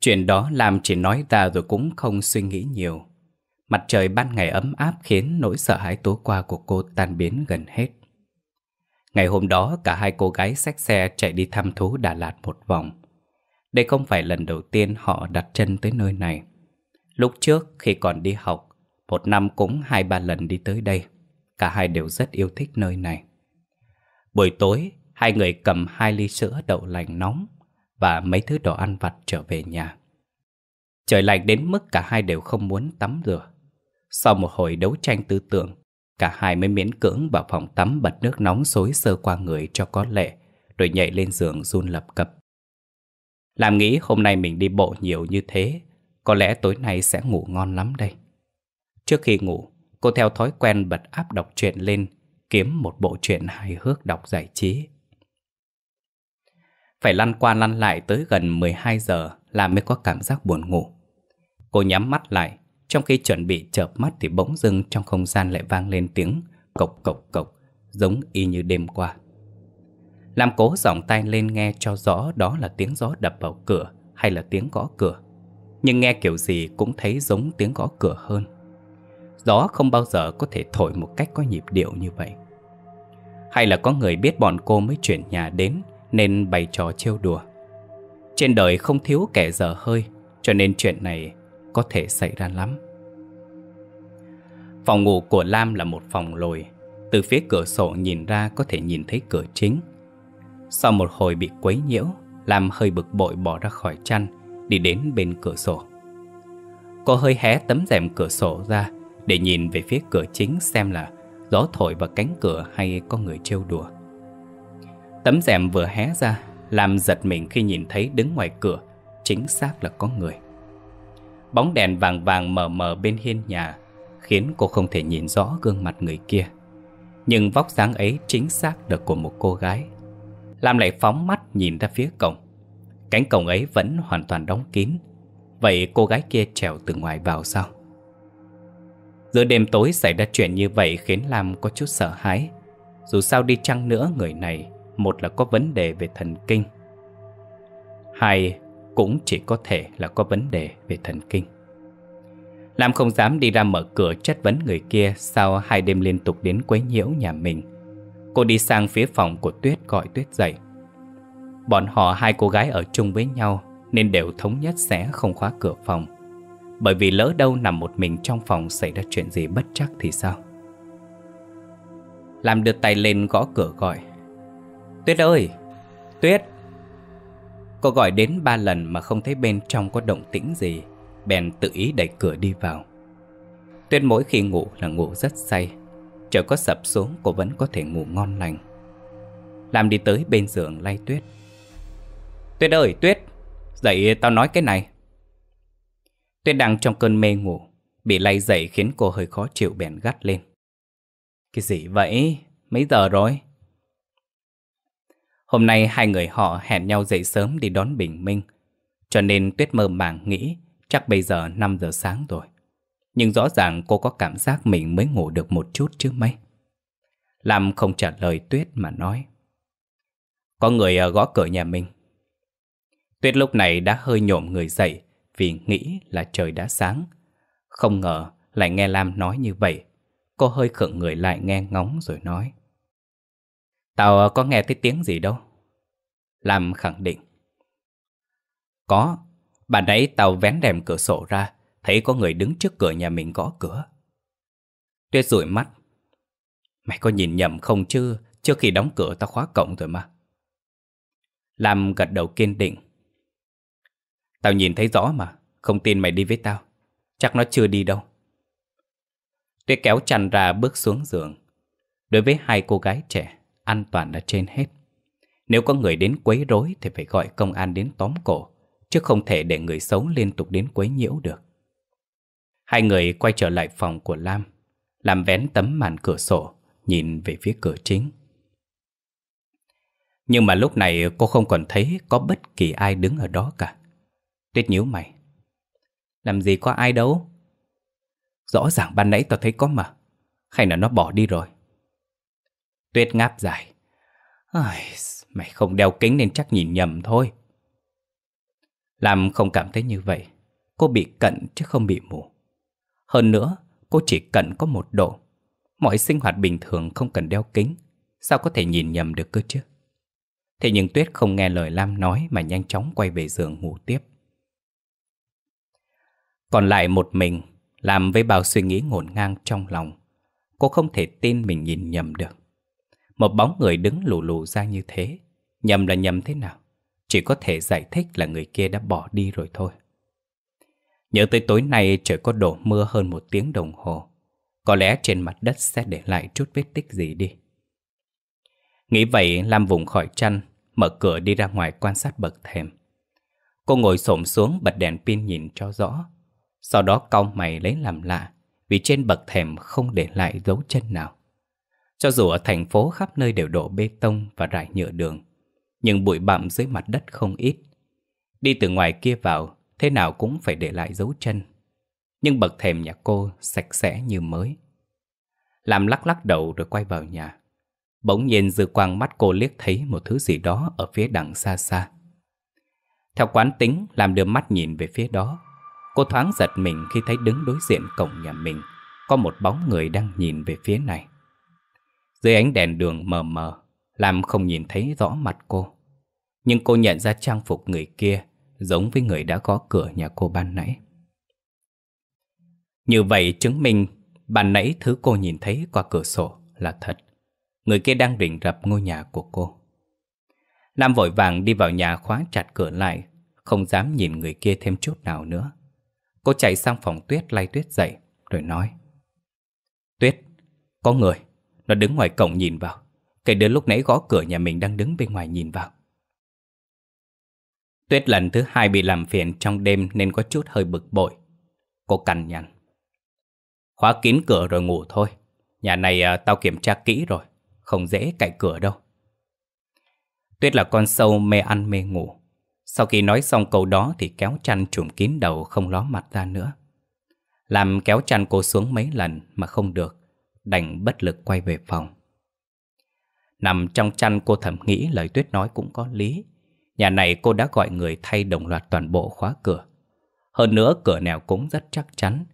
Chuyện đó làm chỉ nói ra rồi cũng không suy nghĩ nhiều. Mặt trời ban ngày ấm áp khiến nỗi sợ hãi tối qua của cô tan biến gần hết. Ngày hôm đó, cả hai cô gái xách xe chạy đi thăm thú Đà Lạt một vòng. Đây không phải lần đầu tiên họ đặt chân tới nơi này. Lúc trước, khi còn đi học, một năm cũng hai ba lần đi tới đây. Cả hai đều rất yêu thích nơi này. Buổi tối, hai người cầm hai ly sữa đậu lành nóng và mấy thứ đồ ăn vặt trở về nhà. Trời lạnh đến mức cả hai đều không muốn tắm rửa. Sau một hồi đấu tranh tư tưởng, cả hai mới miễn cưỡng vào phòng tắm bật nước nóng xối sơ qua người cho có lệ, rồi nhảy lên giường run lập cập. Làm nghĩ hôm nay mình đi bộ nhiều như thế, có lẽ tối nay sẽ ngủ ngon lắm đây. Trước khi ngủ, cô theo thói quen bật áp đọc truyện lên, kiếm một bộ truyện hài hước đọc giải trí. Phải lăn qua lăn lại tới gần 12 giờ là mới có cảm giác buồn ngủ. Cô nhắm mắt lại, trong khi chuẩn bị chợp mắt thì bỗng dưng trong không gian lại vang lên tiếng cộc cộc cộc, giống y như đêm qua. Lam cố giọng tay lên nghe cho rõ đó là tiếng gió đập vào cửa hay là tiếng gõ cửa. Nhưng nghe kiểu gì cũng thấy giống tiếng gõ cửa hơn. Gió không bao giờ có thể thổi một cách có nhịp điệu như vậy Hay là có người biết bọn cô mới chuyển nhà đến Nên bày trò trêu đùa Trên đời không thiếu kẻ dở hơi Cho nên chuyện này có thể xảy ra lắm Phòng ngủ của Lam là một phòng lồi Từ phía cửa sổ nhìn ra có thể nhìn thấy cửa chính Sau một hồi bị quấy nhiễu Lam hơi bực bội bỏ ra khỏi chăn Đi đến bên cửa sổ Cô hơi hé tấm rèm cửa sổ ra để nhìn về phía cửa chính xem là gió thổi vào cánh cửa hay có người trêu đùa. Tấm rèm vừa hé ra, làm giật mình khi nhìn thấy đứng ngoài cửa, chính xác là có người. Bóng đèn vàng vàng mờ mờ bên hiên nhà khiến cô không thể nhìn rõ gương mặt người kia. Nhưng vóc dáng ấy chính xác được của một cô gái. Làm lại phóng mắt nhìn ra phía cổng. Cánh cổng ấy vẫn hoàn toàn đóng kín. Vậy cô gái kia trèo từ ngoài vào sao? Giữa đêm tối xảy ra chuyện như vậy khiến Lam có chút sợ hãi. Dù sao đi chăng nữa người này, một là có vấn đề về thần kinh. Hai, cũng chỉ có thể là có vấn đề về thần kinh. Lam không dám đi ra mở cửa chất vấn người kia sau hai đêm liên tục đến quấy nhiễu nhà mình. Cô đi sang phía phòng của Tuyết gọi Tuyết dậy. Bọn họ hai cô gái ở chung với nhau nên đều thống nhất sẽ không khóa cửa phòng. Bởi vì lỡ đâu nằm một mình trong phòng xảy ra chuyện gì bất chắc thì sao Làm được tay lên gõ cửa gọi Tuyết ơi Tuyết Cô gọi đến ba lần mà không thấy bên trong có động tĩnh gì Bèn tự ý đẩy cửa đi vào Tuyết mỗi khi ngủ là ngủ rất say Trời có sập xuống cô vẫn có thể ngủ ngon lành Làm đi tới bên giường lay Tuyết Tuyết ơi Tuyết Dậy tao nói cái này Tuyết đang trong cơn mê ngủ, bị lay dậy khiến cô hơi khó chịu bèn gắt lên. Cái gì vậy? Mấy giờ rồi? Hôm nay hai người họ hẹn nhau dậy sớm đi đón bình minh, cho nên Tuyết mơ màng nghĩ chắc bây giờ 5 giờ sáng rồi. Nhưng rõ ràng cô có cảm giác mình mới ngủ được một chút chứ mấy. Lam không trả lời Tuyết mà nói. Có người ờ, gõ cửa nhà mình. Tuyết lúc này đã hơi nhổm người dậy, vì nghĩ là trời đã sáng. Không ngờ lại nghe Lam nói như vậy. Cô hơi khựng người lại nghe ngóng rồi nói. Tao có nghe thấy tiếng gì đâu. Lam khẳng định. Có, bà nãy tao vén đèn cửa sổ ra, thấy có người đứng trước cửa nhà mình gõ cửa. Tuyết rủi mắt. Mày có nhìn nhầm không chứ, trước khi đóng cửa tao khóa cổng rồi mà. Lam gật đầu kiên định, Tao nhìn thấy rõ mà, không tin mày đi với tao. Chắc nó chưa đi đâu. Tuyết kéo chăn ra bước xuống giường. Đối với hai cô gái trẻ, an toàn là trên hết. Nếu có người đến quấy rối thì phải gọi công an đến tóm cổ, chứ không thể để người xấu liên tục đến quấy nhiễu được. Hai người quay trở lại phòng của Lam, làm vén tấm màn cửa sổ, nhìn về phía cửa chính. Nhưng mà lúc này cô không còn thấy có bất kỳ ai đứng ở đó cả. Tuyết nhíu mày Làm gì có ai đâu Rõ ràng ban nãy tao thấy có mà Hay là nó bỏ đi rồi Tuyết ngáp dài Ai, Mày không đeo kính nên chắc nhìn nhầm thôi Lam không cảm thấy như vậy Cô bị cận chứ không bị mù Hơn nữa Cô chỉ cận có một độ Mọi sinh hoạt bình thường không cần đeo kính Sao có thể nhìn nhầm được cơ chứ Thế nhưng Tuyết không nghe lời Lam nói Mà nhanh chóng quay về giường ngủ tiếp còn lại một mình Làm với bao suy nghĩ ngổn ngang trong lòng Cô không thể tin mình nhìn nhầm được Một bóng người đứng lù lù ra như thế Nhầm là nhầm thế nào Chỉ có thể giải thích là người kia đã bỏ đi rồi thôi Nhớ tới tối nay trời có đổ mưa hơn một tiếng đồng hồ Có lẽ trên mặt đất sẽ để lại chút vết tích gì đi Nghĩ vậy Lam vùng khỏi chăn Mở cửa đi ra ngoài quan sát bậc thềm Cô ngồi xổm xuống bật đèn pin nhìn cho rõ sau đó cau mày lấy làm lạ Vì trên bậc thềm không để lại dấu chân nào Cho dù ở thành phố khắp nơi đều đổ bê tông và rải nhựa đường Nhưng bụi bặm dưới mặt đất không ít Đi từ ngoài kia vào Thế nào cũng phải để lại dấu chân Nhưng bậc thềm nhà cô sạch sẽ như mới Làm lắc lắc đầu rồi quay vào nhà Bỗng nhiên dư quang mắt cô liếc thấy một thứ gì đó ở phía đằng xa xa. Theo quán tính, làm đưa mắt nhìn về phía đó, Cô thoáng giật mình khi thấy đứng đối diện cổng nhà mình Có một bóng người đang nhìn về phía này Dưới ánh đèn đường mờ mờ Lam không nhìn thấy rõ mặt cô Nhưng cô nhận ra trang phục người kia Giống với người đã gõ cửa nhà cô ban nãy Như vậy chứng minh Ban nãy thứ cô nhìn thấy qua cửa sổ là thật Người kia đang rình rập ngôi nhà của cô Lam vội vàng đi vào nhà khóa chặt cửa lại Không dám nhìn người kia thêm chút nào nữa Cô chạy sang phòng Tuyết lay Tuyết dậy Rồi nói Tuyết, có người Nó đứng ngoài cổng nhìn vào Cái đứa lúc nãy gõ cửa nhà mình đang đứng bên ngoài nhìn vào Tuyết lần thứ hai bị làm phiền trong đêm nên có chút hơi bực bội Cô cằn nhằn Khóa kín cửa rồi ngủ thôi Nhà này à, tao kiểm tra kỹ rồi Không dễ cạy cửa đâu Tuyết là con sâu mê ăn mê ngủ sau khi nói xong câu đó thì kéo chăn trùm kín đầu không ló mặt ra nữa. Làm kéo chăn cô xuống mấy lần mà không được, đành bất lực quay về phòng. Nằm trong chăn cô thầm nghĩ lời Tuyết nói cũng có lý. Nhà này cô đã gọi người thay đồng loạt toàn bộ khóa cửa. Hơn nữa cửa nào cũng rất chắc chắn,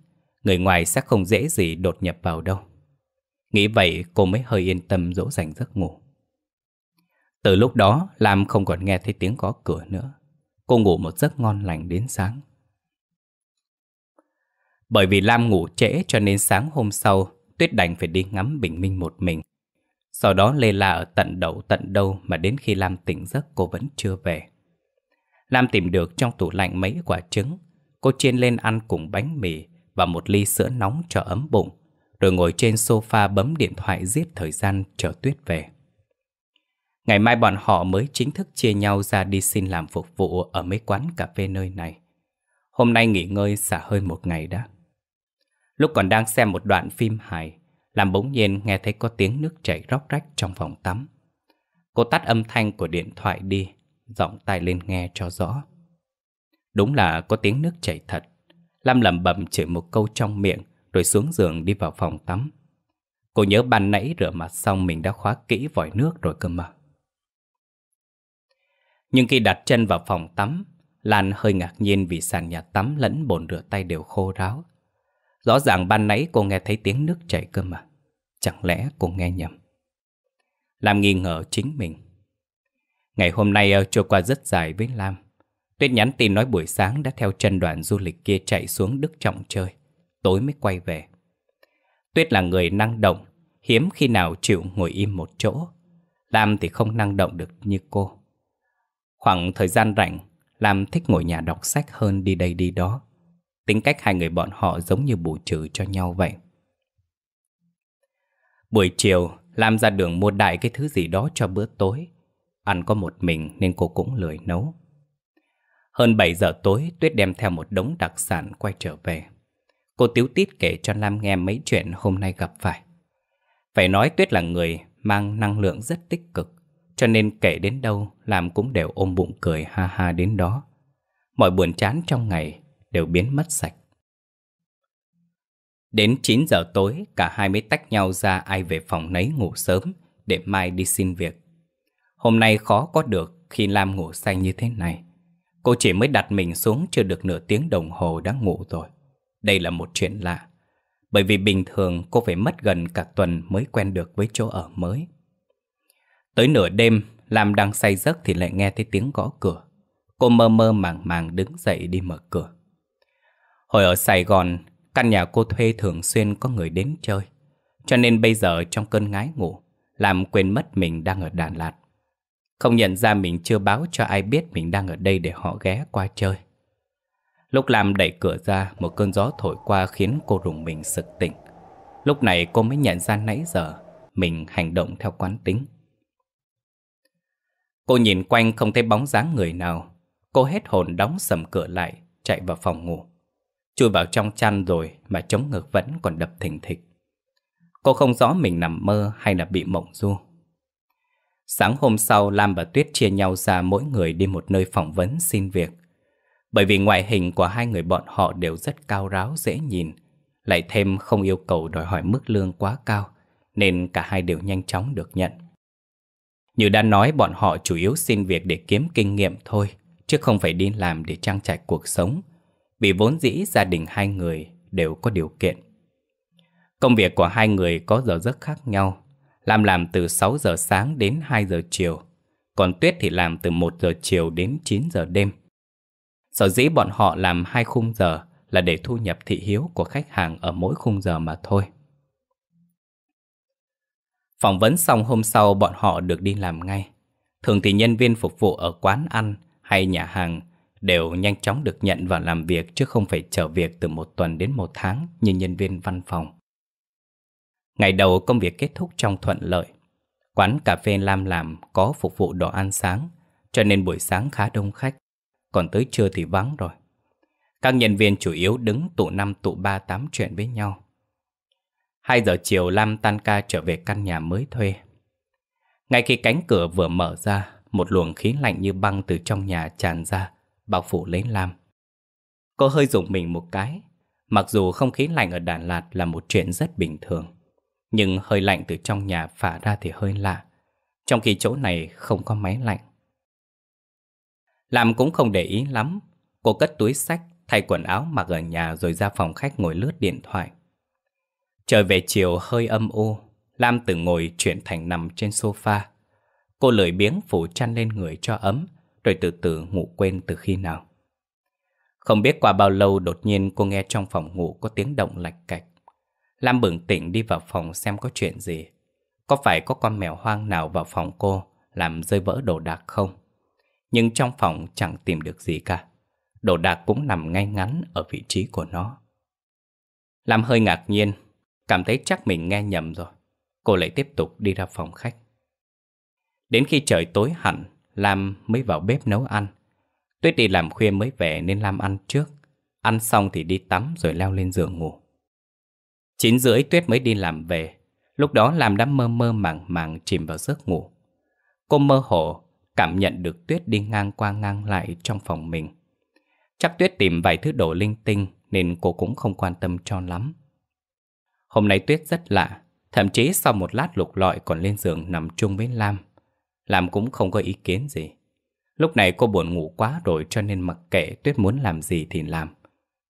người ngoài sẽ không dễ gì đột nhập vào đâu. Nghĩ vậy cô mới hơi yên tâm dỗ dành giấc ngủ. Từ lúc đó Lam không còn nghe thấy tiếng có cửa nữa Cô ngủ một giấc ngon lành đến sáng Bởi vì Lam ngủ trễ cho nên sáng hôm sau Tuyết đành phải đi ngắm bình minh một mình Sau đó lê la ở tận đầu tận đâu Mà đến khi Lam tỉnh giấc cô vẫn chưa về Lam tìm được trong tủ lạnh mấy quả trứng Cô chiên lên ăn cùng bánh mì Và một ly sữa nóng cho ấm bụng Rồi ngồi trên sofa bấm điện thoại giết thời gian chờ Tuyết về Ngày mai bọn họ mới chính thức chia nhau ra đi xin làm phục vụ ở mấy quán cà phê nơi này. Hôm nay nghỉ ngơi xả hơi một ngày đã. Lúc còn đang xem một đoạn phim hài, làm bỗng nhiên nghe thấy có tiếng nước chảy róc rách trong phòng tắm. Cô tắt âm thanh của điện thoại đi, giọng tai lên nghe cho rõ. Đúng là có tiếng nước chảy thật. Lam lẩm bẩm chửi một câu trong miệng rồi xuống giường đi vào phòng tắm. Cô nhớ ban nãy rửa mặt xong mình đã khóa kỹ vòi nước rồi cơ mà. Nhưng khi đặt chân vào phòng tắm, Lan hơi ngạc nhiên vì sàn nhà tắm lẫn bồn rửa tay đều khô ráo. Rõ ràng ban nãy cô nghe thấy tiếng nước chảy cơ mà. Chẳng lẽ cô nghe nhầm? Lam nghi ngờ chính mình. Ngày hôm nay ờ, trôi qua rất dài với Lam. Tuyết nhắn tin nói buổi sáng đã theo chân đoàn du lịch kia chạy xuống Đức Trọng chơi. Tối mới quay về. Tuyết là người năng động, hiếm khi nào chịu ngồi im một chỗ. Lam thì không năng động được như cô. Khoảng thời gian rảnh, Lam thích ngồi nhà đọc sách hơn đi đây đi đó. Tính cách hai người bọn họ giống như bù trừ cho nhau vậy. Buổi chiều, Lam ra đường mua đại cái thứ gì đó cho bữa tối. Ăn có một mình nên cô cũng lười nấu. Hơn 7 giờ tối, Tuyết đem theo một đống đặc sản quay trở về. Cô tiếu tít kể cho Lam nghe mấy chuyện hôm nay gặp phải. Phải nói Tuyết là người mang năng lượng rất tích cực. Cho nên kể đến đâu Làm cũng đều ôm bụng cười ha ha đến đó Mọi buồn chán trong ngày Đều biến mất sạch Đến 9 giờ tối Cả hai mới tách nhau ra Ai về phòng nấy ngủ sớm Để mai đi xin việc Hôm nay khó có được khi Lam ngủ say như thế này Cô chỉ mới đặt mình xuống chưa được nửa tiếng đồng hồ đã ngủ rồi Đây là một chuyện lạ Bởi vì bình thường cô phải mất gần cả tuần mới quen được với chỗ ở mới Tới nửa đêm, Lam đang say giấc thì lại nghe thấy tiếng gõ cửa. Cô mơ mơ màng màng đứng dậy đi mở cửa. Hồi ở Sài Gòn, căn nhà cô thuê thường xuyên có người đến chơi. Cho nên bây giờ trong cơn ngái ngủ, làm quên mất mình đang ở Đà Lạt. Không nhận ra mình chưa báo cho ai biết mình đang ở đây để họ ghé qua chơi. Lúc Lam đẩy cửa ra, một cơn gió thổi qua khiến cô rùng mình sực tỉnh. Lúc này cô mới nhận ra nãy giờ mình hành động theo quán tính. Cô nhìn quanh không thấy bóng dáng người nào. Cô hết hồn đóng sầm cửa lại, chạy vào phòng ngủ. Chui vào trong chăn rồi mà chống ngực vẫn còn đập thình thịch. Cô không rõ mình nằm mơ hay là bị mộng du. Sáng hôm sau, Lam và Tuyết chia nhau ra mỗi người đi một nơi phỏng vấn xin việc. Bởi vì ngoại hình của hai người bọn họ đều rất cao ráo dễ nhìn, lại thêm không yêu cầu đòi hỏi mức lương quá cao, nên cả hai đều nhanh chóng được nhận. Như đã nói bọn họ chủ yếu xin việc để kiếm kinh nghiệm thôi, chứ không phải đi làm để trang trải cuộc sống. Vì vốn dĩ gia đình hai người đều có điều kiện. Công việc của hai người có giờ giấc khác nhau, làm làm từ 6 giờ sáng đến 2 giờ chiều, còn Tuyết thì làm từ 1 giờ chiều đến 9 giờ đêm. Sở dĩ bọn họ làm hai khung giờ là để thu nhập thị hiếu của khách hàng ở mỗi khung giờ mà thôi. Phỏng vấn xong hôm sau bọn họ được đi làm ngay. Thường thì nhân viên phục vụ ở quán ăn hay nhà hàng đều nhanh chóng được nhận và làm việc chứ không phải chờ việc từ một tuần đến một tháng như nhân viên văn phòng. Ngày đầu công việc kết thúc trong thuận lợi. Quán cà phê Lam làm có phục vụ đồ ăn sáng, cho nên buổi sáng khá đông khách, còn tới trưa thì vắng rồi. Các nhân viên chủ yếu đứng tụ năm tụ ba tám chuyện với nhau hai giờ chiều Lam tan ca trở về căn nhà mới thuê. Ngay khi cánh cửa vừa mở ra, một luồng khí lạnh như băng từ trong nhà tràn ra, bao phủ lấy Lam. Cô hơi dùng mình một cái, mặc dù không khí lạnh ở Đà Lạt là một chuyện rất bình thường, nhưng hơi lạnh từ trong nhà phả ra thì hơi lạ, trong khi chỗ này không có máy lạnh. Lam cũng không để ý lắm, cô cất túi sách, thay quần áo mặc ở nhà rồi ra phòng khách ngồi lướt điện thoại. Trời về chiều hơi âm u, Lam tự ngồi chuyển thành nằm trên sofa. Cô lười biếng phủ chăn lên người cho ấm, rồi từ từ ngủ quên từ khi nào. Không biết qua bao lâu đột nhiên cô nghe trong phòng ngủ có tiếng động lạch cạch. Lam bừng tỉnh đi vào phòng xem có chuyện gì. Có phải có con mèo hoang nào vào phòng cô làm rơi vỡ đồ đạc không? Nhưng trong phòng chẳng tìm được gì cả. Đồ đạc cũng nằm ngay ngắn ở vị trí của nó. Lam hơi ngạc nhiên Cảm thấy chắc mình nghe nhầm rồi Cô lại tiếp tục đi ra phòng khách Đến khi trời tối hẳn Lam mới vào bếp nấu ăn Tuyết đi làm khuya mới về nên Lam ăn trước Ăn xong thì đi tắm rồi leo lên giường ngủ Chín rưỡi Tuyết mới đi làm về Lúc đó Lam đã mơ mơ màng màng chìm vào giấc ngủ Cô mơ hồ cảm nhận được Tuyết đi ngang qua ngang lại trong phòng mình Chắc Tuyết tìm vài thứ đồ linh tinh nên cô cũng không quan tâm cho lắm Hôm nay Tuyết rất lạ, thậm chí sau một lát lục lọi còn lên giường nằm chung với Lam. Lam cũng không có ý kiến gì. Lúc này cô buồn ngủ quá rồi cho nên mặc kệ Tuyết muốn làm gì thì làm.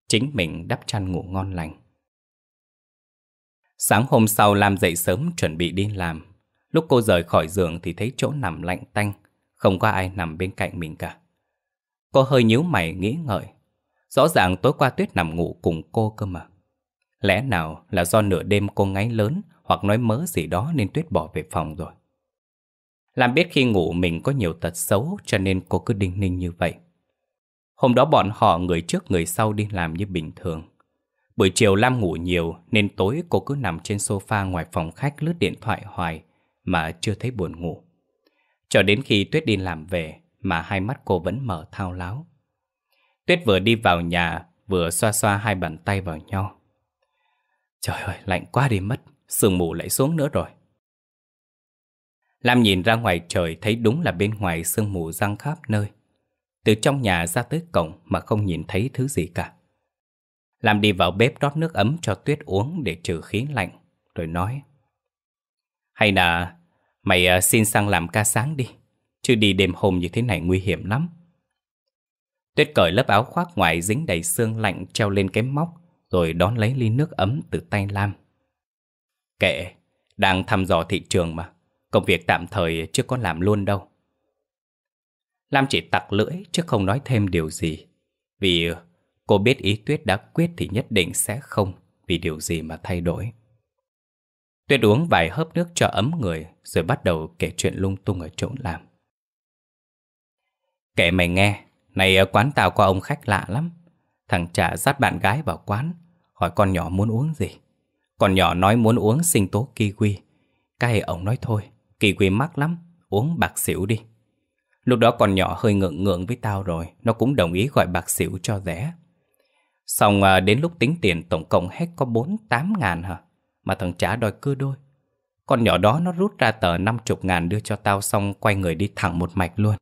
Chính mình đắp chăn ngủ ngon lành. Sáng hôm sau Lam dậy sớm chuẩn bị đi làm. Lúc cô rời khỏi giường thì thấy chỗ nằm lạnh tanh, không có ai nằm bên cạnh mình cả. Cô hơi nhíu mày nghĩ ngợi. Rõ ràng tối qua Tuyết nằm ngủ cùng cô cơ mà. Lẽ nào là do nửa đêm cô ngáy lớn hoặc nói mớ gì đó nên Tuyết bỏ về phòng rồi. Làm biết khi ngủ mình có nhiều tật xấu cho nên cô cứ đinh ninh như vậy. Hôm đó bọn họ người trước người sau đi làm như bình thường. Buổi chiều Lam ngủ nhiều nên tối cô cứ nằm trên sofa ngoài phòng khách lướt điện thoại hoài mà chưa thấy buồn ngủ. Cho đến khi Tuyết đi làm về mà hai mắt cô vẫn mở thao láo. Tuyết vừa đi vào nhà vừa xoa xoa hai bàn tay vào nhau. Trời ơi, lạnh quá đi mất, sương mù lại xuống nữa rồi. Lam nhìn ra ngoài trời thấy đúng là bên ngoài sương mù răng khắp nơi. Từ trong nhà ra tới cổng mà không nhìn thấy thứ gì cả. Lam đi vào bếp rót nước ấm cho Tuyết uống để trừ khí lạnh, rồi nói. Hay là mày à, xin sang làm ca sáng đi, chứ đi đêm hôm như thế này nguy hiểm lắm. Tuyết cởi lớp áo khoác ngoài dính đầy xương lạnh treo lên cái móc rồi đón lấy ly nước ấm từ tay Lam. Kệ, đang thăm dò thị trường mà, công việc tạm thời chưa có làm luôn đâu. Lam chỉ tặc lưỡi chứ không nói thêm điều gì, vì cô biết ý Tuyết đã quyết thì nhất định sẽ không vì điều gì mà thay đổi. Tuyết uống vài hớp nước cho ấm người rồi bắt đầu kể chuyện lung tung ở chỗ làm. Kệ mày nghe, này ở quán tao có ông khách lạ lắm. Thằng trả dắt bạn gái vào quán Hỏi con nhỏ muốn uống gì Con nhỏ nói muốn uống sinh tố kiwi Cái ông nói thôi Kiwi mắc lắm Uống bạc xỉu đi Lúc đó con nhỏ hơi ngượng ngượng với tao rồi Nó cũng đồng ý gọi bạc xỉu cho rẻ Xong à, đến lúc tính tiền tổng cộng hết có 4-8 ngàn hả Mà thằng trả đòi cưa đôi Con nhỏ đó nó rút ra tờ 50 ngàn đưa cho tao Xong quay người đi thẳng một mạch luôn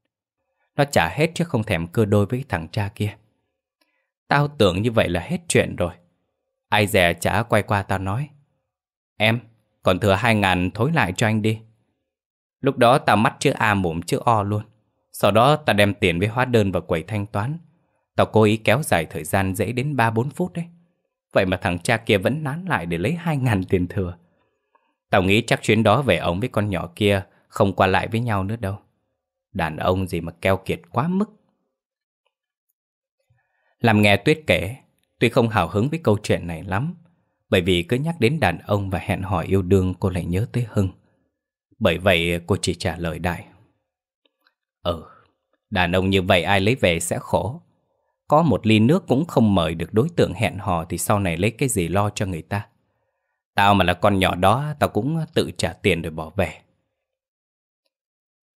Nó trả hết chứ không thèm cưa đôi với thằng cha kia Tao tưởng như vậy là hết chuyện rồi. Ai dè chả quay qua tao nói. Em, còn thừa hai ngàn thối lại cho anh đi. Lúc đó tao mắt chữ A mụm chữ O luôn. Sau đó tao đem tiền với hóa đơn vào quầy thanh toán. Tao cố ý kéo dài thời gian dễ đến 3-4 phút đấy. Vậy mà thằng cha kia vẫn nán lại để lấy 2 ngàn tiền thừa. Tao nghĩ chắc chuyến đó về ông với con nhỏ kia không qua lại với nhau nữa đâu. Đàn ông gì mà keo kiệt quá mức. Làm nghe Tuyết kể, tuy không hào hứng với câu chuyện này lắm, bởi vì cứ nhắc đến đàn ông và hẹn hò yêu đương cô lại nhớ tới Hưng. Bởi vậy cô chỉ trả lời đại. Ừ, đàn ông như vậy ai lấy về sẽ khổ. Có một ly nước cũng không mời được đối tượng hẹn hò thì sau này lấy cái gì lo cho người ta. Tao mà là con nhỏ đó, tao cũng tự trả tiền rồi bỏ về.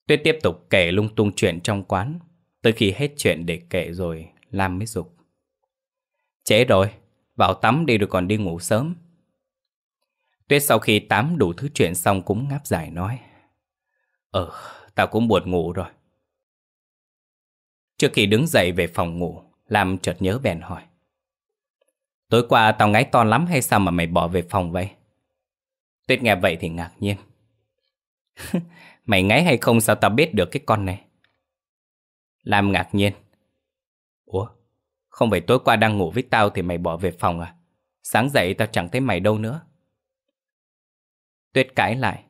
Tuyết tiếp tục kể lung tung chuyện trong quán, tới khi hết chuyện để kể rồi, Lam mới dục. Trễ rồi, vào tắm đi rồi còn đi ngủ sớm. Tuyết sau khi tắm đủ thứ chuyện xong cũng ngáp dài nói. Ờ, tao cũng buồn ngủ rồi. Trước khi đứng dậy về phòng ngủ, Lam chợt nhớ bèn hỏi. Tối qua tao ngáy to lắm hay sao mà mày bỏ về phòng vậy? Tuyết nghe vậy thì ngạc nhiên. mày ngáy hay không sao tao biết được cái con này? Lam ngạc nhiên. Ủa, không phải tối qua đang ngủ với tao thì mày bỏ về phòng à? Sáng dậy tao chẳng thấy mày đâu nữa. Tuyết cãi lại.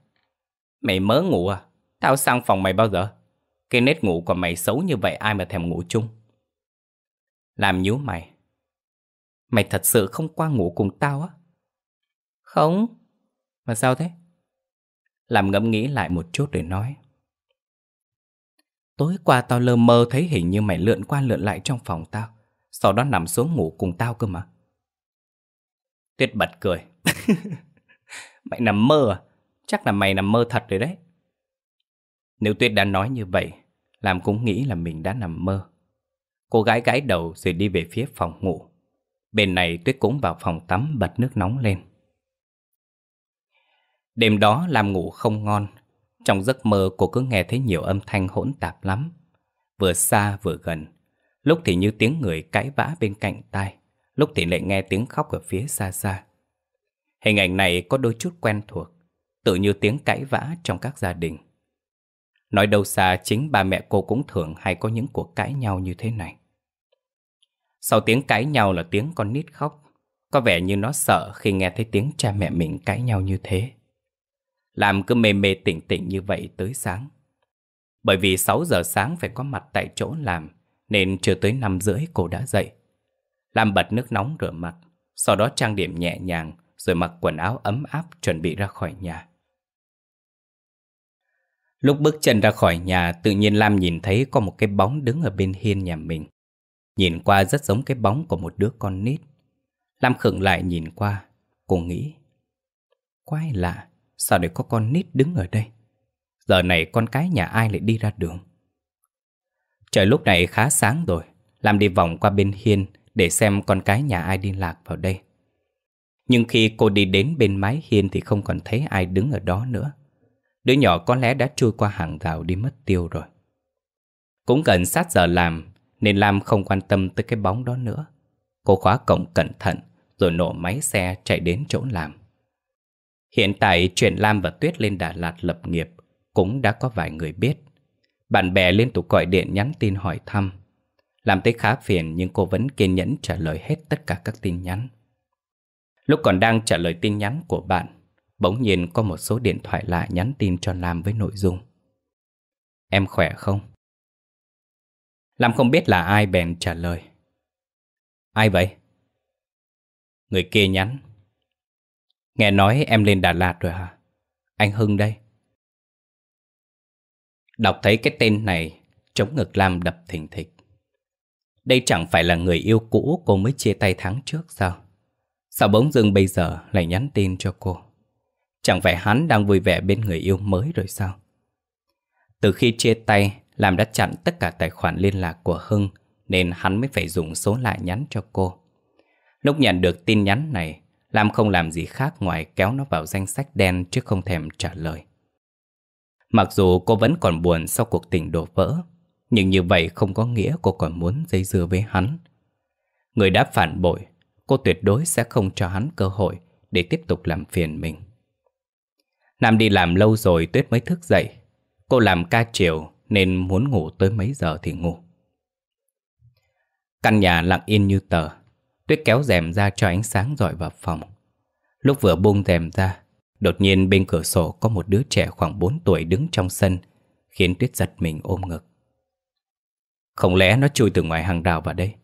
Mày mớ ngủ à? Tao sang phòng mày bao giờ? Cái nét ngủ của mày xấu như vậy ai mà thèm ngủ chung? Làm nhíu mày. Mày thật sự không qua ngủ cùng tao á? Không. Mà sao thế? Làm ngẫm nghĩ lại một chút rồi nói. Tối qua tao lơ mơ thấy hình như mày lượn qua lượn lại trong phòng tao. Sau đó nằm xuống ngủ cùng tao cơ mà Tuyết bật cười. cười Mày nằm mơ à Chắc là mày nằm mơ thật rồi đấy Nếu Tuyết đã nói như vậy Lam cũng nghĩ là mình đã nằm mơ Cô gái gãi đầu rồi đi về phía phòng ngủ Bên này Tuyết cũng vào phòng tắm bật nước nóng lên Đêm đó Lam ngủ không ngon Trong giấc mơ cô cứ nghe thấy nhiều âm thanh hỗn tạp lắm Vừa xa vừa gần Lúc thì như tiếng người cãi vã bên cạnh tai Lúc thì lại nghe tiếng khóc ở phía xa xa Hình ảnh này có đôi chút quen thuộc Tự như tiếng cãi vã trong các gia đình Nói đâu xa chính ba mẹ cô cũng thường hay có những cuộc cãi nhau như thế này Sau tiếng cãi nhau là tiếng con nít khóc Có vẻ như nó sợ khi nghe thấy tiếng cha mẹ mình cãi nhau như thế Làm cứ mê mê tỉnh tỉnh như vậy tới sáng Bởi vì 6 giờ sáng phải có mặt tại chỗ làm nên chưa tới năm rưỡi cô đã dậy. Làm bật nước nóng rửa mặt, sau đó trang điểm nhẹ nhàng rồi mặc quần áo ấm áp chuẩn bị ra khỏi nhà. Lúc bước chân ra khỏi nhà, tự nhiên Lam nhìn thấy có một cái bóng đứng ở bên hiên nhà mình. Nhìn qua rất giống cái bóng của một đứa con nít. Lam khựng lại nhìn qua, cô nghĩ. Quái lạ, sao lại có con nít đứng ở đây? Giờ này con cái nhà ai lại đi ra đường? Trời lúc này khá sáng rồi, Lam đi vòng qua bên hiên để xem con cái nhà ai đi lạc vào đây. Nhưng khi cô đi đến bên mái hiên thì không còn thấy ai đứng ở đó nữa. Đứa nhỏ có lẽ đã trôi qua hàng rào đi mất tiêu rồi. Cũng gần sát giờ làm nên Lam không quan tâm tới cái bóng đó nữa. Cô khóa cổng cẩn thận rồi nổ máy xe chạy đến chỗ làm. Hiện tại chuyện Lam và Tuyết lên Đà Lạt lập nghiệp cũng đã có vài người biết. Bạn bè liên tục gọi điện nhắn tin hỏi thăm Làm tới khá phiền nhưng cô vẫn kiên nhẫn trả lời hết tất cả các tin nhắn Lúc còn đang trả lời tin nhắn của bạn Bỗng nhiên có một số điện thoại lạ nhắn tin cho Lam với nội dung Em khỏe không? Lam không biết là ai bèn trả lời Ai vậy? Người kia nhắn Nghe nói em lên Đà Lạt rồi hả? Anh Hưng đây Đọc thấy cái tên này, chống ngực Lam đập thình thịch. Đây chẳng phải là người yêu cũ cô mới chia tay tháng trước sao? Sao bỗng dưng bây giờ lại nhắn tin cho cô? Chẳng phải hắn đang vui vẻ bên người yêu mới rồi sao? Từ khi chia tay, Lam đã chặn tất cả tài khoản liên lạc của Hưng nên hắn mới phải dùng số lại nhắn cho cô. Lúc nhận được tin nhắn này, Lam không làm gì khác ngoài kéo nó vào danh sách đen chứ không thèm trả lời. Mặc dù cô vẫn còn buồn sau cuộc tình đổ vỡ, nhưng như vậy không có nghĩa cô còn muốn dây dưa với hắn. Người đã phản bội, cô tuyệt đối sẽ không cho hắn cơ hội để tiếp tục làm phiền mình. Nam đi làm lâu rồi Tuyết mới thức dậy. Cô làm ca chiều nên muốn ngủ tới mấy giờ thì ngủ. Căn nhà lặng yên như tờ. Tuyết kéo rèm ra cho ánh sáng rọi vào phòng. Lúc vừa buông rèm ra, Đột nhiên bên cửa sổ có một đứa trẻ khoảng 4 tuổi đứng trong sân, khiến Tuyết giật mình ôm ngực. Không lẽ nó chui từ ngoài hàng rào vào đây?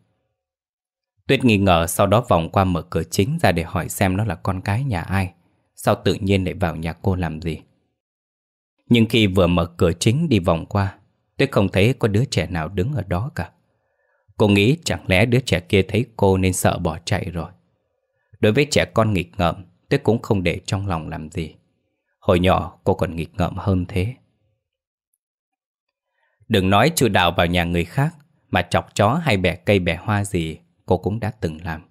Tuyết nghi ngờ sau đó vòng qua mở cửa chính ra để hỏi xem nó là con cái nhà ai. Sao tự nhiên lại vào nhà cô làm gì? Nhưng khi vừa mở cửa chính đi vòng qua, Tuyết không thấy có đứa trẻ nào đứng ở đó cả. Cô nghĩ chẳng lẽ đứa trẻ kia thấy cô nên sợ bỏ chạy rồi. Đối với trẻ con nghịch ngợm, Tuyết cũng không để trong lòng làm gì Hồi nhỏ cô còn nghịch ngợm hơn thế Đừng nói chưa đào vào nhà người khác Mà chọc chó hay bẻ cây bẻ hoa gì Cô cũng đã từng làm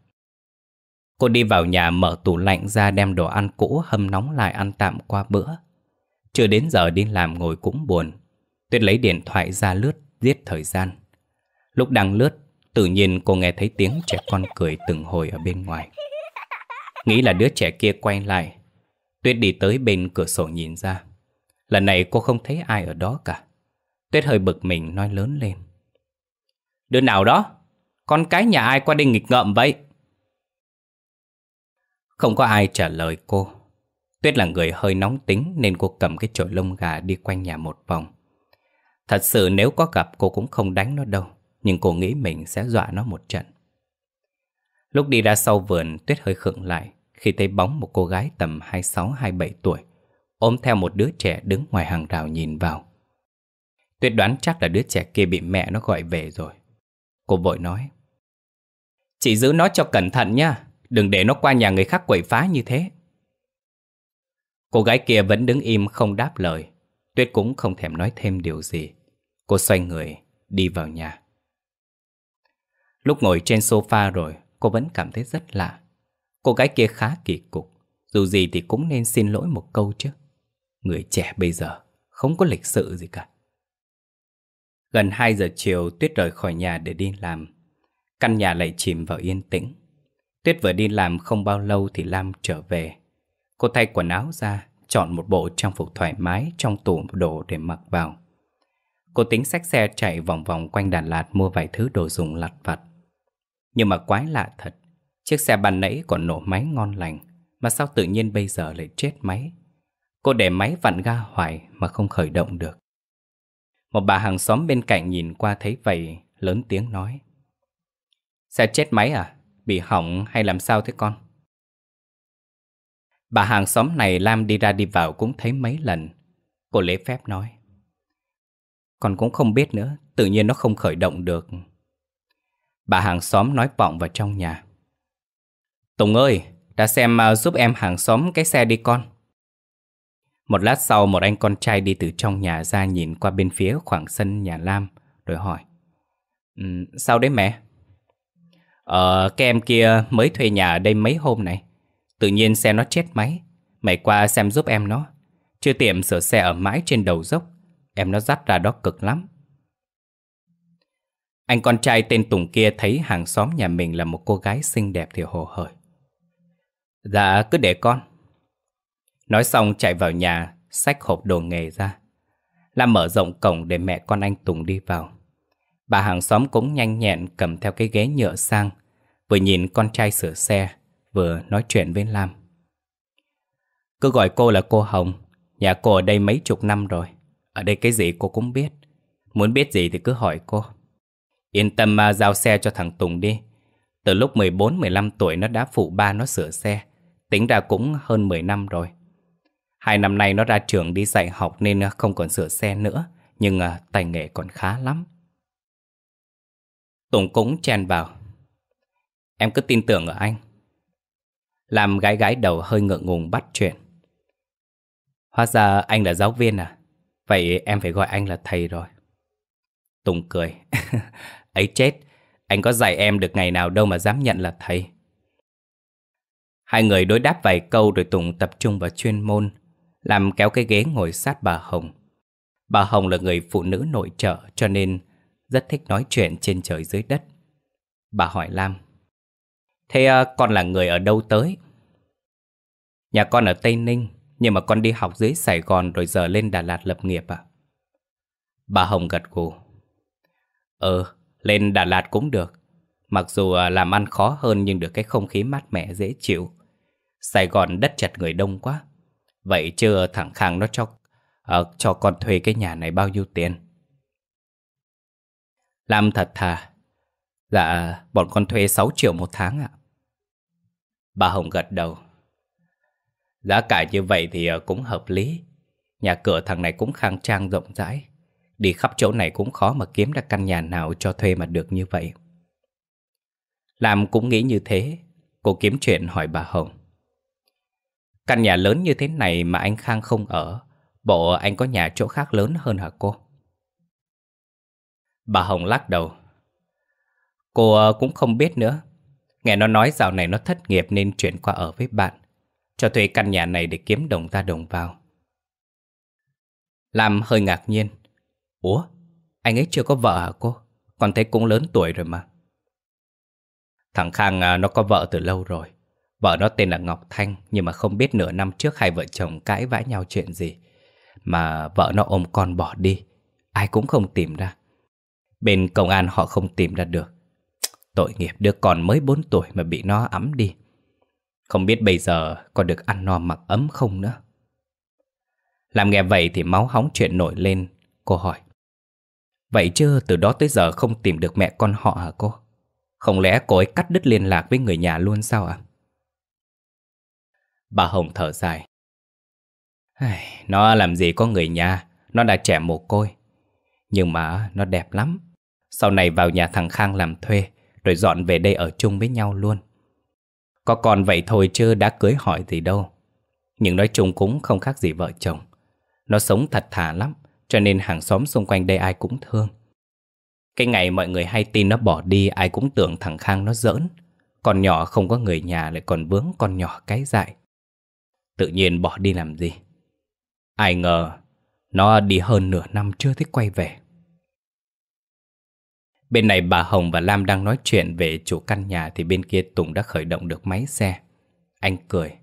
Cô đi vào nhà mở tủ lạnh ra đem đồ ăn cũ hâm nóng lại ăn tạm qua bữa. Chưa đến giờ đi làm ngồi cũng buồn. Tuyết lấy điện thoại ra lướt, giết thời gian. Lúc đang lướt, tự nhiên cô nghe thấy tiếng trẻ con cười từng hồi ở bên ngoài. Nghĩ là đứa trẻ kia quay lại Tuyết đi tới bên cửa sổ nhìn ra Lần này cô không thấy ai ở đó cả Tuyết hơi bực mình nói lớn lên Đứa nào đó Con cái nhà ai qua đây nghịch ngợm vậy Không có ai trả lời cô Tuyết là người hơi nóng tính Nên cô cầm cái chổi lông gà đi quanh nhà một vòng Thật sự nếu có gặp cô cũng không đánh nó đâu Nhưng cô nghĩ mình sẽ dọa nó một trận Lúc đi ra sau vườn Tuyết hơi khựng lại khi thấy bóng một cô gái tầm 26-27 tuổi ôm theo một đứa trẻ đứng ngoài hàng rào nhìn vào. Tuyết đoán chắc là đứa trẻ kia bị mẹ nó gọi về rồi. Cô vội nói. Chị giữ nó cho cẩn thận nha, đừng để nó qua nhà người khác quậy phá như thế. Cô gái kia vẫn đứng im không đáp lời. Tuyết cũng không thèm nói thêm điều gì. Cô xoay người, đi vào nhà. Lúc ngồi trên sofa rồi, cô vẫn cảm thấy rất lạ. Cô gái kia khá kỳ cục Dù gì thì cũng nên xin lỗi một câu chứ Người trẻ bây giờ Không có lịch sự gì cả Gần 2 giờ chiều Tuyết rời khỏi nhà để đi làm Căn nhà lại chìm vào yên tĩnh Tuyết vừa đi làm không bao lâu Thì Lam trở về Cô thay quần áo ra Chọn một bộ trang phục thoải mái Trong tủ đồ để mặc vào Cô tính xách xe chạy vòng vòng quanh Đà Lạt Mua vài thứ đồ dùng lặt vặt Nhưng mà quái lạ thật Chiếc xe bàn nãy còn nổ máy ngon lành Mà sao tự nhiên bây giờ lại chết máy Cô để máy vặn ga hoài mà không khởi động được Một bà hàng xóm bên cạnh nhìn qua thấy vậy Lớn tiếng nói Xe chết máy à? Bị hỏng hay làm sao thế con? Bà hàng xóm này Lam đi ra đi vào cũng thấy mấy lần Cô lễ phép nói Con cũng không biết nữa Tự nhiên nó không khởi động được Bà hàng xóm nói vọng vào trong nhà Tùng ơi, đã xem à, giúp em hàng xóm cái xe đi con. Một lát sau một anh con trai đi từ trong nhà ra nhìn qua bên phía khoảng sân nhà Lam rồi hỏi. Um, sao đấy mẹ? Ờ, cái em kia mới thuê nhà ở đây mấy hôm này. Tự nhiên xe nó chết máy. Mày qua xem giúp em nó. Chưa tiệm sửa xe ở mãi trên đầu dốc. Em nó dắt ra đó cực lắm. Anh con trai tên Tùng kia thấy hàng xóm nhà mình là một cô gái xinh đẹp thì hồ hởi. Dạ cứ để con Nói xong chạy vào nhà Xách hộp đồ nghề ra Lam mở rộng cổng để mẹ con anh Tùng đi vào Bà hàng xóm cũng nhanh nhẹn Cầm theo cái ghế nhựa sang Vừa nhìn con trai sửa xe Vừa nói chuyện với Lam Cứ gọi cô là cô Hồng Nhà cô ở đây mấy chục năm rồi Ở đây cái gì cô cũng biết Muốn biết gì thì cứ hỏi cô Yên tâm mà giao xe cho thằng Tùng đi Từ lúc 14-15 tuổi nó đã phụ ba nó sửa xe Tính ra cũng hơn 10 năm rồi Hai năm nay nó ra trường đi dạy học nên không còn sửa xe nữa Nhưng à, tài nghệ còn khá lắm Tùng cũng chen vào Em cứ tin tưởng ở anh Làm gái gái đầu hơi ngượng ngùng bắt chuyện Hóa ra anh là giáo viên à Vậy em phải gọi anh là thầy rồi Tùng cười. Ấy chết, anh có dạy em được ngày nào đâu mà dám nhận là thầy. Hai người đối đáp vài câu rồi Tùng tập trung vào chuyên môn, làm kéo cái ghế ngồi sát bà Hồng. Bà Hồng là người phụ nữ nội trợ cho nên rất thích nói chuyện trên trời dưới đất. Bà hỏi Lam, Thế ờ, con là người ở đâu tới? Nhà con ở Tây Ninh, nhưng mà con đi học dưới Sài Gòn rồi giờ lên Đà Lạt lập nghiệp ạ. À? Bà Hồng gật gù. Ừ, lên Đà Lạt cũng được. Mặc dù ờ, làm ăn khó hơn nhưng được cái không khí mát mẻ dễ chịu. Sài Gòn đất chặt người đông quá. Vậy chưa thẳng khang nó cho uh, cho con thuê cái nhà này bao nhiêu tiền? Làm thật thà. Dạ, bọn con thuê 6 triệu một tháng ạ. Bà Hồng gật đầu. Giá cả như vậy thì ờ, cũng hợp lý. Nhà cửa thằng này cũng khang trang rộng rãi. Đi khắp chỗ này cũng khó mà kiếm ra căn nhà nào cho thuê mà được như vậy. Làm cũng nghĩ như thế. Cô kiếm chuyện hỏi bà Hồng. Căn nhà lớn như thế này mà anh Khang không ở, bộ anh có nhà chỗ khác lớn hơn hả cô? Bà Hồng lắc đầu. Cô ờ, cũng không biết nữa. Nghe nó nói dạo này nó thất nghiệp nên chuyển qua ở với bạn. Cho thuê căn nhà này để kiếm đồng ra đồng vào. Lam hơi ngạc nhiên. Ủa, anh ấy chưa có vợ hả cô? Con thấy cũng lớn tuổi rồi mà. Thằng Khang ờ, nó có vợ từ lâu rồi. Vợ nó tên là Ngọc Thanh Nhưng mà không biết nửa năm trước hai vợ chồng cãi vã nhau chuyện gì Mà vợ nó ôm con bỏ đi Ai cũng không tìm ra Bên công an họ không tìm ra được Tội nghiệp đứa con mới 4 tuổi mà bị nó ấm đi Không biết bây giờ còn được ăn no mặc ấm không nữa Làm nghe vậy thì máu hóng chuyện nổi lên Cô hỏi Vậy chứ từ đó tới giờ không tìm được mẹ con họ hả cô? Không lẽ cô ấy cắt đứt liên lạc với người nhà luôn sao ạ? À? Bà Hồng thở dài Nó làm gì có người nhà Nó đã trẻ mồ côi Nhưng mà nó đẹp lắm Sau này vào nhà thằng Khang làm thuê Rồi dọn về đây ở chung với nhau luôn Có còn vậy thôi chứ đã cưới hỏi gì đâu Nhưng nói chung cũng không khác gì vợ chồng Nó sống thật thà lắm Cho nên hàng xóm xung quanh đây ai cũng thương Cái ngày mọi người hay tin nó bỏ đi Ai cũng tưởng thằng Khang nó giỡn Con nhỏ không có người nhà lại còn vướng con nhỏ cái dại Tự nhiên bỏ đi làm gì Ai ngờ Nó đi hơn nửa năm chưa thấy quay về Bên này bà Hồng và Lam đang nói chuyện về chủ căn nhà Thì bên kia Tùng đã khởi động được máy xe Anh cười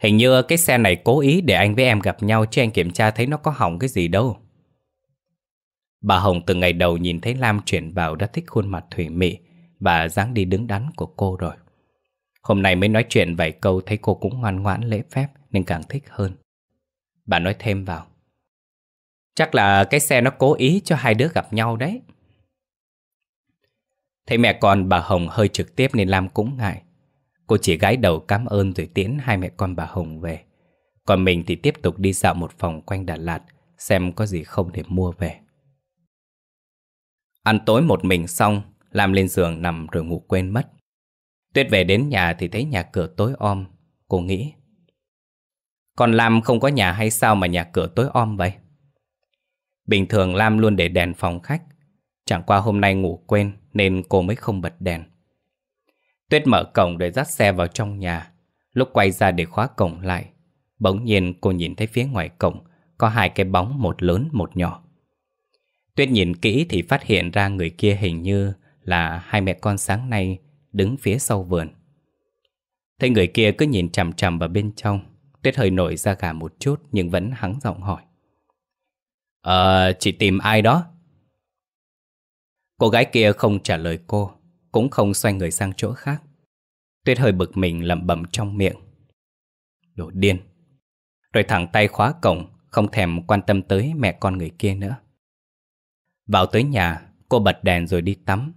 Hình như cái xe này cố ý để anh với em gặp nhau Chứ anh kiểm tra thấy nó có hỏng cái gì đâu Bà Hồng từ ngày đầu nhìn thấy Lam chuyển vào đã thích khuôn mặt thủy mị và dáng đi đứng đắn của cô rồi. Hôm nay mới nói chuyện vài câu thấy cô cũng ngoan ngoãn lễ phép nên càng thích hơn. Bà nói thêm vào. Chắc là cái xe nó cố ý cho hai đứa gặp nhau đấy. Thấy mẹ con bà Hồng hơi trực tiếp nên Lam cũng ngại. Cô chỉ gái đầu cảm ơn rồi tiễn hai mẹ con bà Hồng về. Còn mình thì tiếp tục đi dạo một vòng quanh Đà Lạt xem có gì không để mua về. Ăn tối một mình xong, Lam lên giường nằm rồi ngủ quên mất. Tuyết về đến nhà thì thấy nhà cửa tối om Cô nghĩ Còn Lam không có nhà hay sao mà nhà cửa tối om vậy? Bình thường Lam luôn để đèn phòng khách Chẳng qua hôm nay ngủ quên Nên cô mới không bật đèn Tuyết mở cổng để dắt xe vào trong nhà Lúc quay ra để khóa cổng lại Bỗng nhiên cô nhìn thấy phía ngoài cổng Có hai cái bóng một lớn một nhỏ Tuyết nhìn kỹ thì phát hiện ra người kia hình như là hai mẹ con sáng nay đứng phía sau vườn. Thấy người kia cứ nhìn chằm chằm vào bên trong, Tuyết hơi nổi ra gà một chút nhưng vẫn hắng giọng hỏi. Ờ, chị tìm ai đó? Cô gái kia không trả lời cô, cũng không xoay người sang chỗ khác. Tuyết hơi bực mình lẩm bẩm trong miệng. Đồ điên. Rồi thẳng tay khóa cổng, không thèm quan tâm tới mẹ con người kia nữa. Vào tới nhà, cô bật đèn rồi đi tắm.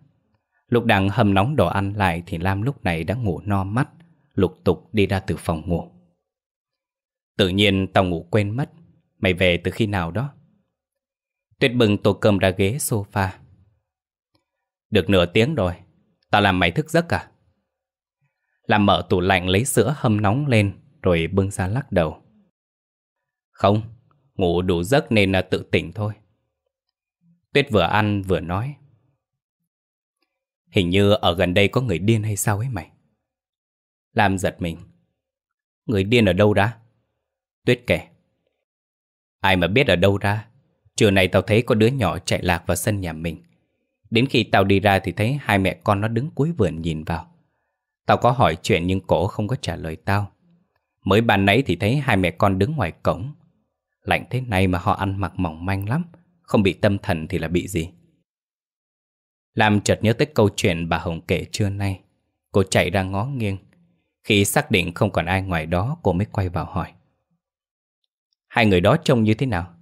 Lục đang hầm nóng đồ ăn lại thì Lam lúc này đã ngủ no mắt, lục tục đi ra từ phòng ngủ. Tự nhiên tao ngủ quên mất, mày về từ khi nào đó? Tuyết bừng tô cơm ra ghế sofa. Được nửa tiếng rồi, tao làm mày thức giấc à? Làm mở tủ lạnh lấy sữa hâm nóng lên rồi bưng ra lắc đầu. Không, ngủ đủ giấc nên là tự tỉnh thôi. Tuyết vừa ăn vừa nói. Hình như ở gần đây có người điên hay sao ấy mày Lam giật mình Người điên ở đâu ra? Tuyết kể Ai mà biết ở đâu ra Trưa này tao thấy có đứa nhỏ chạy lạc vào sân nhà mình Đến khi tao đi ra thì thấy hai mẹ con nó đứng cuối vườn nhìn vào Tao có hỏi chuyện nhưng cổ không có trả lời tao Mới bàn nãy thì thấy hai mẹ con đứng ngoài cổng Lạnh thế này mà họ ăn mặc mỏng manh lắm Không bị tâm thần thì là bị gì Lam chợt nhớ tới câu chuyện bà Hồng kể trưa nay. Cô chạy ra ngó nghiêng. Khi xác định không còn ai ngoài đó, cô mới quay vào hỏi. Hai người đó trông như thế nào?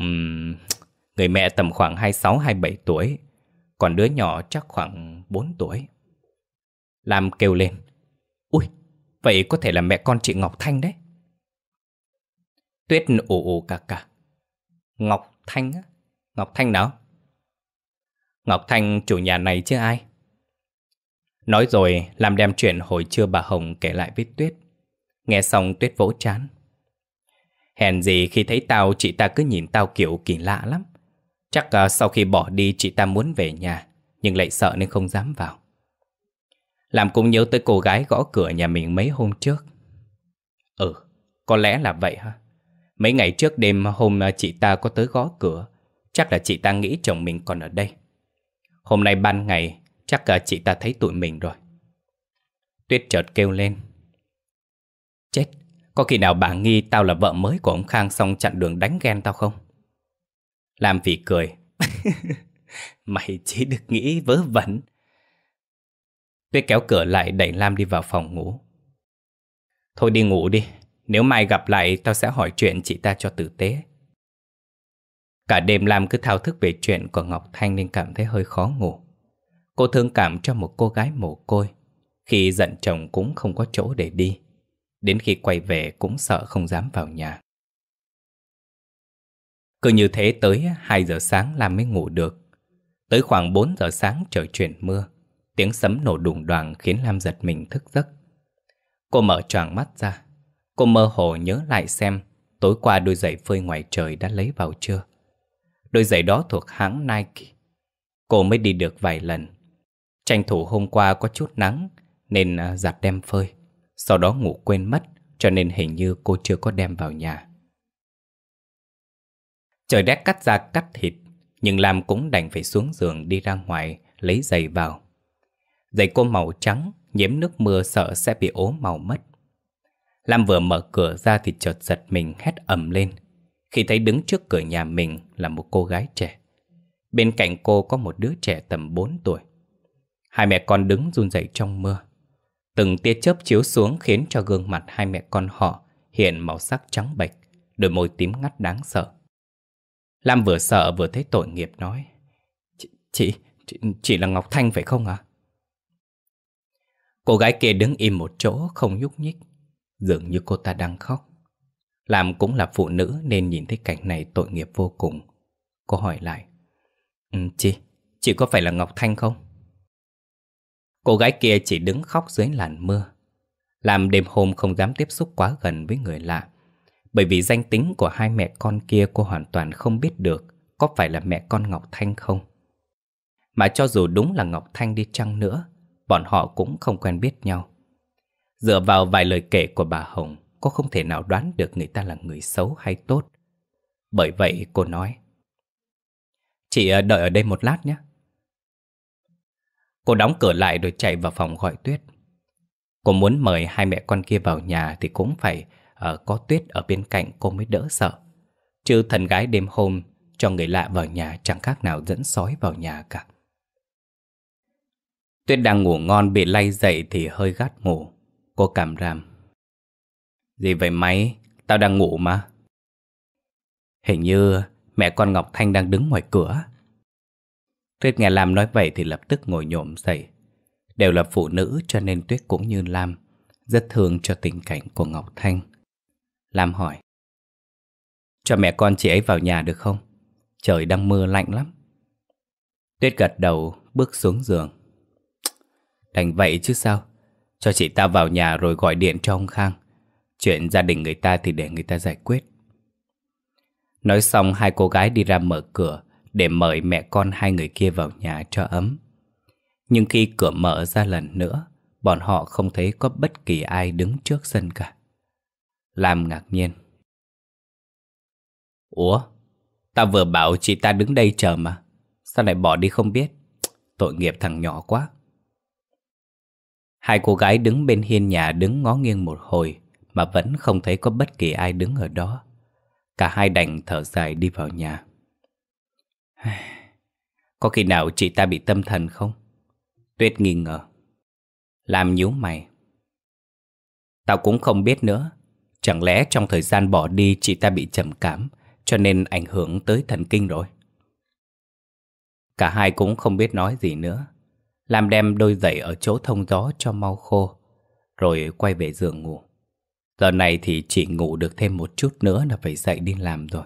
Uhm, người mẹ tầm khoảng 26-27 tuổi, còn đứa nhỏ chắc khoảng 4 tuổi. Lam kêu lên. Ui, vậy có thể là mẹ con chị Ngọc Thanh đấy. Tuyết ồ ồ cả cả. Ngọc Thanh á? Ngọc Thanh nào? Ngọc Thanh chủ nhà này chứ ai Nói rồi làm đem chuyện hồi trưa bà Hồng kể lại với Tuyết Nghe xong Tuyết vỗ chán Hèn gì khi thấy tao chị ta cứ nhìn tao kiểu kỳ lạ lắm Chắc uh, sau khi bỏ đi chị ta muốn về nhà Nhưng lại sợ nên không dám vào Làm cũng nhớ tới cô gái gõ cửa nhà mình mấy hôm trước Ừ, có lẽ là vậy ha Mấy ngày trước đêm hôm à, chị ta có tới gõ cửa Chắc là chị ta nghĩ chồng mình còn ở đây Hôm nay ban ngày Chắc cả chị ta thấy tụi mình rồi Tuyết chợt kêu lên Chết Có khi nào bà nghi tao là vợ mới của ông Khang Xong chặn đường đánh ghen tao không Làm vị cười Mày chỉ được nghĩ vớ vẩn Tuyết kéo cửa lại đẩy Lam đi vào phòng ngủ Thôi đi ngủ đi Nếu mai gặp lại tao sẽ hỏi chuyện chị ta cho tử tế Cả đêm Lam cứ thao thức về chuyện của Ngọc Thanh nên cảm thấy hơi khó ngủ. Cô thương cảm cho một cô gái mồ côi. Khi giận chồng cũng không có chỗ để đi. Đến khi quay về cũng sợ không dám vào nhà. Cứ như thế tới 2 giờ sáng Lam mới ngủ được. Tới khoảng 4 giờ sáng trời chuyển mưa. Tiếng sấm nổ đùng đoàn khiến Lam giật mình thức giấc. Cô mở choàng mắt ra. Cô mơ hồ nhớ lại xem tối qua đôi giày phơi ngoài trời đã lấy vào chưa. Đôi giày đó thuộc hãng Nike Cô mới đi được vài lần Tranh thủ hôm qua có chút nắng Nên à, giặt đem phơi Sau đó ngủ quên mất Cho nên hình như cô chưa có đem vào nhà Trời đét cắt ra cắt thịt Nhưng Lam cũng đành phải xuống giường đi ra ngoài Lấy giày vào Giày cô màu trắng Nhiễm nước mưa sợ sẽ bị ố màu mất Lam vừa mở cửa ra thì chợt giật mình hét ầm lên khi thấy đứng trước cửa nhà mình là một cô gái trẻ. Bên cạnh cô có một đứa trẻ tầm 4 tuổi. Hai mẹ con đứng run rẩy trong mưa. Từng tia chớp chiếu xuống khiến cho gương mặt hai mẹ con họ hiện màu sắc trắng bệch, đôi môi tím ngắt đáng sợ. Lam vừa sợ vừa thấy tội nghiệp nói. Chị, chị, chị, là Ngọc Thanh phải không ạ? Cô gái kia đứng im một chỗ không nhúc nhích, dường như cô ta đang khóc. Làm cũng là phụ nữ nên nhìn thấy cảnh này tội nghiệp vô cùng Cô hỏi lại ừ, Chị, chị có phải là Ngọc Thanh không? Cô gái kia chỉ đứng khóc dưới làn mưa Làm đêm hôm không dám tiếp xúc quá gần với người lạ Bởi vì danh tính của hai mẹ con kia cô hoàn toàn không biết được Có phải là mẹ con Ngọc Thanh không? Mà cho dù đúng là Ngọc Thanh đi chăng nữa Bọn họ cũng không quen biết nhau Dựa vào vài lời kể của bà Hồng cô không thể nào đoán được người ta là người xấu hay tốt. Bởi vậy cô nói Chị ờ, đợi ở đây một lát nhé. Cô đóng cửa lại rồi chạy vào phòng gọi Tuyết. Cô muốn mời hai mẹ con kia vào nhà thì cũng phải uh, có Tuyết ở bên cạnh cô mới đỡ sợ. Chứ thần gái đêm hôm cho người lạ vào nhà chẳng khác nào dẫn sói vào nhà cả. Tuyết đang ngủ ngon bị lay dậy thì hơi gắt ngủ. Cô cảm ràm gì vậy máy Tao đang ngủ mà. Hình như mẹ con Ngọc Thanh đang đứng ngoài cửa. Tuyết nghe Lam nói vậy thì lập tức ngồi nhổm dậy. Đều là phụ nữ cho nên Tuyết cũng như Lam, rất thương cho tình cảnh của Ngọc Thanh. Lam hỏi. Cho mẹ con chị ấy vào nhà được không? Trời đang mưa lạnh lắm. Tuyết gật đầu bước xuống giường. Đành vậy chứ sao? Cho chị ta vào nhà rồi gọi điện cho ông Khang. Chuyện gia đình người ta thì để người ta giải quyết Nói xong hai cô gái đi ra mở cửa Để mời mẹ con hai người kia vào nhà cho ấm Nhưng khi cửa mở ra lần nữa Bọn họ không thấy có bất kỳ ai đứng trước sân cả làm ngạc nhiên Ủa, ta vừa bảo chị ta đứng đây chờ mà Sao lại bỏ đi không biết Tội nghiệp thằng nhỏ quá Hai cô gái đứng bên hiên nhà đứng ngó nghiêng một hồi mà vẫn không thấy có bất kỳ ai đứng ở đó. Cả hai đành thở dài đi vào nhà. Có khi nào chị ta bị tâm thần không? Tuyết nghi ngờ. Làm nhíu mày. Tao cũng không biết nữa. Chẳng lẽ trong thời gian bỏ đi chị ta bị trầm cảm cho nên ảnh hưởng tới thần kinh rồi? Cả hai cũng không biết nói gì nữa. Làm đem đôi giày ở chỗ thông gió cho mau khô rồi quay về giường ngủ. Giờ này thì chỉ ngủ được thêm một chút nữa là phải dậy đi làm rồi.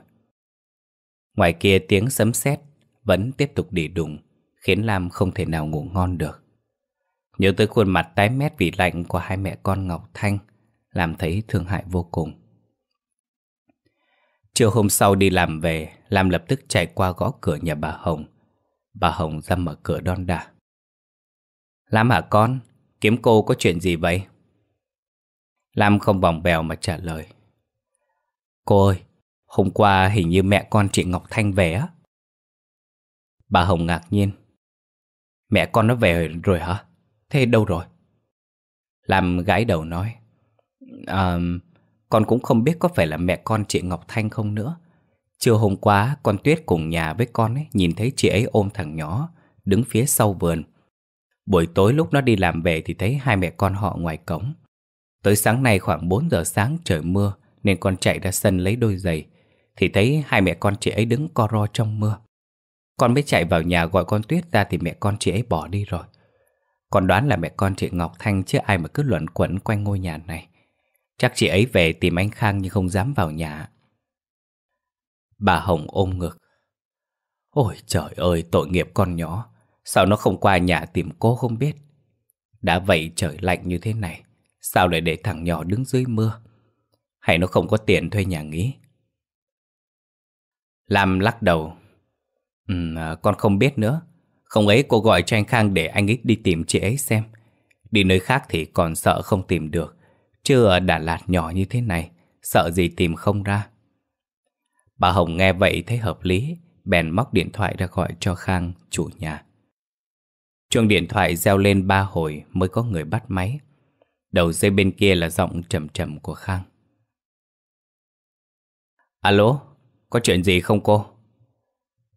Ngoài kia tiếng sấm sét vẫn tiếp tục đỉ đùng, khiến Lam không thể nào ngủ ngon được. Nhớ tới khuôn mặt tái mét vì lạnh của hai mẹ con Ngọc Thanh, làm thấy thương hại vô cùng. Chiều hôm sau đi làm về, Lam lập tức chạy qua gõ cửa nhà bà Hồng. Bà Hồng ra mở cửa đon đà. Lam hả à con, kiếm cô có chuyện gì vậy? Lam không vòng bèo mà trả lời Cô ơi, hôm qua hình như mẹ con chị Ngọc Thanh về á Bà Hồng ngạc nhiên Mẹ con nó về rồi hả? Thế đâu rồi? Lam gái đầu nói à, Con cũng không biết có phải là mẹ con chị Ngọc Thanh không nữa Trưa hôm qua con Tuyết cùng nhà với con ấy Nhìn thấy chị ấy ôm thằng nhỏ Đứng phía sau vườn Buổi tối lúc nó đi làm về thì thấy hai mẹ con họ ngoài cổng Tới sáng nay khoảng 4 giờ sáng trời mưa Nên con chạy ra sân lấy đôi giày Thì thấy hai mẹ con chị ấy đứng co ro trong mưa Con mới chạy vào nhà gọi con Tuyết ra Thì mẹ con chị ấy bỏ đi rồi Con đoán là mẹ con chị Ngọc Thanh Chứ ai mà cứ luẩn quẩn quanh ngôi nhà này Chắc chị ấy về tìm anh Khang Nhưng không dám vào nhà Bà Hồng ôm ngực Ôi trời ơi tội nghiệp con nhỏ Sao nó không qua nhà tìm cô không biết Đã vậy trời lạnh như thế này Sao lại để thằng nhỏ đứng dưới mưa Hay nó không có tiền thuê nhà nghỉ Lam lắc đầu ừ, Con không biết nữa Không ấy cô gọi cho anh Khang để anh ấy đi tìm chị ấy xem Đi nơi khác thì còn sợ không tìm được chưa Đà Lạt nhỏ như thế này Sợ gì tìm không ra Bà Hồng nghe vậy thấy hợp lý Bèn móc điện thoại ra gọi cho Khang, chủ nhà Chuông điện thoại reo lên ba hồi mới có người bắt máy Đầu dây bên kia là giọng trầm trầm của Khang Alo, có chuyện gì không cô?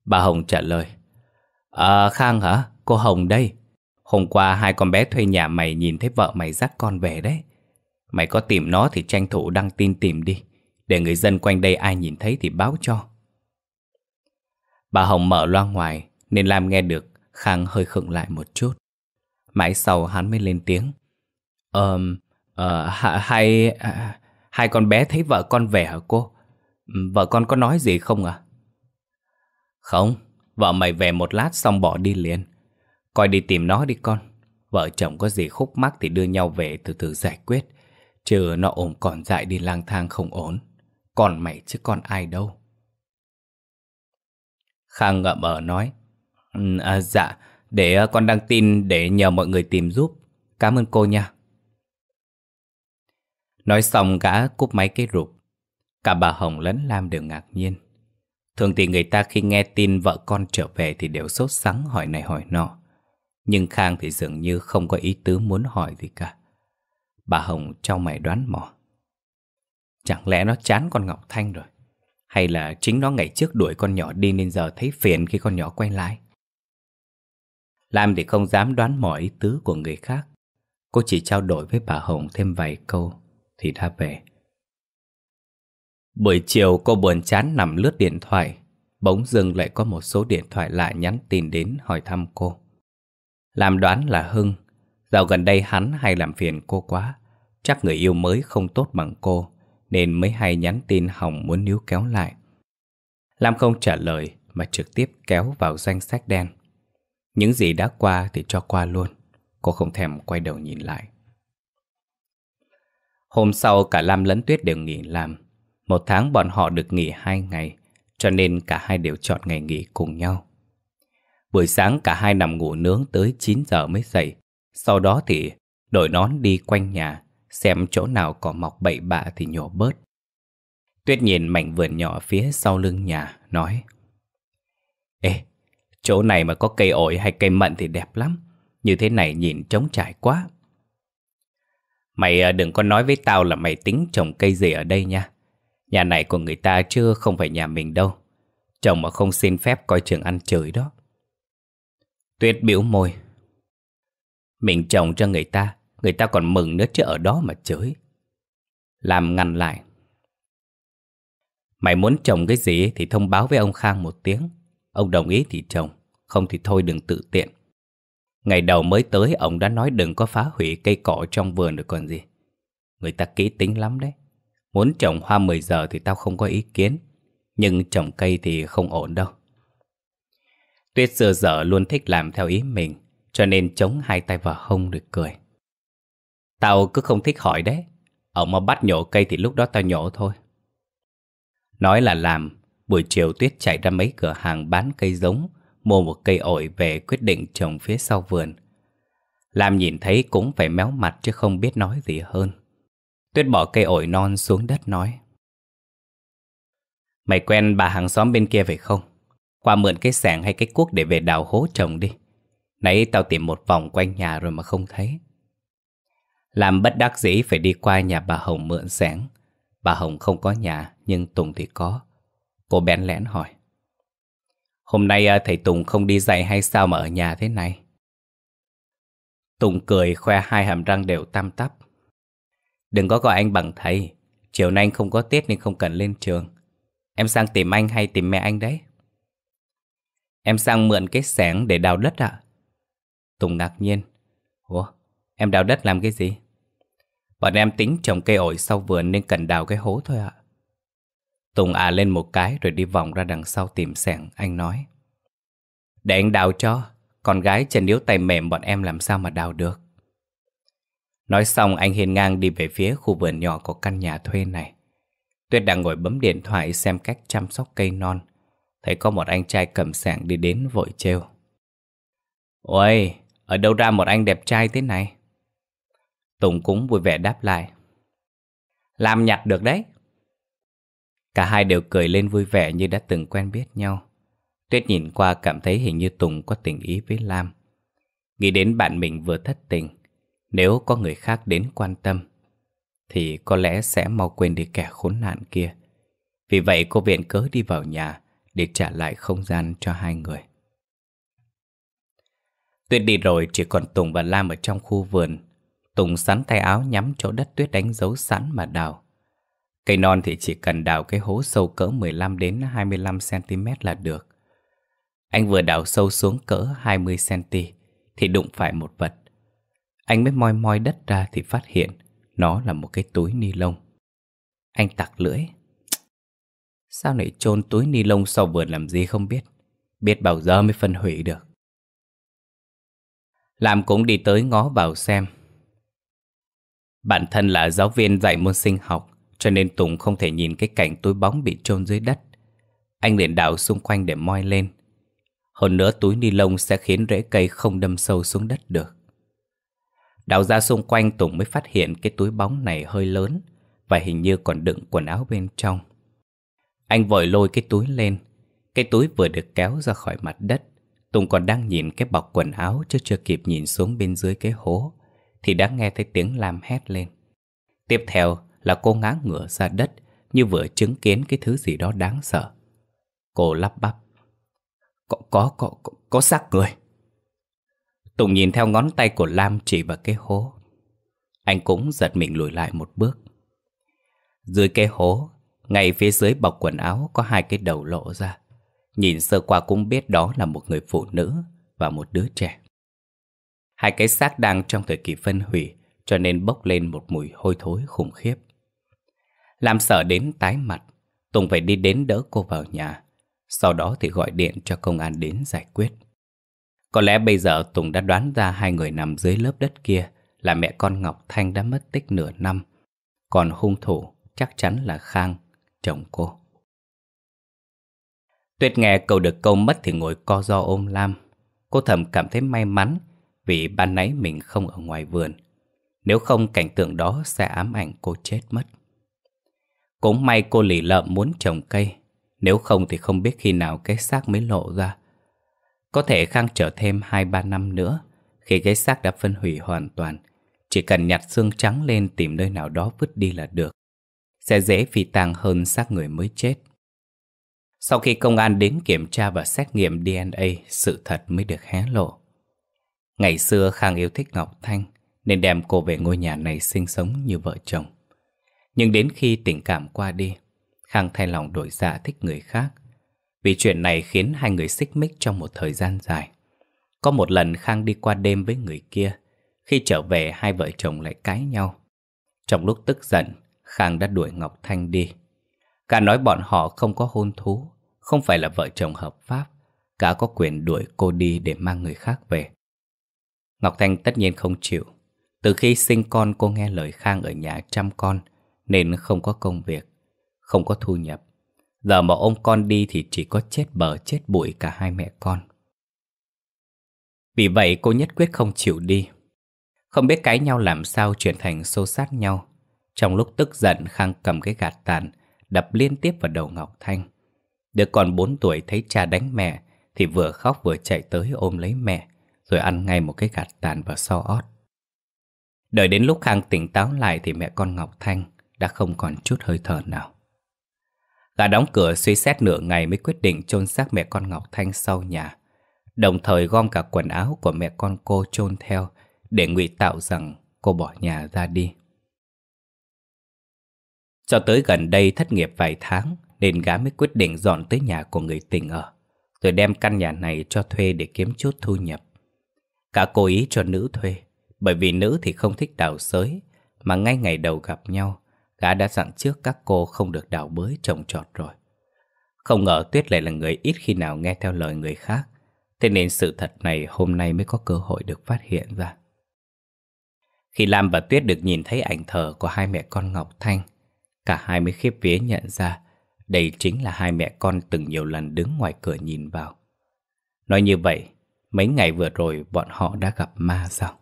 Bà Hồng trả lời À Khang hả? Cô Hồng đây Hôm qua hai con bé thuê nhà mày nhìn thấy vợ mày dắt con về đấy Mày có tìm nó thì tranh thủ đăng tin tìm đi Để người dân quanh đây ai nhìn thấy thì báo cho Bà Hồng mở loa ngoài Nên Lam nghe được Khang hơi khựng lại một chút Mãi sau hắn mới lên tiếng um, uh, hai uh, hai con bé thấy vợ con về hả cô? Vợ con có nói gì không à? Không, vợ mày về một lát xong bỏ đi liền. Coi đi tìm nó đi con. Vợ chồng có gì khúc mắc thì đưa nhau về từ từ giải quyết. Chứ nó ổn còn dại đi lang thang không ổn. Còn mày chứ con ai đâu. Khang ngậm ở ờ nói. À, dạ, để ờ, con đăng tin để nhờ mọi người tìm giúp. Cảm ơn cô nha. Nói xong gã cúp máy cái rụp. Cả bà Hồng lẫn Lam đều ngạc nhiên. Thường thì người ta khi nghe tin vợ con trở về thì đều sốt sắng hỏi này hỏi nọ. Nhưng Khang thì dường như không có ý tứ muốn hỏi gì cả. Bà Hồng trao mày đoán mò. Chẳng lẽ nó chán con Ngọc Thanh rồi? Hay là chính nó ngày trước đuổi con nhỏ đi nên giờ thấy phiền khi con nhỏ quay lại? Lam thì không dám đoán mò ý tứ của người khác. Cô chỉ trao đổi với bà Hồng thêm vài câu thì đã về. Buổi chiều cô buồn chán nằm lướt điện thoại, bỗng dưng lại có một số điện thoại lạ nhắn tin đến hỏi thăm cô. Làm đoán là Hưng, dạo gần đây hắn hay làm phiền cô quá, chắc người yêu mới không tốt bằng cô, nên mới hay nhắn tin hỏng muốn níu kéo lại. Lam không trả lời mà trực tiếp kéo vào danh sách đen. Những gì đã qua thì cho qua luôn, cô không thèm quay đầu nhìn lại. Hôm sau cả Lam lẫn Tuyết đều nghỉ làm. Một tháng bọn họ được nghỉ hai ngày, cho nên cả hai đều chọn ngày nghỉ cùng nhau. Buổi sáng cả hai nằm ngủ nướng tới 9 giờ mới dậy. Sau đó thì đổi nón đi quanh nhà, xem chỗ nào có mọc bậy bạ thì nhổ bớt. Tuyết nhìn mảnh vườn nhỏ phía sau lưng nhà, nói Ê, chỗ này mà có cây ổi hay cây mận thì đẹp lắm. Như thế này nhìn trống trải quá. Mày à, đừng có nói với tao là mày tính trồng cây gì ở đây nha. Nhà này của người ta chưa không phải nhà mình đâu. Chồng mà không xin phép coi trường ăn chửi đó. Tuyết biểu môi. Mình trồng cho người ta, người ta còn mừng nữa chứ ở đó mà chửi. Làm ngăn lại. Mày muốn trồng cái gì thì thông báo với ông Khang một tiếng. Ông đồng ý thì trồng, không thì thôi đừng tự tiện. Ngày đầu mới tới ông đã nói đừng có phá hủy cây cỏ trong vườn được còn gì Người ta kỹ tính lắm đấy Muốn trồng hoa 10 giờ thì tao không có ý kiến Nhưng trồng cây thì không ổn đâu Tuyết xưa giờ luôn thích làm theo ý mình Cho nên chống hai tay vào hông được cười Tao cứ không thích hỏi đấy Ông mà bắt nhổ cây thì lúc đó tao nhổ thôi Nói là làm Buổi chiều Tuyết chạy ra mấy cửa hàng bán cây giống mua một cây ổi về quyết định trồng phía sau vườn. Lam nhìn thấy cũng phải méo mặt chứ không biết nói gì hơn. Tuyết bỏ cây ổi non xuống đất nói. Mày quen bà hàng xóm bên kia phải không? Qua mượn cái sẻng hay cái cuốc để về đào hố trồng đi. Nãy tao tìm một vòng quanh nhà rồi mà không thấy. Làm bất đắc dĩ phải đi qua nhà bà Hồng mượn sẻng. Bà Hồng không có nhà nhưng Tùng thì có. Cô bén lén hỏi. Hôm nay à, thầy Tùng không đi dạy hay sao mà ở nhà thế này? Tùng cười khoe hai hàm răng đều tam tắp. Đừng có gọi anh bằng thầy. Chiều nay anh không có tiết nên không cần lên trường. Em sang tìm anh hay tìm mẹ anh đấy? Em sang mượn cái sẻng để đào đất ạ. Tùng ngạc nhiên. Ủa, em đào đất làm cái gì? Bọn em tính trồng cây ổi sau vườn nên cần đào cái hố thôi ạ. À? Tùng à lên một cái rồi đi vòng ra đằng sau tìm sẻng, anh nói. Để anh đào cho, con gái chân yếu tay mềm bọn em làm sao mà đào được. Nói xong anh hiên ngang đi về phía khu vườn nhỏ của căn nhà thuê này. Tuyết đang ngồi bấm điện thoại xem cách chăm sóc cây non. Thấy có một anh trai cầm sẻng đi đến vội trêu. Ôi, ở đâu ra một anh đẹp trai thế này? Tùng cũng vui vẻ đáp lại. Làm nhặt được đấy, Cả hai đều cười lên vui vẻ như đã từng quen biết nhau. Tuyết nhìn qua cảm thấy hình như Tùng có tình ý với Lam. Nghĩ đến bạn mình vừa thất tình, nếu có người khác đến quan tâm, thì có lẽ sẽ mau quên đi kẻ khốn nạn kia. Vì vậy cô viện cớ đi vào nhà để trả lại không gian cho hai người. Tuyết đi rồi chỉ còn Tùng và Lam ở trong khu vườn. Tùng sắn tay áo nhắm chỗ đất tuyết đánh dấu sẵn mà đào. Cây non thì chỉ cần đào cái hố sâu cỡ 15 đến 25 cm là được. Anh vừa đào sâu xuống cỡ 20 cm thì đụng phải một vật. Anh mới moi moi đất ra thì phát hiện nó là một cái túi ni lông. Anh tặc lưỡi. Sao lại chôn túi ni lông sau vườn làm gì không biết. Biết bao giờ mới phân hủy được. Làm cũng đi tới ngó vào xem. Bản thân là giáo viên dạy môn sinh học cho nên Tùng không thể nhìn cái cảnh túi bóng bị chôn dưới đất Anh liền đào xung quanh để moi lên Hơn nữa túi ni lông sẽ khiến rễ cây không đâm sâu xuống đất được Đào ra xung quanh Tùng mới phát hiện cái túi bóng này hơi lớn Và hình như còn đựng quần áo bên trong Anh vội lôi cái túi lên Cái túi vừa được kéo ra khỏi mặt đất Tùng còn đang nhìn cái bọc quần áo chứ chưa kịp nhìn xuống bên dưới cái hố Thì đã nghe thấy tiếng làm hét lên Tiếp theo là cô ngã ngửa ra đất như vừa chứng kiến cái thứ gì đó đáng sợ. Cô lắp bắp. Có, có, có, có, xác người. Tùng nhìn theo ngón tay của Lam chỉ vào cái hố. Anh cũng giật mình lùi lại một bước. Dưới cái hố, ngay phía dưới bọc quần áo có hai cái đầu lộ ra. Nhìn sơ qua cũng biết đó là một người phụ nữ và một đứa trẻ. Hai cái xác đang trong thời kỳ phân hủy cho nên bốc lên một mùi hôi thối khủng khiếp. Làm sợ đến tái mặt, Tùng phải đi đến đỡ cô vào nhà. Sau đó thì gọi điện cho công an đến giải quyết. Có lẽ bây giờ Tùng đã đoán ra hai người nằm dưới lớp đất kia là mẹ con Ngọc Thanh đã mất tích nửa năm. Còn hung thủ chắc chắn là Khang, chồng cô. Tuyết nghe cầu được câu mất thì ngồi co do ôm Lam. Cô thầm cảm thấy may mắn vì ban nãy mình không ở ngoài vườn. Nếu không cảnh tượng đó sẽ ám ảnh cô chết mất. Cũng may cô lì lợm muốn trồng cây Nếu không thì không biết khi nào cái xác mới lộ ra Có thể Khang chờ thêm 2-3 năm nữa Khi cái xác đã phân hủy hoàn toàn Chỉ cần nhặt xương trắng lên tìm nơi nào đó vứt đi là được Sẽ dễ phi tang hơn xác người mới chết Sau khi công an đến kiểm tra và xét nghiệm DNA Sự thật mới được hé lộ Ngày xưa Khang yêu thích Ngọc Thanh Nên đem cô về ngôi nhà này sinh sống như vợ chồng nhưng đến khi tình cảm qua đi, Khang thay lòng đổi dạ thích người khác. Vì chuyện này khiến hai người xích mích trong một thời gian dài. Có một lần Khang đi qua đêm với người kia, khi trở về hai vợ chồng lại cãi nhau. Trong lúc tức giận, Khang đã đuổi Ngọc Thanh đi. Cả nói bọn họ không có hôn thú, không phải là vợ chồng hợp pháp, cả có quyền đuổi cô đi để mang người khác về. Ngọc Thanh tất nhiên không chịu. Từ khi sinh con cô nghe lời Khang ở nhà chăm con, nên không có công việc, không có thu nhập. Giờ mà ông con đi thì chỉ có chết bờ chết bụi cả hai mẹ con. Vì vậy cô nhất quyết không chịu đi. Không biết cãi nhau làm sao chuyển thành xô sát nhau. Trong lúc tức giận Khang cầm cái gạt tàn, đập liên tiếp vào đầu Ngọc Thanh. Đứa con 4 tuổi thấy cha đánh mẹ thì vừa khóc vừa chạy tới ôm lấy mẹ rồi ăn ngay một cái gạt tàn vào sau ót. Đợi đến lúc Khang tỉnh táo lại thì mẹ con Ngọc Thanh đã không còn chút hơi thở nào. Gã đóng cửa suy xét nửa ngày mới quyết định chôn xác mẹ con Ngọc Thanh sau nhà, đồng thời gom cả quần áo của mẹ con cô chôn theo để ngụy tạo rằng cô bỏ nhà ra đi. Cho tới gần đây thất nghiệp vài tháng nên gã mới quyết định dọn tới nhà của người tình ở, rồi đem căn nhà này cho thuê để kiếm chút thu nhập. Cả cố ý cho nữ thuê, bởi vì nữ thì không thích đào sới, mà ngay ngày đầu gặp nhau, Gã đã dặn trước các cô không được đào bới trồng trọt rồi Không ngờ Tuyết lại là người ít khi nào nghe theo lời người khác Thế nên sự thật này hôm nay mới có cơ hội được phát hiện ra Khi Lam và Tuyết được nhìn thấy ảnh thờ của hai mẹ con Ngọc Thanh Cả hai mới khiếp vía nhận ra Đây chính là hai mẹ con từng nhiều lần đứng ngoài cửa nhìn vào Nói như vậy Mấy ngày vừa rồi bọn họ đã gặp ma sao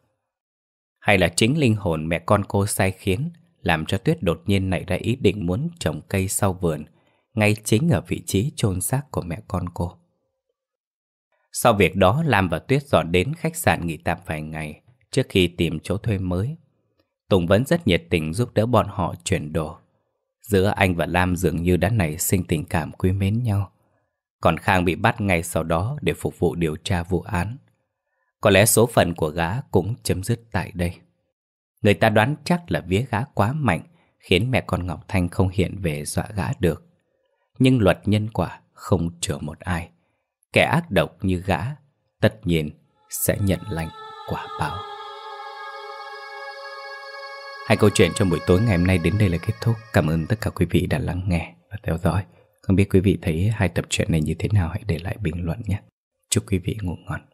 Hay là chính linh hồn mẹ con cô sai khiến làm cho Tuyết đột nhiên nảy ra ý định muốn trồng cây sau vườn, ngay chính ở vị trí chôn xác của mẹ con cô. Sau việc đó, Lam và Tuyết dọn đến khách sạn nghỉ tạm vài ngày trước khi tìm chỗ thuê mới. Tùng vẫn rất nhiệt tình giúp đỡ bọn họ chuyển đồ. Giữa anh và Lam dường như đã nảy sinh tình cảm quý mến nhau. Còn Khang bị bắt ngay sau đó để phục vụ điều tra vụ án. Có lẽ số phận của gã cũng chấm dứt tại đây. Người ta đoán chắc là vía gã quá mạnh Khiến mẹ con Ngọc Thanh không hiện về dọa gã được Nhưng luật nhân quả không chờ một ai Kẻ ác độc như gã Tất nhiên sẽ nhận lành quả báo Hai câu chuyện trong buổi tối ngày hôm nay đến đây là kết thúc Cảm ơn tất cả quý vị đã lắng nghe và theo dõi Không biết quý vị thấy hai tập truyện này như thế nào Hãy để lại bình luận nhé Chúc quý vị ngủ ngon